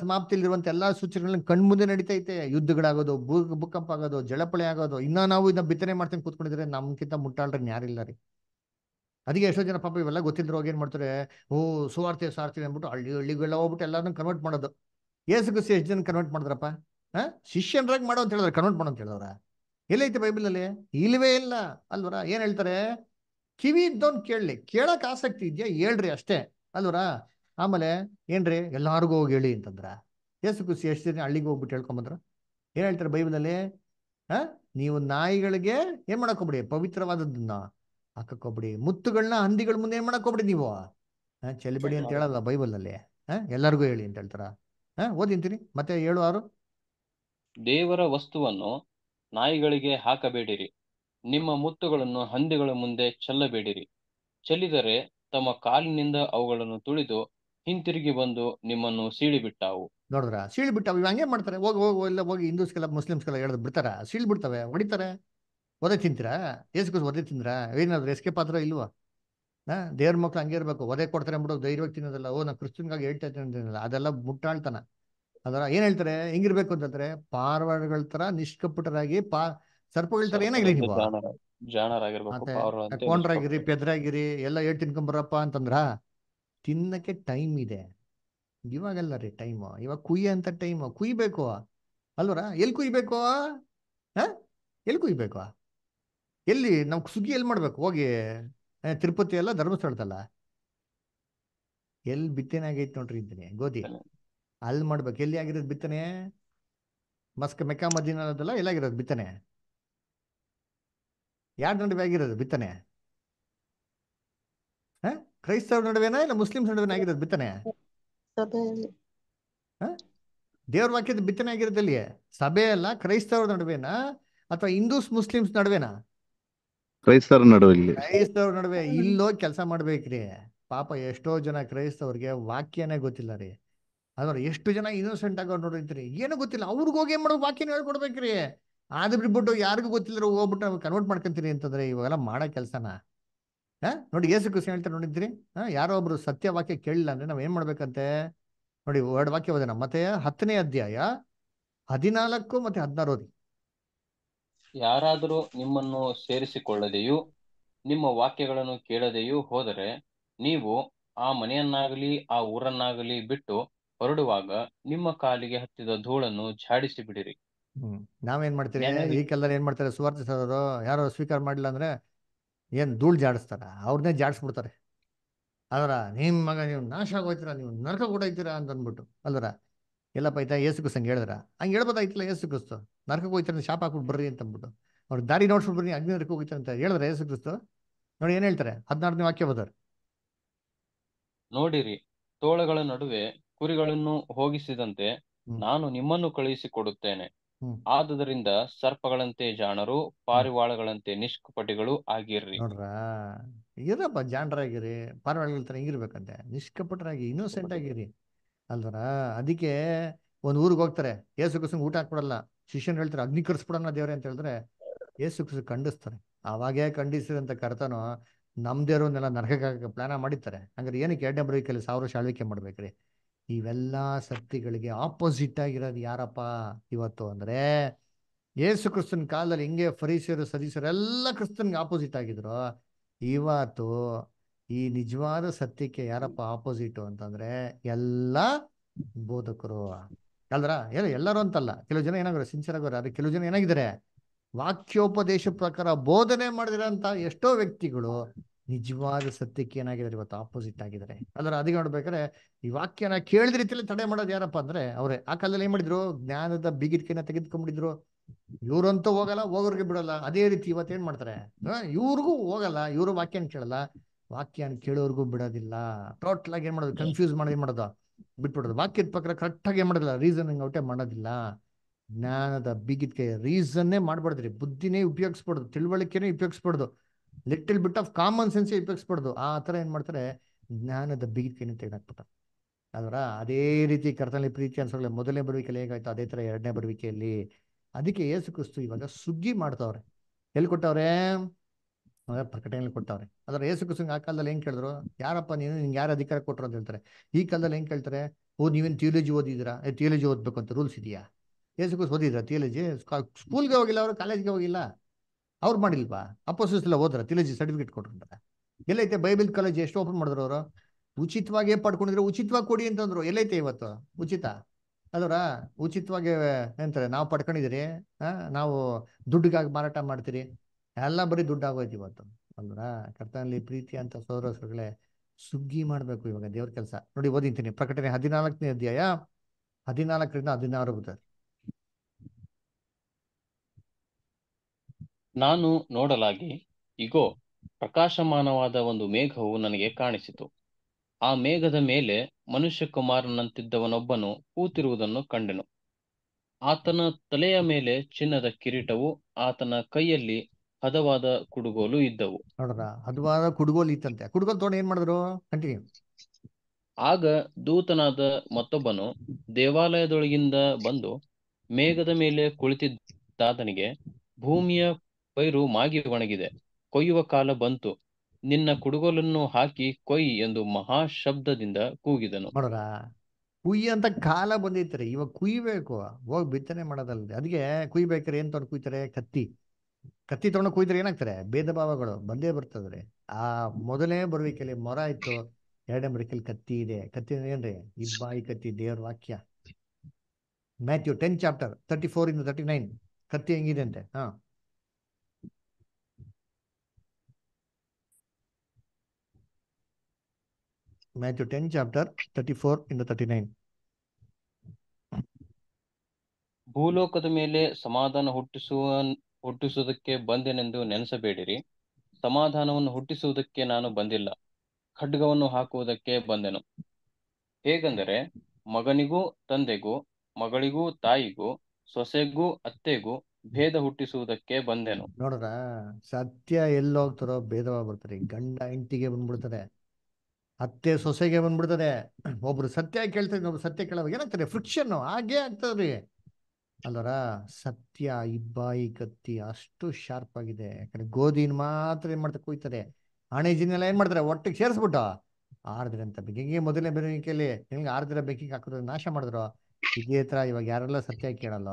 ಇರುವಂತ ಎಲ್ಲಾ ಸೂಚನೆಗಳನ್ನ ಕಣ್ಮುಂದೆ ನಡೀತೈತೆ ಯುದ್ಧಗಳಾಗೋದು ಭೂ ಭೂಕಂಪ ಆಗೋದು ಜಳಪಳೆ ಆಗೋದು ಇನ್ನ ನಾವು ಇದನ್ನ ಬಿತ್ತನೆ ಮಾಡ್ತೀನಿ ಕೂತ್ಕೊಂಡಿದ್ರೆ ನಮ್ಗಿಂತ ಮುಟ್ಟಾಳ್ರಿ ಯಾರಿಲ್ಲ ರೀ ಅದಕ್ಕೆ ಎಷ್ಟೋ ಜನ ಪಾಪ ಇವೆಲ್ಲ ಗೊತ್ತಿದ್ರು ಹೋಗಿ ಏನ್ ಮಾಡ್ತಾರೆ ಓ ಸುವಾರ್ತೆ ಸಾರ್ಥಿ ಅಂದ್ಬಿಟ್ಟು ಹಳ್ಳಿ ಹಳ್ಳಿಗೆಲ್ಲ ಹೋಗ್ಬಿಟ್ಟು ಎಲ್ಲಾರನ್ನ ಕನ್ವರ್ಟ್ ಮಾಡೋದು ಏಸು ಎಷ್ಟು ಜನ ಕನ್ವರ್ಟ್ ಮಾಡಿದ್ರಪ್ಪ ಹಾ ಶಿಷ್ಯನರಾಗಿ ಮಾಡೋ ಅಂತ ಹೇಳಿದ್ರೆ ಕನ್ವರ್ಟ್ ಮಾಡೋ ಅಂತ ಹೇಳಿದವ್ರ ಎಲ್ಲೈತೆ ಬೈಬಲಲ್ಲಿ ಇಲ್ವೇ ಇಲ್ಲ ಅಲ್ವರ ಏನ್ ಹೇಳ್ತಾರೆ ಕಿವಿ ಇದ್ದವನ್ ಕೇಳಲಿ ಕೇಳಕ್ ಆಸಕ್ತಿ ಇದೆಯಾ ಹೇಳ್ರಿ ಅಷ್ಟೇ ಅಲ್ವರಾ ಆಮೇಲೆ ಏನ್ರಿ ಎಲ್ಲಾರ್ಗೂ ಹೋಗಿ ಹೇಳಿ ಅಂತಂದ್ರ ಎಸ್ ಖುಷಿ ಎಷ್ಟು ದಿನ ಹಳ್ಳಿಗೆ ಹೋಗ್ಬಿಟ್ಟು ಹೇಳ್ಕೊಂಬಂದ್ರ ಏನ್ ಹೇಳ್ತಾರೆ ಬೈಬಲಲ್ಲಿ ಹಾ ನೀವು ನಾಯಿಗಳಿಗೆ ಏನ್ ಮಾಡಕ್ಕೊಬಿಡಿ ಪವಿತ್ರವಾದದ್ದನ್ನ ಹಾಕಕ್ಕೊಬಿಡಿ ಮುತ್ತುಗಳನ್ನ ಹಂದಿಗಳ ಮುಂದೆ ಏನ್ ಮಾಡಕ್ಕೊಬಿಡಿ ನೀವು ಹ ಅಂತ ಹೇಳಲ್ಲ ಬೈಬಲ್ನಲ್ಲಿ ಹಾ ಎಲ್ಲಾರ್ಗು ಹೇಳಿ ಅಂತ ಹೇಳ್ತಾರ ಹಾ ಓದಿಂತೀನಿ ಮತ್ತೆ ಹೇಳು ಆರು ದೇವರ ವಸ್ತುವನ್ನು ನಾಯಿಗಳಿಗೆ ಹಾಕಬೇಡಿರಿ ನಿಮ್ಮ ಮುತ್ತುಗಳನ್ನು ಹಂದಿಗಳ ಮುಂದೆ ಚೆಲ್ಲಬೇಡಿರಿ ಚೆಲ್ಲಿದರೆ ತಮ್ಮ ಕಾಲಿನಿಂದ ಅವುಗಳನ್ನು ತುಳಿದು ಹಿಂತಿರುಗಿ ಬಂದು ನಿಮ್ಮನ್ನು ಸೀಳಿಬಿಟ್ಟಾವು ನೋಡಿದ್ರ ಸೀಳಿ ಬಿಟ್ಟವು ಇವಾಗ ಹಂಗೆ ಮಾಡ್ತಾರೆ ಹೋಗಿ ಹೋಗಿ ಎಲ್ಲ ಹೋಗಿ ಮುಸ್ಲಿಮ್ಸ್ ಕೆಲ ಹೇಳೋದು ಬಿಡ್ತಾರ ಸೀಳಿ ಬಿಡ್ತಾವೆ ಹೊಡಿತಾರೆ ಒದೆ ತಿಂತೀರಾ ಏಸ್ಕೋಸ್ ಒದೆ ತಿಂದ್ರಾ ಏನಾದ್ರು ಎಸ್ಕೆ ಪಾತ್ರ ಇಲ್ವಾ ಹಾ ದೇವ್ರ ಮಕ್ಳು ಹಂಗೆ ಇರ್ಬೇಕು ಒದೆ ಕೊಡ್ತಾರೆ ಅಂದ್ಬಿಟ್ಟು ಧೈರ್ಯವಾಗಿ ತಿನ್ನೋದಲ್ಲ ಓ ನಾ ಕ್ರಿಶ್ಚಿಯನ್ಗಾಗಿ ಹೇಳ್ತಾ ಇದ್ದೀನಲ್ಲ ಅದೆಲ್ಲ ಮುಟ್ಟಾಳ್ತಾನ ಅದರ ಏನ್ ಹೇಳ್ತಾರೆ ಹಿಂಗಿರ್ಬೇಕು ಅಂತಂದ್ರೆ ಪಾರ್ವಾಡ್ಗಳ ತರ ನಿಷ್ಕಪುಟರಾಗಿ ಪಾ ಸರ್ಪಗಳ ತರ ಏನಾಗಿಲ್ಲ ನೀವು ಪೆದ್ರಾಗಿರಿ ಎಲ್ಲ ತಿನ್ಕೊಂಡ್ ತಿನ್ಕೊಂಬರಪ್ಪ ಅಂತಂದ್ರ ತಿನ್ನಕ್ಕೆ ಟೈಮ್ ಇದೆ ಇವಾಗಲ್ಲ ರೀ ಟೈಮ್ ಇವಾಗ ಕುಯ್ಯ ಅಂತ ಟೈಮ್ ಕುಯ್ಬೇಕು ಅಲ್ವರ ಎಲ್ಲಿ ಕುಯ್ಬೇಕು ಹ ಎಲ್ಲಿ ಕುಯ್ಬೇಕು ಎಲ್ಲಿ ನಾವ್ ಸುಗ್ಗಿ ಎಲ್ಲಿ ಮಾಡ್ಬೇಕು ಹೋಗಿ ತಿರುಪತಿ ಎಲ್ಲ ಧರ್ಮಸ್ಥಳದಲ್ಲ ಎಲ್ಲಿ ಬಿತ್ತನೆ ಆಗೈತೆ ನೋಡ್ರಿ ಇದ್ದೀನಿ ಗೋಧಿ ಅಲ್ಲಿ ಮಾಡ್ಬೇಕು ಎಲ್ಲಿ ಆಗಿರೋದು ಬಿತ್ತನೆ ಮಸ್ಕ ಮೆಕ್ಕ ಅಲ್ಲದಲ್ಲ ಎಲ್ಲಿ ಎಲ್ಲಾಗಿರೋದು ಬಿತ್ತನೆ ಯಾರ ನಡುವೆ ಆಗಿರೋದು ಬಿತ್ತನೆ ಕ್ರೈಸ್ತವ್ರ ನಡುವೆನಾ ಇಲ್ಲ ಮುಸ್ಲಿಮ್ಸ್ ನಡುವೆ ಆಗಿರೋದು ಬಿತ್ತನೆ ದೇವ್ರ ವಾಕ್ಯದ ಬಿತ್ತನೆ ಆಗಿರೋದಲ್ಲಿ ಸಭೆ ಅಲ್ಲ ಕ್ರೈಸ್ತವ್ರ ನಡುವೆನಾ ಅಥವಾ ಹಿಂದೂಸ್ ಮುಸ್ಲಿಮ್ಸ್ ನಡುವೆನಾ ಕ್ರೈಸ್ತರ ನಡುವೆ ಕ್ರೈಸ್ತವ್ರ ನಡುವೆ ಇಲ್ಲೋ ಕೆಲಸ ಮಾಡ್ಬೇಕ್ರಿ ಪಾಪ ಎಷ್ಟೋ ಜನ ಕ್ರೈಸ್ತವ್ರಿಗೆ ವಾಕ್ಯನೇ ಗೊತ್ತಿಲ್ಲ ರೀ ಅದ್ರ ಎಷ್ಟು ಜನ ಇನ್ನೋಸೆಂಟ್ ಆಗಿ ನೋಡಿದ್ರಿ ಏನು ಗೊತ್ತಿಲ್ಲ ಅವ್ರಿಗೋಗಿ ಏನ್ ಮಾಡೋದು ವಾಕ್ಯನ ಹೇಳ್ಕೊಡ್ಬೇಕ್ರಿ ಅದು ಬಿಟ್ಬಿಟ್ಟು ಯಾರಿಗೂ ಗೊತ್ತಿಲ್ಲರೂ ಹೋಗ್ಬಿಟ್ಟು ನಾವು ಕನ್ವರ್ಟ್ ಮಾಡ್ಕೊಂತೀನಿ ಅಂತಂದ್ರೆ ಇವಾಗೆಲ್ಲ ಮಾಡೋ ಕೆಲಸನ ಹಾ ನೋಡಿ ಏಸು ಖುಷಿ ಹೇಳ್ತಾರೆ ನೋಡಿದ್ರಿ ಹಾ ಯಾರೋ ಒಬ್ರು ಸತ್ಯ ವಾಕ್ಯ ಕೇಳಿಲ್ಲ ಅಂದ್ರೆ ನಾವ್ ಏನ್ ಮಾಡ್ಬೇಕಂತೆ ನೋಡಿ ಎರಡು ವಾಕ್ಯ ಓದೋಣ ಮತ್ತೆ ಹತ್ತನೇ ಅಧ್ಯಾಯ ಹದಿನಾಲ್ಕು ಮತ್ತೆ ಹದಿನಾರು ಓದಿ ಯಾರಾದರೂ ನಿಮ್ಮನ್ನು ಸೇರಿಸಿಕೊಳ್ಳದೆಯೂ ನಿಮ್ಮ ವಾಕ್ಯಗಳನ್ನು ಕೇಳದೆಯೂ ಹೋದರೆ ನೀವು ಆ ಮನೆಯನ್ನಾಗಲಿ ಆ ಊರನ್ನಾಗಲಿ ಬಿಟ್ಟು ಹೊರಡುವಾಗ ನಿಮ್ಮ ಕಾಲಿಗೆ ಹತ್ತಿದ ಧೂಳನ್ನು ಝಾಡಿಸಿ ಬಿಡಿರಿ ಹ್ಮ್ ನಾವೇನ್ ಮಾಡ್ತೀರಿ ಈ ಕೆಲವ್ರು ಏನ್ ಮಾಡ್ತಾರೆ ಸುವಾರ್ತೆ ಯಾರು ಸ್ವೀಕಾರ ಮಾಡಿಲ್ಲ ಅಂದ್ರೆ ಏನ್ ಧೂಳ್ ಜಾಡಿಸ್ತಾರ ಅವ್ರನ್ನೇ ಜಾಡಿಸ್ಬಿಡ್ತಾರೆ ಅದರ ನಿಮ್ ಮಗ ನೀವು ನಾಶ ಆಗೋಯ್ತೀರಾ ನೀವು ನರಕ ಕೂಡ ಇದ್ದೀರಾ ಅಂತ ಅಂದ್ಬಿಟ್ಟು ಅಲ್ದರ ಎಲ್ಲಪ್ಪ ಆಯ್ತಾ ಏಸು ಕ್ರಿಸ್ತಂಗೆ ಹೇಳಿದ್ರ ಹಂಗೆ ಹೇಳ್ಬೋದಾಯ್ತಿಲ್ಲ ಏಸು ಕ್ರಿಸ್ತು ನರಕಕ್ಕೆ ಹೋಗ್ತಾರೆ ಶಾಪ ಹಾಕ್ಬಿಟ್ಟು ಬರ್ರಿ ಅಂತ ಅಂದ್ಬಿಟ್ಟು ಅವ್ರ ದಾರಿ ನೋಡ್ಸ್ಬಿಟ್ಟು ಅಗ್ನಿ ನರಕ ಹೋಗ್ತಾರೆ ಅಂತ ಹೇಳಿದ್ರೆ ಯೇಸು ಕ್ರಿಸ್ತು ನೋಡಿ ಏನ್ ಹೇಳ್ತಾರೆ ಹದಿನಾರನೇ ವಾಕ್ಯ ಬದರ್ ನೋಡಿರಿ ತೋಳಗಳ ನಡುವೆ ಕುರಿಗಳನ್ನು ಹೋಗಿಸಿದಂತೆ ನಾನು ನಿಮ್ಮನ್ನು ಕಳುಹಿಸಿ ಕೊಡುತ್ತೇನೆ ಆದುದರಿಂದ ಸರ್ಪಗಳಂತೆ ಜಾಣರು ಪಾರಿವಾಳಗಳಂತೆ ನಿಷ್ಕಪಟಿಗಳು ಆಗಿರ್ರಿ ನೋಡ್ರ ಇರಪ್ಪ ಜಾಣರಾಗಿರಿ ಪಾರಿವಾಳಗಳ ತರ ಹಿಂಗಿರ್ಬೇಕಂತೆ ನಿಷ್ಕಪಟರಾಗಿ ಇನ್ನೋಸೆಂಟ್ ಆಗಿರಿ ಅಲ್ವರ ಅದಕ್ಕೆ ಒಂದ್ ಊರಿಗೆ ಹೋಗ್ತಾರೆ ಏಸು ಕಸ ಊಟ ಹಾಕ್ಬಿಡಲ್ಲ ಶಿಷ್ಯನ್ ಹೇಳ್ತಾರೆ ಅಗ್ನಿ ಕರ್ಸ್ಬಿಡೋಣ ದೇವ್ರೆ ಅಂತ ಹೇಳಿದ್ರೆ ಏಸು ಕುಸು ಖಂಡಿಸ್ತಾರೆ ಅವಾಗೇ ಖಂಡಿಸಿದಂತ ಕರ್ತನೋ ನಮ್ ದೇವ್ರನ್ನೆಲ್ಲ ನರಕಕ್ಕೆ ಪ್ಲಾನ ಮಾಡಿರ್ತಾರೆ ಹಂಗಾರೆ ಏನಕ್ಕೆ ಎರಡನೇ ಬರೋಕೆಲ್ಲ ಸಾವಿರ ಶಾಳ್ವಿಕೆ ಮಾಡ್ಬೇಕ್ರಿ ಇವೆಲ್ಲ ಸತ್ಯಗಳಿಗೆ ಆಪೋಸಿಟ್ ಆಗಿರೋದು ಯಾರಪ್ಪ ಇವತ್ತು ಅಂದ್ರೆ ಯೇಸು ಕ್ರಿಸ್ತನ್ ಕಾಲದಲ್ಲಿ ಹಿಂಗೆ ಫರೀಸರು ಸದೀಸರು ಎಲ್ಲ ಕ್ರಿಸ್ತನ್ಗೆ ಆಪೋಸಿಟ್ ಆಗಿದ್ರು ಇವತ್ತು ಈ ನಿಜವಾದ ಸತ್ಯಕ್ಕೆ ಯಾರಪ್ಪ ಆಪೋಸಿಟ್ ಅಂತಂದ್ರೆ ಎಲ್ಲ ಬೋಧಕರು ಅಲ್ದ್ರ ಎಲ್ಲ ಎಲ್ಲರೂ ಅಂತಲ್ಲ ಕೆಲವು ಜನ ಏನಾಗ್ರೆ ಸಿನ್ಸಿಯರ್ ಆಗೋರು ಕೆಲವು ಜನ ಏನಾಗಿದ್ದಾರೆ ವಾಕ್ಯೋಪದೇಶ ಪ್ರಕಾರ ಬೋಧನೆ ಮಾಡಿದ್ರಂತ ಎಷ್ಟೋ ವ್ಯಕ್ತಿಗಳು ನಿಜವಾದ ಸತ್ಯಕ್ಕೆ ಏನಾಗಿದ್ದಾರೆ ಇವತ್ತು ಆಪೋಸಿಟ್ ಆಗಿದ್ದಾರೆ ಅದರ ಅದಿಗೆ ನೋಡ್ಬೇಕಾದ್ರೆ ಈ ವಾಕ್ಯನ ಕೇಳಿದ ರೀತಿಯಲ್ಲಿ ತಡೆ ಮಾಡೋದು ಯಾರಪ್ಪ ಅಂದ್ರೆ ಅವರೇ ಆ ಕಾಲದಲ್ಲಿ ಏನ್ ಮಾಡಿದ್ರು ಜ್ಞಾನದ ಬಿಗಿದ್ಕೆನ ತೆಗೆದುಕೊಂಡ್ಬಿಟ್ಟಿದ್ರು ಇವ್ರಂತೂ ಹೋಗಲ್ಲ ಹೋಗೋರ್ಗೆ ಬಿಡಲ್ಲ ಅದೇ ರೀತಿ ಇವತ್ತು ಏನ್ ಮಾಡ್ತಾರೆ ಇವ್ರಿಗೂ ಹೋಗಲ್ಲ ಇವರು ವಾಕ್ಯನ ಕೇಳಲ್ಲ ವಾಕ್ಯನ ಕೇಳೋರ್ಗೂ ಬಿಡೋದಿಲ್ಲ ಟೋಟಲ್ ಆಗಿ ಏನ್ ಮಾಡೋದು ಕನ್ಫ್ಯೂಸ್ ಮಾಡೋದು ಏನ್ ಮಾಡೋದು ಬಿಟ್ಬಿಡೋದು ವಾಕ್ಯದ ಪ್ರಕಾರ ಕರೆಕ್ಟ್ ಆಗಿ ಏನ್ ಮಾಡೋದಿಲ್ಲ ರೀಸನಿಂಗ್ ಔಟೇ ಮಾಡೋದಿಲ್ಲ ಜ್ಞಾನದ ಬಿಗಿತ್ಕೆ ರೀಸನ್ನೇ ಮಾಡ್ಬಾರ್ದ್ರಿ ಬುದ್ಧಿನೇ ಉಪಯೋಗಿಸ್ಬಾರ್ದು ತಿಳುವಳಿಕೆನೇ ಉಪಯೋಗಿಸ್ಬಾರ್ದು little bit of common sense ಉಪಯೋಗಿಸ್ಬಾರ್ದು ಆ ಥರ ಏನು ಮಾಡ್ತಾರೆ ಜ್ಞಾನದ ಬೀಗಿನ ತೆಗೆದಾಕ್ಬಿಟ್ಟಾರೆ ಅದರ ಅದೇ ರೀತಿ ಕರ್ತನಲ್ಲಿ ಪ್ರೀತಿ ಅನ್ಸೋಲ್ಲ ಮೊದಲನೇ ಬರುವಿಕೆಯಲ್ಲಿ ಹೇಗಾಯ್ತು ಅದೇ ಥರ ಎರಡನೇ ಬರುವಿಕೆಯಲ್ಲಿ ಅದಕ್ಕೆ ಏಸು ಕ್ರಿಸ್ತು ಇವಾಗ ಸುಗ್ಗಿ ಮಾಡ್ತಾವ್ರೆ ಎಲ್ಲಿ ಕೊಟ್ಟವ್ರೆ ಪ್ರಕಟಣೆಯಲ್ಲಿ ಕೊಟ್ಟವ್ರೆ ಅದರ ಏಸು ಕ್ರಿಸ್ತು ಆ ಕಾಲದಲ್ಲಿ ಏನು ಕೇಳಿದ್ರು ಯಾರಪ್ಪ ನೀನು ನಿಂಗೆ ಯಾರು ಅಧಿಕಾರ ಕೊಟ್ಟರು ಅಂತ ಹೇಳ್ತಾರೆ ಈ ಕಾಲದಲ್ಲಿ ಏನು ಕೇಳ್ತಾರೆ ಓ ನೀವೇನು ಥಿಯೋಲಜಿ ಏ ಥಿಯೋಲಜಿ ಓದಬೇಕು ಅಂತ ರೂಲ್ಸ್ ಇದೆಯಾ ಏಸು ಕ್ರಿಸ್ತು ಓದಿದ್ರಾ ಥಿಯೋಲಜಿ ಸ್ಕೂಲ್ಗೆ ಹೋಗಿಲ್ಲ ಅವರು ಕಾಲೇಜ್ಗೆ ಹೋಗಿಲ್ಲ ಅವ್ರು ಮಾಡಿಲ್ವಾ ಅಪೋಸಿಸ್ ಎಲ್ಲ ಹೋದ್ರ ತಿಲಜಿ ಸರ್ಟಿಫಿಕೇಟ್ ಕೊಟ್ಕೊಂಡ್ರೆ ಎಲ್ಲೈತೆ ಬೈಬಲ್ ಕಾಲೇಜ್ ಎಷ್ಟು ಓಪನ್ ಮಾಡಿದ್ರು ಅವರು ಉಚಿತವಾಗಿ ಪಡ್ಕೊಂಡಿದ್ರು ಉಚಿತವಾಗಿ ಕೊಡಿ ಅಂತಂದ್ರು ಎಲ್ಲೈತೆ ಇವತ್ತು ಉಚಿತ ಅದರ ಉಚಿತವಾಗಿ ಎಂತಾರೆ ನಾವು ಪಡ್ಕೊಂಡಿದಿರಿ ನಾವು ದುಡ್ಡಿಗಾಗಿ ಮಾರಾಟ ಮಾಡ್ತೀರಿ ಎಲ್ಲ ಬರೀ ಆಗೋಯ್ತು ಇವತ್ತು ಅಂದ್ರ ಕರ್ತನಲ್ಲಿ ಪ್ರೀತಿ ಅಂತ ಸಹೋದರಗಳೇ ಸುಗ್ಗಿ ಮಾಡಬೇಕು ಇವಾಗ ದೇವ್ರ ಕೆಲಸ ನೋಡಿ ಓದಿಂತೀನಿ ಪ್ರಕಟಣೆ ಹದಿನಾಲ್ಕನೇ ಅಧ್ಯಾಯ ಹದಿನಾಲ್ಕರಿಂದ ಹದಿನಾರು ಬರ್ತದೆ ನಾನು ನೋಡಲಾಗಿ ಇಗೋ ಪ್ರಕಾಶಮಾನವಾದ ಒಂದು ಮೇಘವು ನನಗೆ ಕಾಣಿಸಿತು ಆ ಮೇಘದ ಮೇಲೆ ಮನುಷ್ಯ ಕುಮಾರನಂತಿದ್ದವನೊಬ್ಬನು ಕೂತಿರುವುದನ್ನು ಕಂಡೆನು ಆತನ ತಲೆಯ ಮೇಲೆ ಚಿನ್ನದ ಕಿರೀಟವು ಆತನ ಕೈಯಲ್ಲಿ ಹದವಾದ ಕುಡುಗೋಲು ಇದ್ದವು ಮಾಡಿದ್ರು ಆಗ ದೂತನಾದ ಮತ್ತೊಬ್ಬನು ದೇವಾಲಯದೊಳಗಿಂದ ಬಂದು ಮೇಘದ ಮೇಲೆ ಕುಳಿತಿದ್ದಾತನಿಗೆ ಭೂಮಿಯ ಪೈರು ಮಾಗಿ ಒಣಗಿದೆ ಕೊಯ್ಯುವ ಕಾಲ ಬಂತು ನಿನ್ನ ಕುಡುಗೋಲನ್ನು ಹಾಕಿ ಕೊಯ್ ಎಂದು ಮಹಾ ಶಬ್ದದಿಂದ ಕೂಗಿದನು ನೋಡ್ರ ಅಂತ ಕಾಲ ಬಂದೈತ್ರಿ ಇವಾಗ ಕುಯ್ಬೇಕು ಹೋಗಿ ಬಿತ್ತನೆ ಮಾಡೋದಲ್ರಿ ಅದಕ್ಕೆ ಕುಯ್ಬೇಕ್ರೆ ಏನ್ ತೊಗೊಂಡು ಕುಯ್ತಾರೆ ಕತ್ತಿ ಕತ್ತಿ ತೊಗೊಂಡು ಕುಯ್ದ್ರೆ ಏನಾಗ್ತಾರೆ ಭೇದ ಭಾವಗಳು ಬಂದೇ ಬರ್ತದ್ರಿ ಆ ಮೊದಲೇ ಬರ್ಬೇಕಲ್ಲಿ ಮೊರ ಇತ್ತು ಎರಡನೇ ಬರ್ಬೇಕಲ್ಲಿ ಕತ್ತಿ ಇದೆ ಕತ್ತಿ ಏನ್ರಿ ಇಬ್ಬಾಯಿ ಕತ್ತಿ ದೇವ್ರ ವಾಕ್ಯ Matthew ten chapter thirty four ಇಂದ ತರ್ಟಿ ನೈನ್ ಕತ್ತಿ ಹೆಂಗಿದೆ ಅಂತೆ ಹಾ Matthew 10, chapter 34 in 39. ಭೂಲೋಕದ ಮೇಲೆ ಸಮಾಧಾನ ಹುಟ್ಟಿಸುವ ಹುಟ್ಟಿಸುವುದಕ್ಕೆ ಬಂದೆನೆಂದು ನೆನೆಸಬೇಡಿರಿ ಸಮಾಧಾನವನ್ನು ಹುಟ್ಟಿಸುವುದಕ್ಕೆ ನಾನು ಬಂದಿಲ್ಲ ಖಡ್ಗವನ್ನು ಹಾಕುವುದಕ್ಕೆ ಬಂದೆನು ಹೇಗೆಂದರೆ ಮಗನಿಗೂ ತಂದೆಗೂ ಮಗಳಿಗೂ ತಾಯಿಗೂ ಸೊಸೆಗೂ ಅತ್ತೆಗೂ ಭೇದ ಹುಟ್ಟಿಸುವುದಕ್ಕೆ ಬಂದೆನು ನೋಡ್ರ ಸತ್ಯ ಎಲ್ಲೋಗ್ತಾರೋ ಭೇದವ ಬರ್ತಾರೆ ಗಂಡ ಇಂಟಿಗೆ ಬಂದ್ಬಿಡ್ತಾರೆ ಅತ್ತೆ ಸೊಸೆಗೆ ಬಂದ್ಬಿಡ್ತದೆ ಒಬ್ರು ಸತ್ಯ ಕೇಳ್ತಾರೆ ಇನ್ನೊಬ್ರು ಸತ್ಯ ಕೇಳೋವಾಗ ಏನಾಗ್ತದೆ ಫ್ರಿಕ್ಷನ್ ಹಾಗೆ ಆಗ್ತದ್ರಿ ಅಲ್ಲರ ಸತ್ಯ ಇಬ್ಬಾಯಿ ಕತ್ತಿ ಅಷ್ಟು ಶಾರ್ಪ್ ಆಗಿದೆ ಯಾಕಂದ್ರೆ ಗೋಧಿನ ಮಾತ್ರ ಏನ್ ಮಾಡ್ತಾ ಕೊಯ್ತಾರೆ ಹಣೆಜಿನೆಲ್ಲ ಏನ್ ಮಾಡ್ತಾರೆ ಒಟ್ಟಿಗೆ ಸೇರಿಸ್ಬಿಟ್ಟು ಆರ್ದ್ರೆ ಅಂತ ಬೆಂಕಿಗೆ ಮೊದಲನೇ ಬೆರಳಿಕೆಯಲ್ಲಿ ನಿಮ್ಗೆ ಆರ್ದ್ರ ಬೆಂಕಿಗೆ ಹಾಕಿದ್ರು ನಾಶ ಮಾಡಿದ್ರು ಇದೇ ತರ ಇವಾಗ ಯಾರೆಲ್ಲ ಸತ್ಯ ಕೇಳಲ್ಲ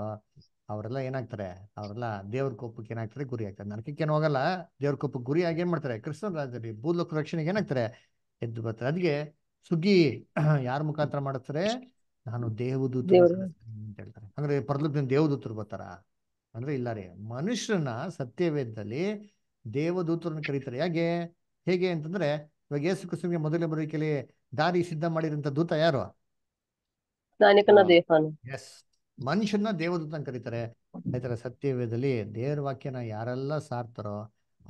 ಅವರೆಲ್ಲ ಏನಾಗ್ತಾರೆ ಅವರೆಲ್ಲ ದೇವ್ರ ಕೋಪಕ್ಕೆ ಏನಾಗ್ತಾರೆ ಗುರಿ ಆಗ್ತಾರೆ ನರಕಕ್ಕೆ ಏನು ಹೋಗಲ್ಲ ದೇವ್ರ ಕೋಪಕ್ಕೆ ಗುರಿ ಆಗಿ ಏನ್ ಮಾಡ್ತಾರೆ ಕೃಷ್ಣ ರಾಜರಿ ಭೂಲೋಕ ರಕ್ಷಣೆಗೆ ಏನಾಗ್ತಾರೆ ಎದ್ದು ಬರ್ತಾರೆ ಅದಕ್ಕೆ ಸುಗ್ಗಿ ಯಾರ ಮುಖಾಂತರ ಮಾಡ್ತಾರೆ ನಾನು ದೇವದೂತ ಅಂತ ಹೇಳ್ತಾರೆ ಅಂದ್ರೆ ಪರಲೋಕದಿಂದ ದೇವದೂತರು ಬರ್ತಾರ ಅಂದ್ರೆ ಇಲ್ಲ ರೀ ಮನುಷ್ಯರನ್ನ ಸತ್ಯವೇದದಲ್ಲಿ ದೇವದೂತರನ್ನು ಕರೀತಾರೆ ಯಾಕೆ ಹೇಗೆ ಅಂತಂದ್ರೆ ಇವಾಗ ಯೇಸು ಕೃಷ್ಣಗೆ ಮೊದಲೇ ಬರೋಕೆಲಿ ದಾರಿ ಸಿದ್ಧ ಮಾಡಿರಂತ ದೂತ ಯಾರು ಎಸ್ ಮನುಷ್ಯನ ದೇವದೂತ ಕರೀತಾರೆ ಸತ್ಯವೇದದಲ್ಲಿ ದೇವ್ರ ವಾಕ್ಯನ ಯಾರೆಲ್ಲ ಸಾರ್ತಾರೋ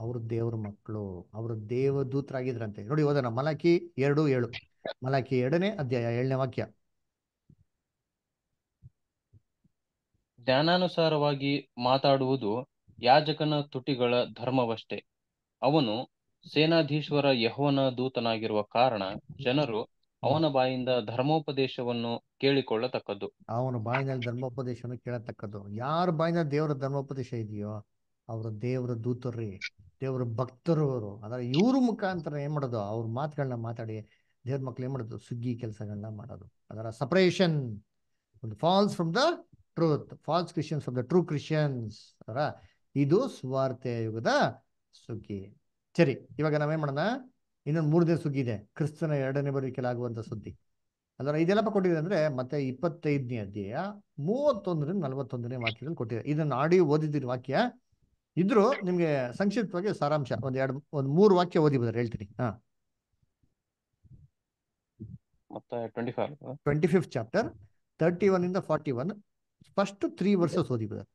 ಅವರು ದೇವ್ರ ಮಕ್ಕಳು ಅವರು ದೇವದೂತರಾಗಿದ್ರಂತೆ ನೋಡಿ ಓದೋಣ ಮಲಾಕಿ ಎರಡು ಏಳು ಮಲಾಕಿ ಎರಡನೇ ಅಧ್ಯಾಯ ಏಳನೇ ವಾಕ್ಯ ಜ್ಞಾನಾನುಸಾರವಾಗಿ ಮಾತಾಡುವುದು ಯಾಜಕನ ತುಟಿಗಳ ಧರ್ಮವಷ್ಟೇ ಅವನು ಸೇನಾಧೀಶ್ವರ ಯಹೋವನ ದೂತನಾಗಿರುವ ಕಾರಣ ಜನರು ಅವನ ಬಾಯಿಂದ ಧರ್ಮೋಪದೇಶವನ್ನು ಕೇಳಿಕೊಳ್ಳತಕ್ಕದ್ದು ಅವನ ಬಾಯಿಂದ ಧರ್ಮೋಪದೇಶವನ್ನು ಕೇಳತಕ್ಕದ್ದು ಯಾರ ಬಾಯಿಂದ ದೇವರ ಧರ್ಮೋಪದೇಶ ಇದೆಯೋ ಅವರು ದೇವರ ದೂತರ್ರಿ ದೇವರ ಭಕ್ತರು ಅವರು ಅದರ ಇವ್ರ ಮುಖಾಂತರ ಏನ್ ಮಾಡೋದು ಅವ್ರ ಮಾತುಗಳನ್ನ ಮಾತಾಡಿ ದೇವ್ರ ಮಕ್ಳು ಏನ್ ಮಾಡೋದು ಸುಗ್ಗಿ ಕೆಲಸಗಳನ್ನ ಮಾಡೋದು ಅದರ ಸಪರೇಷನ್ ಒಂದು false from the truth false Christians from the true Christians ಅದರ ಇದು ಸ್ವಾರ್ಥ ಯುಗದ ಸುಗ್ಗಿ ಸರಿ ಇವಾಗ ನಾವೇನ್ ಮಾಡೋಣ ಇನ್ನೊಂದು ಮೂರು ದಿನ ಸುಗ್ಗಿ ಇದೆ ಕ್ರಿಸ್ತನ ಎರಡನೇ ಬರುವಿಕೆಲಾಗುವಂತ ಸುದ್ದಿ ಅದರ ಇದೆಲ್ಲಪ್ಪ ಕೊಟ್ಟಿದೆ ಅಂದ್ರೆ ಮತ್ತೆ ಇಪ್ಪತ್ತೈದನೇ ಅಧ್ಯಾಯ ಮೂವತ್ತೊಂದರಿಂದ ನಲವತ್ತೊಂದನೇ ವಾಕ್ಯದಲ್ಲಿ ಕೊಟ್ಟಿದೆ ಇದನ್ನ ಆಡಿ ಓದಿದ್ದೀರಿ ವಾಕ್ಯ ಇದ್ರು ನಿಮ್ಗೆ ಸಂಕ್ಷಿಪ್ತವಾಗಿ ಸಾರಾಂಶ ಒಂದ್ ಎರಡು ಒಂದ್ ಮೂರು ವಾಕ್ಯ ಓದಿ ಬಂದ್ರೆ ಹೇಳ್ತೀನಿ ಹಾ twenty fifth chapter thirty one ಇಂದ forty one first three verses ಓದಿ ಬಂದ್ರೆ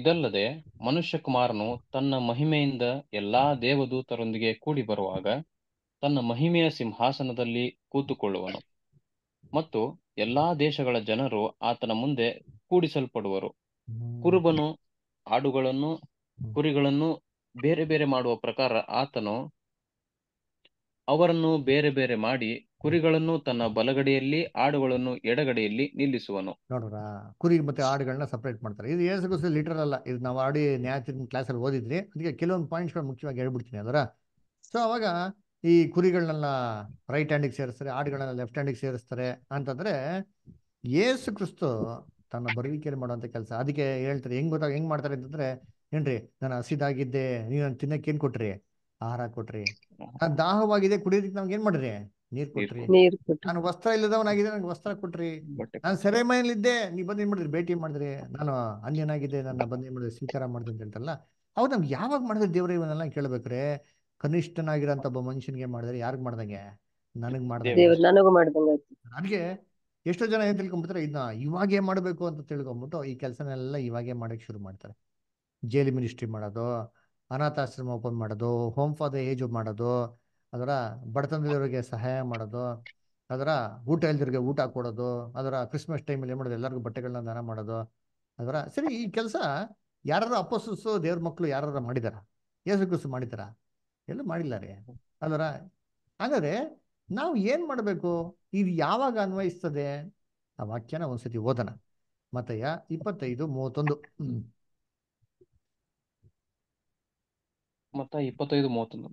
ಇದಲ್ಲದೆ ಮನುಷ್ಯ ಕುಮಾರನು ತನ್ನ ಮಹಿಮೆಯಿಂದ ಎಲ್ಲಾ ದೇವದೂತರೊಂದಿಗೆ ಕೂಡಿ ಬರುವಾಗ ತನ್ನ ಮಹಿಮೆಯ ಸಿಂಹಾಸನದಲ್ಲಿ ಕೂತುಕೊಳ್ಳುವನು ಮತ್ತು ಎಲ್ಲಾ ದೇಶಗಳ ಜನರು ಆತನ ಮುಂದೆ ಕೂಡಿಸಲ್ಪಡುವರು ಕುರುಬನು ಆಡುಗಳನ್ನು ಕುರಿಗಳನ್ನು ಬೇರೆ ಬೇರೆ ಮಾಡುವ ಪ್ರಕಾರ ಆತನು ಅವರನ್ನು ಬೇರೆ ಬೇರೆ ಮಾಡಿ ಕುರಿಗಳನ್ನು ತನ್ನ ಬಲಗಡೆಯಲ್ಲಿ ಆಡುಗಳನ್ನು ಎಡಗಡೆಯಲ್ಲಿ ನಿಲ್ಲಿಸುವನು ನೋಡ್ರ ಕುರಿ ಮತ್ತೆ ಆಡುಗಳನ್ನ ಸಪರೇಟ್ ಮಾಡ್ತಾರೆ ಇದು ಏಸು ಲಿಟರ್ ಅಲ್ಲ ಇದು ನಾವು ಆಡಿ ನ್ಯಾಯ ಕ್ಲಾಸಲ್ಲಿ ಓದಿದ್ರಿ ಅದಕ್ಕೆ ಕೆಲವೊಂದು ಪಾಯಿಂಟ್ಸ್ ಮುಖ್ಯವಾಗಿ ಹೇಳ್ಬಿಡ್ತೀನಿ ಅದರ ಸೊ ಅವಾಗ ಈ ಕುರಿಗಳನ್ನ ರೈಟ್ ಹ್ಯಾಂಡಿಗೆ ಸೇರಿಸ್ತಾರೆ ಆಡುಗಳನ್ನ ಲೆಫ್ಟ್ ಹ್ಯಾಂಡಿಗೆ ಸೇರಿಸ್ತಾರೆ ಅಂತಂದ್ರೆ ಏಸು ಕ್ರಿಸ್ತು ತನ್ನ ಬರುವಿಕೆಯಲ್ಲಿ ಮಾಡುವಂತ ಕೆಲಸ ಅದಕ್ಕೆ ಹೇಳ್ತಾರೆ ಹೆಂಗ್ ಗೊತ್ತಾಗ ಹೆಂಗ್ ಮಾಡ್ತಾರೆ ಅಂತಂದ್ರೆ ಏನ್ರಿ ನಾನು ಹಸಿದಾಗಿದ್ದೆ ನೀವು ತಿನ್ನಕ್ಕೆ ಏನ್ ಕೊಟ್ರಿ ಆಹಾರ ಕೊಟ್ರಿ ನಾನ್ ದಾಹವಾಗಿದೆ ಕುಡಿಯೋದಕ್ಕೆ ನಮ್ಗೆ ಏನ್ ಮಾಡ್ರಿ ನೀರ್ ಕೊಟ್ರಿ ನಾನು ವಸ್ತ್ರ ಇಲ್ಲದವನಾಗಿದೆ ನನಗೆ ವಸ್ತ್ರ ಕೊಟ್ರಿ ನಾನು ಸೆರೆ ಇದ್ದೆ ನೀವ್ ಬಂದ್ ಏನ್ ಮಾಡಿದ್ರಿ ಭೇಟಿ ಮಾಡಿದ್ರಿ ನಾನು ಅನ್ಯನಾಗಿದ್ದೆ ನನ್ನ ಬಂದ್ ಏನ್ ಮಾಡಿದ್ರಿ ಸ್ವೀಕಾರ ಮಾಡಿದ್ರಿ ಅಂತ ಹೇಳ್ತಲ್ಲ ನಮ್ಗೆ ಯಾವಾಗ ಮಾಡಿದ್ರೆ ದೇವ್ರ ಇವನ್ನೆಲ್ಲ ಕೇಳ್ಬೇಕ್ರೆ ಕನಿಷ್ಠನಾಗಿರೋಂತ ಒಬ್ಬ ಮನುಷ್ಯನ್ಗೆ ಮಾಡಿದ್ರೆ ಯಾರ್ಗ್ ಮಾಡ್ದಂಗೆ ನನಗ್ ಮಾಡ್ದಂಗೆ ನನಗೆ ಎಷ್ಟೋ ಜನ ಏನ್ ತಿಳ್ಕೊಂಡ್ಬಿಡ್ತಾರೆ ಇದನ್ನ ಇವಾಗೇ ಮಾಡ್ಬೇಕು ಅಂತ ತಿಳ್ಕೊಂಬಿಟ್ಟು ಈ ಕೆಲಸನೆಲ್ಲ ಇವಾಗೇ ಮಾಡಕ್ ಶುರು ಮಾಡ್ತಾರೆ ಜೈಲಿ ಮಿನಿಸ್ಟ್ರಿ ಮಾಡೋದು ಅನಾಥಾಶ್ರಮ ಓಪನ್ ಮಾಡೋದು ಹೋಮ್ ಫಾರ್ ದ ಏಜು ಮಾಡೋದು ಅದರ ಬಡತನದವರಿಗೆ ಸಹಾಯ ಮಾಡೋದು ಅದರ ಊಟ ಇಲ್ದಿರಿಗೆ ಊಟ ಕೊಡೋದು ಅದರ ಕ್ರಿಸ್ಮಸ್ ಟೈಮಲ್ಲಿ ಏನು ಮಾಡೋದು ಎಲ್ಲರಿಗೂ ಬಟ್ಟೆಗಳನ್ನ ದಾನ ಮಾಡೋದು ಅದರ ಸರಿ ಈ ಕೆಲಸ ಯಾರು ಅಪ್ಪಸ್ಸು ದೇವ್ರ ಮಕ್ಕಳು ಯಾರು ಮಾಡಿದಾರ ಯೇಸು ಕ್ರಿಸ್ತು ಮಾಡಿದಾರ ಎಲ್ಲೂ ಮಾಡಿಲ್ಲ ರೀ ಅದರ ಹಾಗಾದ್ರೆ ನಾವು ಏನು ಮಾಡಬೇಕು ಇದು ಯಾವಾಗ ಅನ್ವಯಿಸ್ತದೆ ಆ ವಾಕ್ಯನ ಒಂದ್ಸತಿ ಓದೋಣ ಮತ್ತಯ್ಯ ಇಪ್ಪತ್ತೈದು ಮೂವತ್ತೊಂದು ಮತ್ತ ಇಪ್ಪತ್ತೈದು ಮೂವತ್ತೊಂದು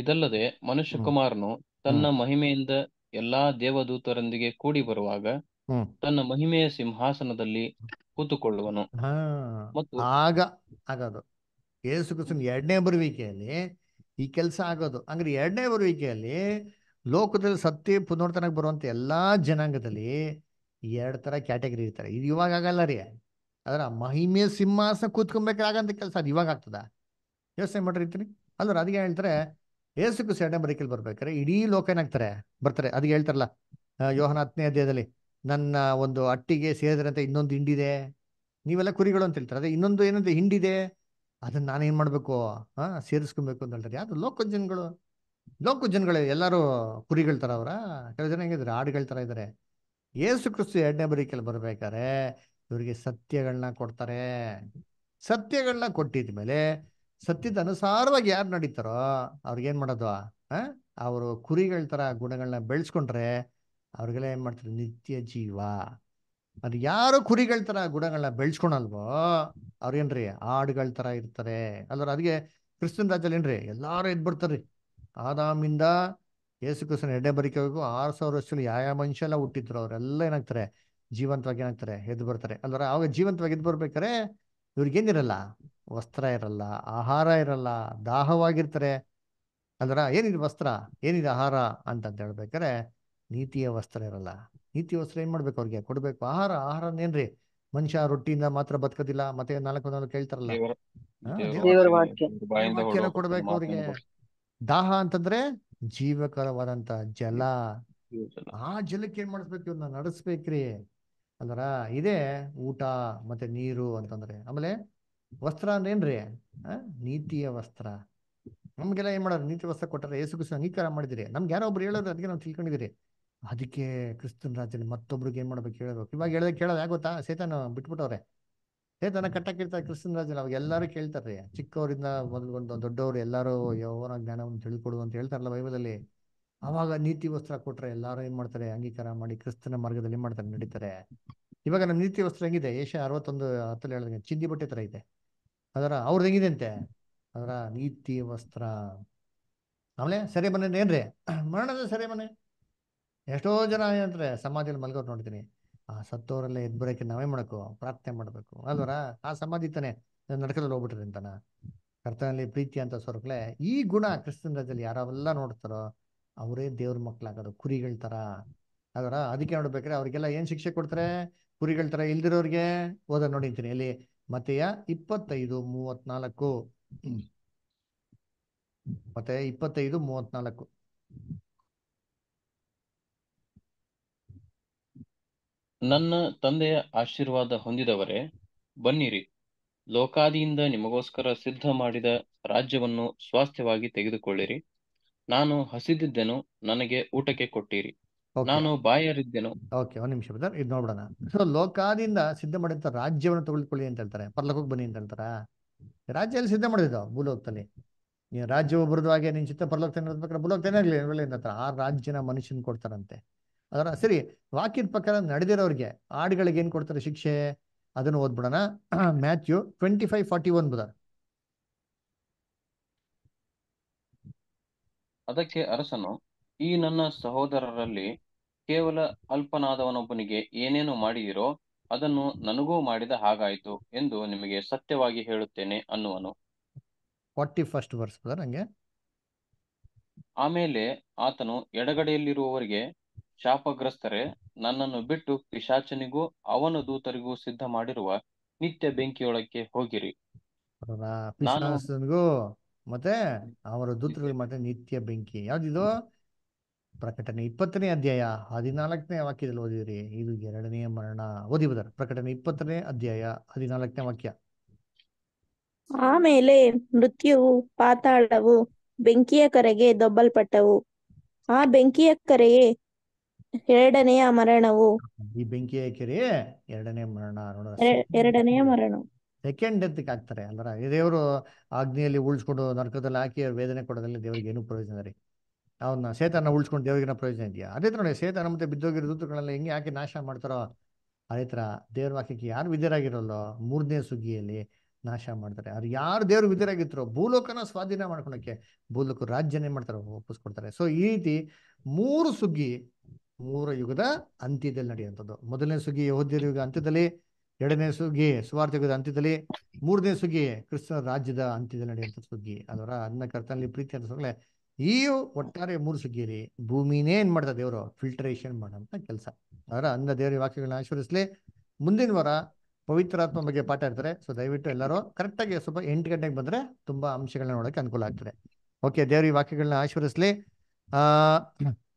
ಇದಲ್ಲದೆ ಮನುಷ್ಯ ಕುಮಾರನು ತನ್ನ ಮಹಿಮೆಯಿಂದ ಎಲ್ಲಾ ದೇವದೂತರೊಂದಿಗೆ ಕೂಡಿ ಬರುವಾಗ ತನ್ನ ಮಹಿಮೆಯ ಸಿಂಹಾಸನದಲ್ಲಿ ಕೂತುಕೊಳ್ಳುವನು ಮತ್ತು ಆಗ ಆಗೋದು ಯೇಸು ಕ್ರಿಸ್ತನ ಎರಡನೇ ಬರುವಿಕೆಯಲ್ಲಿ ಈ ಕೆಲಸ ಆಗೋದು ಅಂದ್ರೆ ಎರಡನೇ ಬರುವಿಕೆಯಲ್ಲಿ ಲೋಕದಲ್ಲಿ ಸತ್ಯ ಪುನರ್ತನಕ್ಕೆ ಬರುವಂತ ಎಲ್ಲಾ ಜನಾಂಗದಲ್ಲಿ ಎರಡ್ ತರ ಕ್ಯಾಟಗರಿ ಇರ್ತಾರೆ ಇದು ಇವಾಗ ಆಗಲ್ಲ ರೀ ಅದರ ಮಹಿಮೆಯ ಸಿಂಹಾಸನ ಕೂತ್ಕೊಬೇಕಾಗಂತ ಕೆಲಸ ಅದು ಇವಾಗ ಆಗ್ತದ ಯೋಚನೆ ಇರ್ತೀನಿ ಅಲ್ಲರ ಅದಕ್ಕೆ ಹೇಳ್ತಾರೆ ಏಸುಕು ಎರಡನೇ ಬರಿಕೆಲ್ ಬರ್ಬೇಕಾರೆ ಇಡೀ ಲೋಕ ಏನಾಗ್ತಾರೆ ಬರ್ತಾರೆ ಅದಕ್ಕೆ ಹೇಳ್ತಾರಲ್ಲ ಯೋಹನ ಹತ್ತನೇ ಅಧ್ಯಾಯದಲ್ಲಿ ನನ್ನ ಒಂದು ಅಟ್ಟಿಗೆ ಸೇರಿದ್ರಂತೆ ಇನ್ನೊಂದು ಹಿಂಡಿದೆ ನೀವೆಲ್ಲ ಕುರಿಗಳು ಅಂತ ಹೇಳ್ತಾರೆ ಅದೇ ಇನ್ನೊಂದು ಏನಂತ ಹಿಂಡಿದೆ ಅದನ್ನ ನಾನು ಏನ್ ಮಾಡ್ಬೇಕು ಹಾ ಸೇರಿಸ್ಕೊಬೇಕು ಅಂತ ಹೇಳ್ತಾರೆ ಯಾರು ಲೋಕ ಜನಗಳು ಲೋಕ ಜನಗಳು ಎಲ್ಲರೂ ಕುರಿಗಳ ತರ ಅವರ ಕೆಲವು ಜನ ಹೆಂಗಿದ್ರೆ ಹಾಡುಗಳ ತರ ಇದಾರೆ ಏಸು ಕ್ರಿಸ್ತು ಎರಡನೇ ಬರೀಕೆಲ್ಲ ಬರ್ಬೇಕಾರೆ ಇವ್ರಿಗೆ ಸತ್ಯಗಳನ್ನ ಕೊಡ್ತಾರೆ ಸತ್ಯಗಳನ್ನ ಕೊಟ್ಟಿದ್ಮೇಲೆ ಸತ್ಯದ ಅನುಸಾರವಾಗಿ ಯಾರು ನಡೀತಾರೋ ಏನು ಮಾಡೋದು ಅವರು ಕುರಿಗಳ ಥರ ಗುಣಗಳನ್ನ ಬೆಳೆಸ್ಕೊಂಡ್ರೆ ಅವ್ರಿಗೆಲ್ಲ ಏನು ಮಾಡ್ತಾರೆ ನಿತ್ಯ ಜೀವ ಅದು ಯಾರು ಕುರಿಗಳ ಥರ ಗುಣಗಳನ್ನ ಬೆಳೆಸ್ಕೊಳಲ್ವೋ ಅವ್ರೇನ್ರಿ ಆಡುಗಳ ಥರ ಇರ್ತಾರೆ ಅಲ್ರ ಅದಕ್ಕೆ ಕ್ರಿಸ್ತನ್ ರಾಜ್ಯಲ್ಲಿ ಏನ್ರಿ ಎಲ್ಲಾರು ಎದ್ಬಿಡ್ತಾರ್ರಿ ಆದಾಮಿಂದ ಯೇಸು ಕೃಷ್ಣ ಎಡೆ ಬರಿಕೆವರೆಗೂ ಆರು ಸಾವಿರ ವರ್ಷದಲ್ಲಿ ಯಾವ ಮನುಷ್ಯ ಎಲ್ಲ ಹುಟ್ಟಿದ್ರು ಅವರೆಲ್ಲ ಏನಾಗ್ತಾರೆ ಜೀವಂತವಾಗಿ ಏನಾಗ್ತಾರೆ ಎದ್ದು ಬರ್ತಾರೆ ಅಲ್ರ ಅವಾಗ ಜೀವಂತವಾಗಿ ಎದ್ದು ಬರ್ಬೇಕಾರೆ ಏನಿರಲ್ಲ ವಸ್ತ್ರ ಇರಲ್ಲ ಆಹಾರ ಇರಲ್ಲ ದಾಹವಾಗಿರ್ತಾರೆ ಅಂದ್ರೆ ಏನಿದು ವಸ್ತ್ರ ಏನಿದು ಆಹಾರ ಅಂತಂತ ಹೇಳ್ಬೇಕಾರೆ ನೀತಿಯ ವಸ್ತ್ರ ಇರಲ್ಲ ನೀತಿ ವಸ್ತ್ರ ಏನ್ ಮಾಡ್ಬೇಕು ಅವ್ರಿಗೆ ಕೊಡ್ಬೇಕು ಆಹಾರ ಆಹಾರ ಏನ್ರಿ ಮನುಷ್ಯ ರೊಟ್ಟಿಯಿಂದ ಮಾತ್ರ ಬದುಕೋದಿಲ್ಲ ಮತ್ತೆ ನಾಲ್ಕು ನಾಲ್ಕು ಕೇಳ್ತಾರಲ್ಲ ಕೊಡ್ಬೇಕು ಅವ್ರಿಗೆ ದಾಹ ಅಂತಂದ್ರೆ ಜೀವಕರವಾದಂತ ಜಲ ಆ ಜಲಕ್ಕೆ ಏನ್ ಮಾಡಿಸ್ಬೇಕು ಇವ್ರನ್ನ ನಡೆಸ್ಬೇಕ್ರಿ ಅಂದ್ರ ಇದೇ ಊಟ ಮತ್ತೆ ನೀರು ಅಂತಂದ್ರೆ ಆಮೇಲೆ ವಸ್ತ್ರ ಅಂದ್ರೆ ಏನ್ರಿ ನೀತಿಯ ವಸ್ತ್ರ ನಮ್ಗೆಲ್ಲ ಏನ್ ಮಾಡೋದು ನೀತಿ ವಸ್ತ್ರ ಕೊಟ್ಟಾರೆ ಯೇಸುಕ್ರಿಸ್ತ ಅಂಗೀಕಾರ ಮಾಡಿದಿರಿ ನಮ್ಗೆ ಯಾರೋ ಒಬ್ರು ಹೇಳೋದು ಅದಕ್ಕೆ ನಾವು ತಿಳ್ಕೊಂಡಿದಿರಿ ಅದಕ್ಕೆ ಕ್ರಿಸ್ತನ್ ರಾಜನ ಮತ್ತೊಬ್ರಿಗೆ ಏನ್ ಮಾಡ್ಬೇಕು ಹೇಳ್ಬೇಕು ಇವಾಗ ಹೇಳದ್ ಕೇಳೋದು ಆಗುತ್ತಾ ಗೊತ್ತಾ ಸೇತನ ಬಿಟ್ಬಿಟ್ಟವ್ರೆ ಸೇತನ ಕಟ್ಟಾಕಿರ್ತಾರೆ ಕ್ರಿಸ್ತನ್ ರಾಜ್ಯನ ಅವಾಗ ಎಲ್ಲಾರು ಕೇಳ್ತಾರೆ ಚಿಕ್ಕವರಿಂದ ಮೊದಲ್ಗೊಂಡು ದೊಡ್ಡವರು ಎಲ್ಲರೂ ಯಾವ ಜ್ಞಾನವನ್ನು ತಿಳ್ಕೊಡು ಅಂತ ಹೇಳ್ತಾರಲ್ಲ ಬೈಬಲಲ್ಲಿ ಅವಾಗ ನೀತಿ ವಸ್ತ್ರ ಕೊಟ್ರೆ ಎಲ್ಲಾರು ಏನ್ ಮಾಡ್ತಾರೆ ಅಂಗೀಕಾರ ಮಾಡಿ ಕ್ರಿಸ್ತನ ಮಾರ್ಗದಲ್ಲಿ ಏನ್ ಮಾಡ್ತಾರೆ ನಡೀತಾರೆ ಇವಾಗ ನಮ್ಮ ನೀತಿ ವಸ್ತ್ರ ಹೆಂಗಿದೆ ಏಷ್ಯಾ ಅರವತ್ತೊಂದು ಹತ್ತಲ್ಲಿ ಹೇಳಿದಂಗೆ ಚಿಂದಿ ಬಟ್ಟೆ ತರ ಇದೆ ಅದರ ಅವ್ರದ್ದು ಹೆಂಗಿದಂತೆ ಅದರ ನೀತಿ ವಸ್ತ್ರ ಆಮೇಲೆ ಸರಿ ಮನೆ ಏನ್ರಿ ಮರಣದ ಸರಿ ಮನೆ ಎಷ್ಟೋ ಜನ ಏನಂತಾರೆ ಸಮಾಧಿಯಲ್ಲಿ ಮಲ್ಗೋರು ನೋಡ್ತೀನಿ ಆ ಸತ್ತೋರೆಲ್ಲ ಬರೋಕೆ ನಾವೇ ಮಾಡಬೇಕು ಪ್ರಾರ್ಥನೆ ಮಾಡಬೇಕು ಅಲ್ವರ ಆ ಸಮಾಧಿ ತಾನೆ ನಡ್ಕದಲ್ಲಿ ಹೋಗ್ಬಿಟ್ರಿ ಅಂತಾನ ಕರ್ತನಲ್ಲಿ ಪ್ರೀತಿ ಅಂತ ಸ್ವರ್ಗಲೆ ಈ ಗುಣ ಕ್ರಿಸ್ತನ್ ರಾಜ್ಯದಲ್ಲಿ ಯಾರಾವೆಲ್ಲ ನೋಡ್ತಾರೋ ಅವರೇ ದೇವ್ರ ಮಕ್ಕಳಾಗೋದು ಕುರಿಗಳ ತರ ಅದರ ಅದಕ್ಕೆ ನೋಡ್ಬೇಕ್ರೆ ಅವ್ರಿಗೆಲ್ಲ ಏನ್ ಶಿಕ್ಷೆ ಕೊಡ್ತಾರೆ ಕುರಿಗಳ ತರ ಇಲ್ದಿರೋರಿಗೆ ಓದ ಅಂತೀನಿ ಇಲ್ಲಿ ಮತೆಯ ಇಪ್ಪತ್ತೈದು ಮೂವತ್ನಾಲ್ಕು ಮತ್ತೆ ಇಪ್ಪತ್ತೈದು ಮೂವತ್ನಾಲ್ಕು ನನ್ನ ತಂದೆಯ ಆಶೀರ್ವಾದ ಹೊಂದಿದವರೇ ಬನ್ನಿರಿ ಲೋಕಾದಿಯಿಂದ ನಿಮಗೋಸ್ಕರ ಸಿದ್ಧ ಮಾಡಿದ ರಾಜ್ಯವನ್ನು ಸ್ವಾಸ್ಥ್ಯವಾಗಿ ತೆಗೆದುಕೊಳ್ಳಿರಿ ನಾನು ಹಸಿದಿದ್ದೆನು ನನಗೆ ಊಟಕ್ಕೆ ಕೊಟ್ಟಿರಿ ನಾನು ಬಾಯರಿದ್ದೇನು ಓಕೆ ಒಂದು ನಿಮಿಷ ಬ್ರದರ್ ಇದು ನೋಡೋಣ ಸೊ ಲೋಕಾದಿಂದ ಸಿದ್ಧ ಮಾಡಿದಂತ ರಾಜ್ಯವನ್ನು ತಗೊಳ್ಕೊಳ್ಳಿ ಅಂತ ಹೇಳ್ತಾರೆ ಪರ್ಲಕ್ ಬನ್ನಿ ಅಂತ ಹೇಳ್ತಾರಾ ರಾಜ್ಯ ಎಲ್ಲಿ ಸಿದ್ಧ ಮಾಡಿದ್ದು ಭೂಲೋಕದಲ್ಲಿ ನೀವು ರಾಜ್ಯ ಒಬ್ಬರದು ಹಾಗೆ ನಿನ್ ಚಿತ್ತ ಪರ್ಲಕ್ ಓದ್ಬೇಕಾದ್ರೆ ಭೂಲೋಕತಾನೆ ಆ ರಾಜ್ಯನ ಮನುಷ್ಯನ್ ಕೊಡ್ತಾರಂತೆ ಅದರ ಸರಿ ವಾಕ್ಯದ ಪ್ರಕಾರ ನಡೆದಿರೋರಿಗೆ ಆಡುಗಳಿಗೆ ಏನ್ ಕೊಡ್ತಾರೆ ಶಿಕ್ಷೆ ಅದನ್ನ ಓದ್ಬಿಡೋಣ Matthew twenty five forty one ಬುಧರ್ ಅದಕ್ಕೆ ಅರಸನು ಈ ನನ್ನ ಸಹೋದರರಲ್ಲಿ ಕೇವಲ ಅಲ್ಪನಾದವನೊಬ್ಬನಿಗೆ ಏನೇನು ಮಾಡಿದಿರೋ ಅದನ್ನು ನನಗೂ ಮಾಡಿದ ಹಾಗಾಯಿತು ಎಂದು ನಿಮಗೆ ಸತ್ಯವಾಗಿ ಹೇಳುತ್ತೇನೆ ಅನ್ನುವನು ಆಮೇಲೆ ಆತನು ಎಡಗಡೆಯಲ್ಲಿರುವವರಿಗೆ ಶಾಪಗ್ರಸ್ತರೆ ನನ್ನನ್ನು ಬಿಟ್ಟು ಪಿಶಾಚನಿಗೂ ಅವನ ದೂತರಿಗೂ ಸಿದ್ಧ ಮಾಡಿರುವ ನಿತ್ಯ ಬೆಂಕಿಯೊಳಕ್ಕೆ ಹೋಗಿರಿ ಮತ್ತೆ ಅವರ ದೂತರಿಗೆ ಮತ್ತೆ ನಿತ್ಯ ಬೆಂಕಿ ಯಾವ್ದಿದು ಪ್ರಕಟಣೆ ಇಪ್ಪತ್ತನೇ ಅಧ್ಯಾಯ ಹದಿನಾಲ್ಕನೇ ವಾಕ್ಯದಲ್ಲಿ ಓದಿದ್ರಿ ಇದು ಎರಡನೇ ಮರಣ ಓದಿ ಬದರ ಪ್ರಕಟಣೆ ಇಪ್ಪತ್ತನೇ ಅಧ್ಯಾಯ ಹದಿನಾಲ್ಕನೇ ವಾಕ್ಯ ಆಮೇಲೆ ಮೃತ್ಯುವು ಪಾತಾಳವು ಬೆಂಕಿಯ ಕರೆಗೆ ದೊಬ್ಬಲ್ಪಟ್ಟವು ಆ ಬೆಂಕಿಯ ಕರೆಯೇ ಎರಡನೆಯ ಮರಣವು ಈ ಬೆಂಕಿಯ ಕೆರೆಯೇ ಎರಡನೇ ಮರಣ ಎರಡನೆಯ ಮರಣ ಸೆಕೆಂಡ್ ಡೆತ್ ಹಾಕ್ತಾರೆ ಅಲ್ಲರ ದೇವರು ಅಗ್ನಿಯಲ್ಲಿ ಉಳಿಸ್ಕೊಂಡು ನರಕದಲ್ಲಿ ಹಾಕಿ ವೇದನೆ ಕೊಡೋದಲ್ಲಿ ದೇವರಿಗೆ ಏನು ಪ್ರಯೋಜನ ರೀ ಅವನ್ನ ಸೇತನ ಉಳಿಸ್ಕೊಂಡು ದೇವರಿಗಿನ ಪ್ರಯೋಜನ ಇದೆಯಾ ಅದೇ ಥರ ನೋಡಿ ಸೇತನ ಮತ್ತೆ ಬಿದ್ದೋಗಿರೋ ದೂತಗಳೆಲ್ಲ ಹೆಂಗೆ ಯಾಕೆ ನಾಶ ಮಾಡ್ತಾರೋ ಅದೇ ಥರ ದೇವ್ರ ವಾಕ್ಯಕ್ಕೆ ಯಾರು ವಿದ್ಯರಾಗಿರೋಲ್ಲೋ ಮೂರನೇ ಸುಗ್ಗಿಯಲ್ಲಿ ನಾಶ ಮಾಡ್ತಾರೆ ಅವ್ರು ಯಾರು ದೇವ್ರ ವಿದ್ಯರಾಗಿರ್ತಾರೋ ಭೂಲೋಕನ ಸ್ವಾಧೀನ ಮಾಡ್ಕೊಳಕ್ಕೆ ಭೂಲೋಕ ರಾಜ್ಯನೇ ಮಾಡ್ತಾರೆ ಒಪ್ಪಿಸ್ಕೊಡ್ತಾರೆ ಸೊ ಈ ರೀತಿ ಮೂರು ಸುಗ್ಗಿ ಮೂರು ಯುಗದ ಅಂತ್ಯದಲ್ಲಿ ನಡೆಯುವಂಥದ್ದು ಮೊದಲನೇ ಸುಗ್ಗಿ ಯೋಧ್ಯರ ಯುಗ ಅಂತ್ಯದಲ್ಲಿ ಎರಡನೇ ಸುಗ್ಗಿ ಸುವಾರ್ಥ ಯುಗದ ಅಂತ್ಯದಲ್ಲಿ ಮೂರನೇ ಸುಗ್ಗಿ ಕ್ರಿಸ್ತನ ರಾಜ್ಯದ ಅಂತ್ಯದಲ್ಲಿ ನಡೆಯುವಂಥ ಸುಗ್ಗಿ ಅದರ ಅನ್ನ ಕರ್ತನಲ್ಲಿ ಪ್ರೀತಿ ಅಂತ ಈ ಒಟ್ಟಾರೆ ಮೂರು ಸುಗ್ಗಿರಿ ಭೂಮಿನೇ ಏನ್ ಮಾಡ್ದ ದೇವರು ಫಿಲ್ಟರೇಷನ್ ಮಾಡೋಂತ ಕೆಲಸ ಅದರ ಅಂದ ದೇವರ ವಾಕ್ಯಗಳನ್ನ ಆಶೀರ್ಸ್ಲಿ ಮುಂದಿನ ವಾರ ಪವಿತ್ರಾತ್ಮ ಬಗ್ಗೆ ಪಾಠ ಇರ್ತಾರೆ ಸೊ ದಯವಿಟ್ಟು ಎಲ್ಲರೂ ಕರೆಕ್ಟಾಗಿ ಸ್ವಲ್ಪ ಎಂಟು ಗಂಟೆಗೆ ಬಂದ್ರೆ ತುಂಬಾ ಅಂಶಗಳನ್ನ ನೋಡೋಕೆ ಅನುಕೂಲ ಆಗ್ತದೆ ಓಕೆ ದೇವ್ರ ವಾಕ್ಯಗಳನ್ನ ಆಶೀರ್ಸ್ಲಿ ಆ